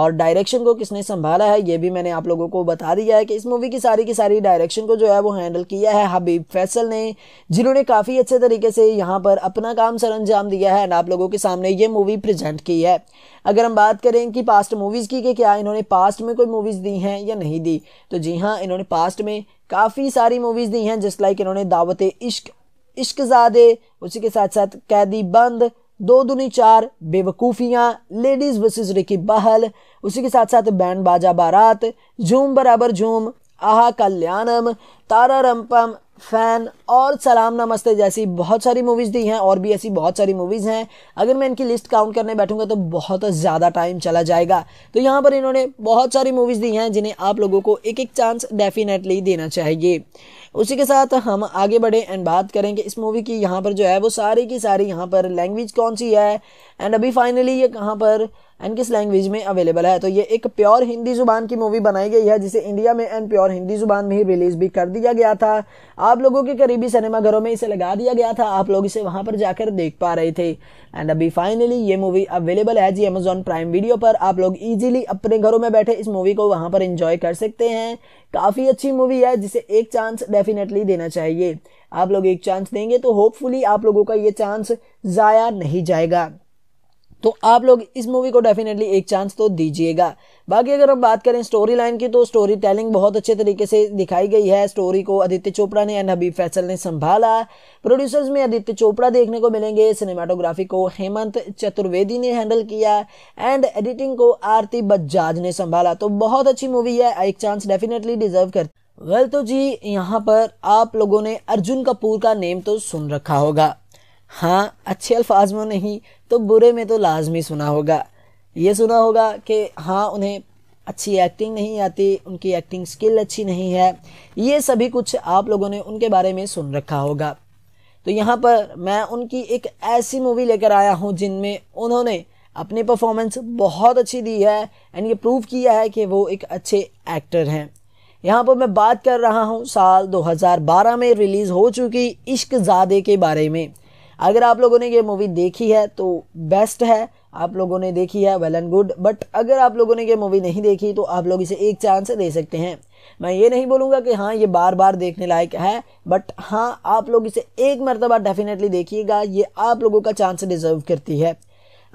और डायरेक्शन को किसने संभाला है ये भी मैंने आप लोगों को बता दिया है कि इस मूवी की सारी की सारी डायरेक्शन को जो है वो हैंडल किया है हबीब फैसल ने जिन्होंने काफ़ी अच्छे तरीके से यहाँ पर अपना काम सर अंजाम दिया है एंड आप लोगों के सामने ये मूवी प्रजेंट की है अगर हम बात करें कि पास्ट मूवीज़ की कि क्या इन्होंने पास्ट में कोई मूवीज़ दी हैं या नहीं दी तो जी हाँ इन्होंने पास्ट में काफ़ी सारी मूवीज़ दी हैं जिस लाइक इन्होंने दावत इश्क इश्क ज़्यादा उसी के साथ साथ कैदी बंद दो दुनी चार बेवकूफ़ियाँ लेडीज़ वर्सेस रिकी बहल उसी के साथ साथ बैंड बाजा बारात झूम बराबर झूम आहा कल्याणम तारा रंपम फैन और सलाम नमस्ते जैसी बहुत सारी मूवीज़ दी हैं और भी ऐसी बहुत सारी मूवीज़ हैं अगर मैं इनकी लिस्ट काउंट करने बैठूंगा तो बहुत ज़्यादा टाइम चला जाएगा तो यहाँ पर इन्होंने बहुत सारी मूवीज़ दी हैं जिन्हें आप लोगों को एक एक चांस डेफिनेटली देना चाहिए उसी के साथ हम आगे बढ़े एंड बात करें कि इस मूवी की यहाँ पर जो है वो सारी की सारी यहाँ पर लैंग्वेज कौन सी है एंड अभी फाइनली ये कहाँ पर एंड किस लैंग्वेज में अवेलेबल है तो ये एक प्योर हिंदी ज़ुबान की मूवी बनाई गई है जिसे इंडिया में एंड प्योर हिंदी ज़ुबान में ही रिलीज़ भी कर दिया गया था आप लोगों के करीबी सिनेमाघरों में इसे लगा दिया गया था आप लोग इसे वहाँ पर जाकर देख पा रहे थे एंड अभी फाइनली ये मूवी अवेलेबल है जी अमेजोन प्राइम वीडियो पर आप लोग ईजिली अपने घरों में बैठे इस मूवी को वहाँ पर इंजॉय कर सकते हैं काफ़ी अच्छी मूवी है जिसे एक चांस डेफिनेटली देना चाहिए आप लोग एक चांस देंगे तो होपफुली आप लोगों का ये चांस ज़ाया नहीं जाएगा तो आप लोग इस मूवी को डेफिनेटली एक चांस तो दीजिएगा बाकी अगर हम बात करें स्टोरी लाइन की तो स्टोरी टेलिंग बहुत अच्छे तरीके से दिखाई गई है स्टोरी को आदित्य चोपड़ा ने एंड हबीब फैसल ने संभाला प्रोड्यूसर्स में आदित्य चोपड़ा देखने को मिलेंगे सिनेमाटोग्राफी को हेमंत चतुर्वेदी ने हैंडल किया एंड एडिटिंग को आरती बजाज ने संभाला तो बहुत अच्छी मूवी है एक चांस डेफिनेटली डिजर्व कर वेल तो जी यहाँ पर आप लोगों ने अर्जुन कपूर का नेम तो सुन रखा होगा हाँ अच्छे अल्फाज में नहीं तो बुरे में तो लाजमी सुना होगा ये सुना होगा कि हाँ उन्हें अच्छी एक्टिंग नहीं आती उनकी एक्टिंग स्किल अच्छी नहीं है ये सभी कुछ आप लोगों ने उनके बारे में सुन रखा होगा तो यहाँ पर मैं उनकी एक ऐसी मूवी लेकर आया हूँ जिनमें उन्होंने अपनी परफॉर्मेंस बहुत अच्छी दी है एंड ये प्रूव किया है कि वो एक अच्छे एक्टर हैं यहाँ पर मैं बात कर रहा हूँ साल 2012 में रिलीज़ हो चुकी इश्क ज़ादे के बारे में अगर आप लोगों ने ये मूवी देखी है तो बेस्ट है आप लोगों ने देखी है वेल एंड गुड बट अगर आप लोगों ने ये मूवी नहीं देखी तो आप लोग इसे एक चांस दे सकते हैं मैं ये नहीं बोलूँगा कि हाँ ये बार बार देखने लायक है बट हाँ आप लोग इसे एक मरतबा डेफिनेटली देखिएगा ये आप लोगों का चांस डिज़र्व करती है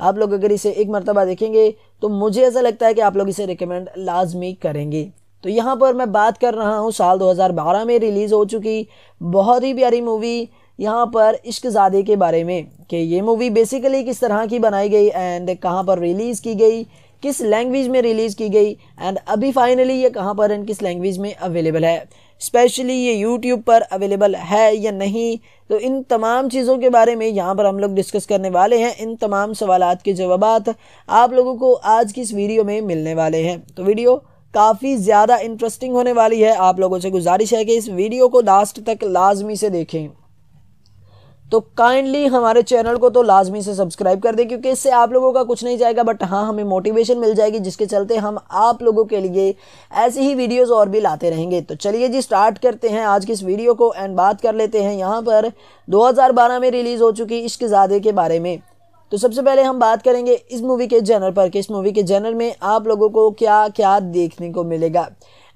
आप लोग अगर इसे एक मरतबा देखेंगे तो मुझे ऐसा लगता है कि आप लोग इसे रिकमेंड लाजमी करेंगे तो यहाँ पर मैं बात कर रहा हूँ साल 2012 में रिलीज़ हो चुकी बहुत ही प्यारी मूवी यहाँ पर इश्कजादे के बारे में कि ये मूवी बेसिकली किस तरह की बनाई गई एंड कहाँ पर रिलीज़ की गई किस लैंग्वेज में रिलीज़ की गई एंड अभी फाइनली ये कहाँ पर एंड किस लैंग्वेज में अवेलेबल है स्पेशली ये यूट्यूब पर अवेलेबल है या नहीं तो इन तमाम चीज़ों के बारे में यहाँ पर हम लोग डिस्कस करने वाले हैं इन तमाम सवाल के जवाब आप लोगों को आज की इस वीडियो में मिलने वाले हैं तो वीडियो काफ़ी ज़्यादा इंटरेस्टिंग होने वाली है आप लोगों से गुजारिश है कि इस वीडियो को लास्ट तक लाजमी से देखें तो काइंडली हमारे चैनल को तो लाजमी से सब्सक्राइब कर दें क्योंकि इससे आप लोगों का कुछ नहीं जाएगा बट हाँ हमें मोटिवेशन मिल जाएगी जिसके चलते हम आप लोगों के लिए ऐसी ही वीडियोस और भी लाते रहेंगे तो चलिए जी स्टार्ट करते हैं आज की इस वीडियो को एंड बात कर लेते हैं यहाँ पर 2012 में रिलीज़ हो चुकी इश्क इश्कजादे के बारे में तो सबसे पहले हम बात करेंगे इस मूवी के जनर पर कि इस मूवी के जनर में आप लोगों को क्या क्या देखने को मिलेगा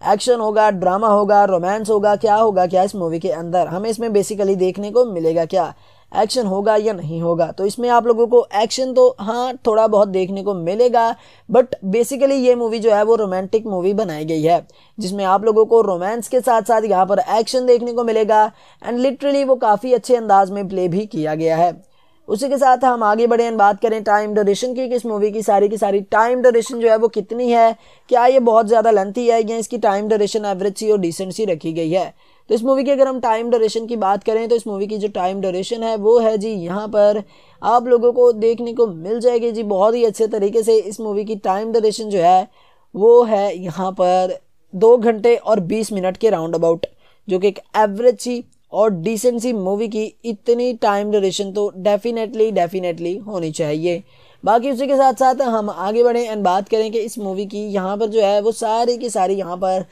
एक्शन होगा ड्रामा होगा रोमांस होगा क्या होगा क्या इस मूवी के अंदर हमें इसमें बेसिकली देखने को मिलेगा क्या एक्शन होगा या नहीं होगा तो इसमें आप लोगों को एक्शन तो हाँ थोड़ा बहुत देखने को मिलेगा बट बेसिकली ये मूवी जो है वो रोमांटिक मूवी बनाई गई है जिसमें आप लोगों को रोमांस के साथ साथ यहाँ पर एक्शन देखने को मिलेगा एंड लिटरली वो काफ़ी अच्छे अंदाज में प्ले भी किया गया है उसी के साथ हम आगे बढ़े एंड बात करें टाइम ड्यूरेशन की कि इस मूवी की सारी की सारी टाइम ड्यूरेशन जो है वो कितनी है क्या ये बहुत ज़्यादा लेंथी है या इसकी टाइम ड्यूरेशन एवरेज सी और डिसेंट सी रखी गई है तो इस मूवी की अगर हम टाइम ड्यूरेशन की बात करें तो इस मूवी की जो टाइम ड्यूरेशन है वो है जी यहाँ पर आप लोगों को देखने को मिल जाएगी जी बहुत ही अच्छे तरीके से इस मूवी की टाइम ड्यूरेशन जो है वो है यहाँ पर दो घंटे और बीस मिनट के राउंड अबाउट जो कि एक एवरेज सी और डिसेंसी मूवी की इतनी टाइम ड्यूरेशन तो डेफिनेटली डेफिनेटली होनी चाहिए बाकी उसी के साथ साथ हम आगे बढ़ें एंड बात करें कि इस मूवी की यहाँ पर जो है वो सारी की सारी यहाँ पर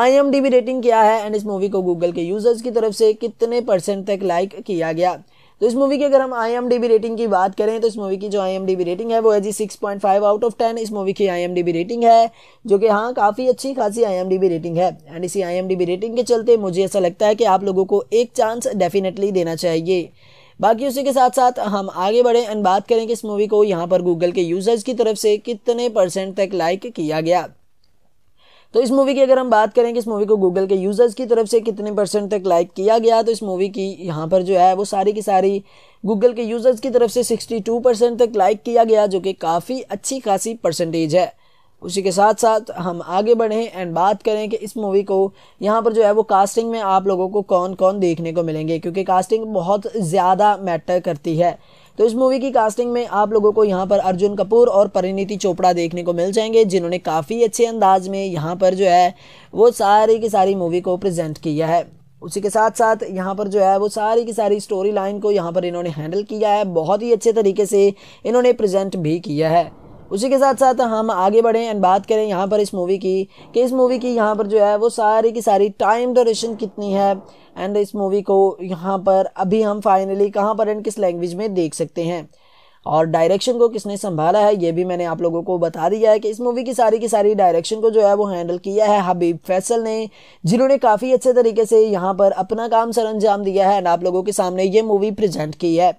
आई रेटिंग क्या है एंड इस मूवी को गूगल के यूज़र्स की तरफ से कितने परसेंट तक लाइक किया गया तो इस मूवी की अगर हम आई रेटिंग की बात करें तो इस मूवी की जो आई रेटिंग है वो है जी सिक्स आउट ऑफ टेन इस मूवी की आई रेटिंग है जो कि हाँ काफ़ी अच्छी खासी आई रेटिंग है एंड इसी आई रेटिंग के चलते मुझे ऐसा लगता है कि आप लोगों को एक चांस डेफिनेटली देना चाहिए बाकी उसी के साथ साथ हम आगे बढ़े एंड बात करें कि इस मूवी को यहाँ पर गूगल के यूजर्स की तरफ से कितने परसेंट तक लाइक किया गया तो इस मूवी की अगर हम बात करें कि इस मूवी को गूगल के यूज़र्स की तरफ से कितने परसेंट तक लाइक किया गया तो इस मूवी की यहाँ पर जो है वो सारी की सारी गूगल के यूज़र्स की तरफ से 62 परसेंट तक लाइक किया गया जो कि काफ़ी अच्छी खासी परसेंटेज है उसी के साथ साथ हम आगे बढ़ें एंड बात करें कि इस मूवी को यहाँ पर जो है वो कास्टिंग में आप लोगों को कौन कौन देखने को मिलेंगे क्योंकि कास्टिंग बहुत ज़्यादा मैटर करती है तो इस मूवी की कास्टिंग में आप लोगों को यहाँ पर अर्जुन कपूर और परिणीति चोपड़ा देखने को मिल जाएंगे जिन्होंने काफ़ी अच्छे अंदाज में यहाँ पर जो है वो सारी की सारी मूवी को प्रजेंट किया है उसी के साथ साथ यहाँ पर जो है वो सारी की सारी स्टोरी लाइन को यहाँ पर इन्होंने हैंडल किया है बहुत ही अच्छे तरीके से इन्होंने प्रजेंट भी किया है उसी के साथ साथ हम आगे बढ़ें एंड बात करें यहाँ पर इस मूवी की कि इस मूवी की यहाँ पर जो है वो सारी की सारी टाइम ड्यूरेशन कितनी है एंड इस मूवी को यहाँ पर अभी हम फाइनली कहाँ पर एंड किस लैंग्वेज में देख सकते हैं और डायरेक्शन को किसने संभाला है ये भी मैंने आप लोगों को बता दिया है कि इस मूवी की सारी की सारी डायरेक्शन को जो है वो हैंडल किया है हबीब फैसल ने जिन्होंने काफ़ी अच्छे तरीके से यहाँ पर अपना काम सर अंजाम दिया है एंड आप लोगों के सामने ये मूवी प्रजेंट की है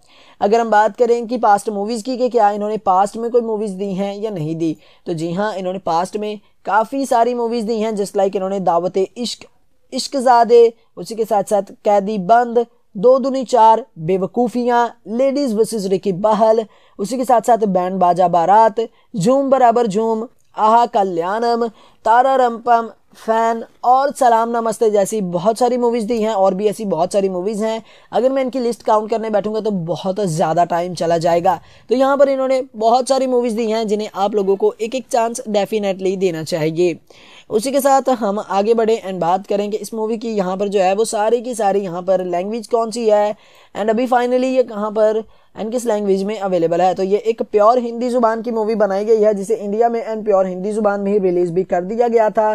अगर हम बात करें कि पास्ट मूवीज़ की कि क्या इन्होंने पास्ट में कोई मूवीज़ दी हैं या नहीं दी तो जी हाँ इन्होंने पास्ट में काफ़ी सारी मूवीज़ दी हैं जिस लाइक इन्होंने दावत इश्क इश्क इश्कजादे उसी के साथ साथ कैदी बंद दो दुनी चार बेवकूफ़ियाँ लेडीज़ वर्सेस रिकी बहल उसी के साथ साथ बैंड बाजा बारात झूम बराबर झूम आहा कल्याणम तारा रंपम फैन और सलाम नमस्ते जैसी बहुत सारी मूवीज़ दी हैं और भी ऐसी बहुत सारी मूवीज़ हैं अगर मैं इनकी लिस्ट काउंट करने बैठूंगा तो बहुत ज़्यादा टाइम चला जाएगा तो यहाँ पर इन्होंने बहुत सारी मूवीज़ दी हैं जिन्हें आप लोगों को एक एक चांस डेफिनेटली देना चाहिए उसी के साथ हम आगे बढ़े एंड बात करें कि इस मूवी की यहाँ पर जो है वो सारी की सारी यहाँ पर लैंग्वेज कौन सी है एंड अभी फाइनली ये कहाँ पर एंड किस लैंग्वेज में अवेलेबल है तो ये एक प्योर हिंदी ज़ुबान की मूवी बनाई गई है जिसे इंडिया में एंड प्योर हिंदी ज़ुबान में ही रिलीज़ भी कर दिया गया था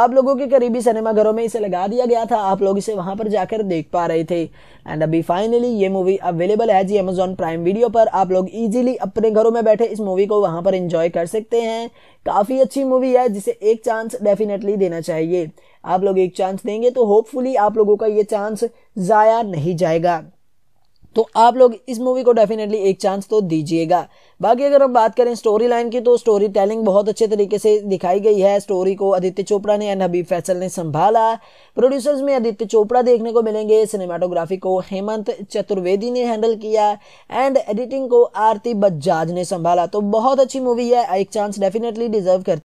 आप लोगों के करीबी सिनेमाघरों में इसे लगा दिया गया था आप लोग इसे वहाँ पर जाकर देख पा रहे थे एंड अभी फाइनली ये मूवी अवेलेबल है जी अमेजोन प्राइम वीडियो पर आप लोग ईजिली अपने घरों में बैठे इस मूवी को वहाँ पर इंजॉय कर सकते हैं काफ़ी अच्छी मूवी है जिसे एक चांस डेफिनेटली देना चाहिए आप लोग एक चांस देंगे तो होपफुली आप लोगों का ये चांस ज़ाया नहीं जाएगा तो आप लोग इस मूवी को डेफिनेटली एक चांस तो दीजिएगा बाकी अगर हम बात करें स्टोरी लाइन की तो स्टोरी टेलिंग बहुत अच्छे तरीके से दिखाई गई है स्टोरी को आदित्य चोपड़ा ने एंड हबीब फैसल ने संभाला प्रोड्यूसर्स में आदित्य चोपड़ा देखने को मिलेंगे सिनेमाटोग्राफी को हेमंत चतुर्वेदी ने हैंडल किया एंड एडिटिंग को आरती बजाज ने संभाला तो बहुत अच्छी मूवी है एक चांस डेफिनेटली डिजर्व करती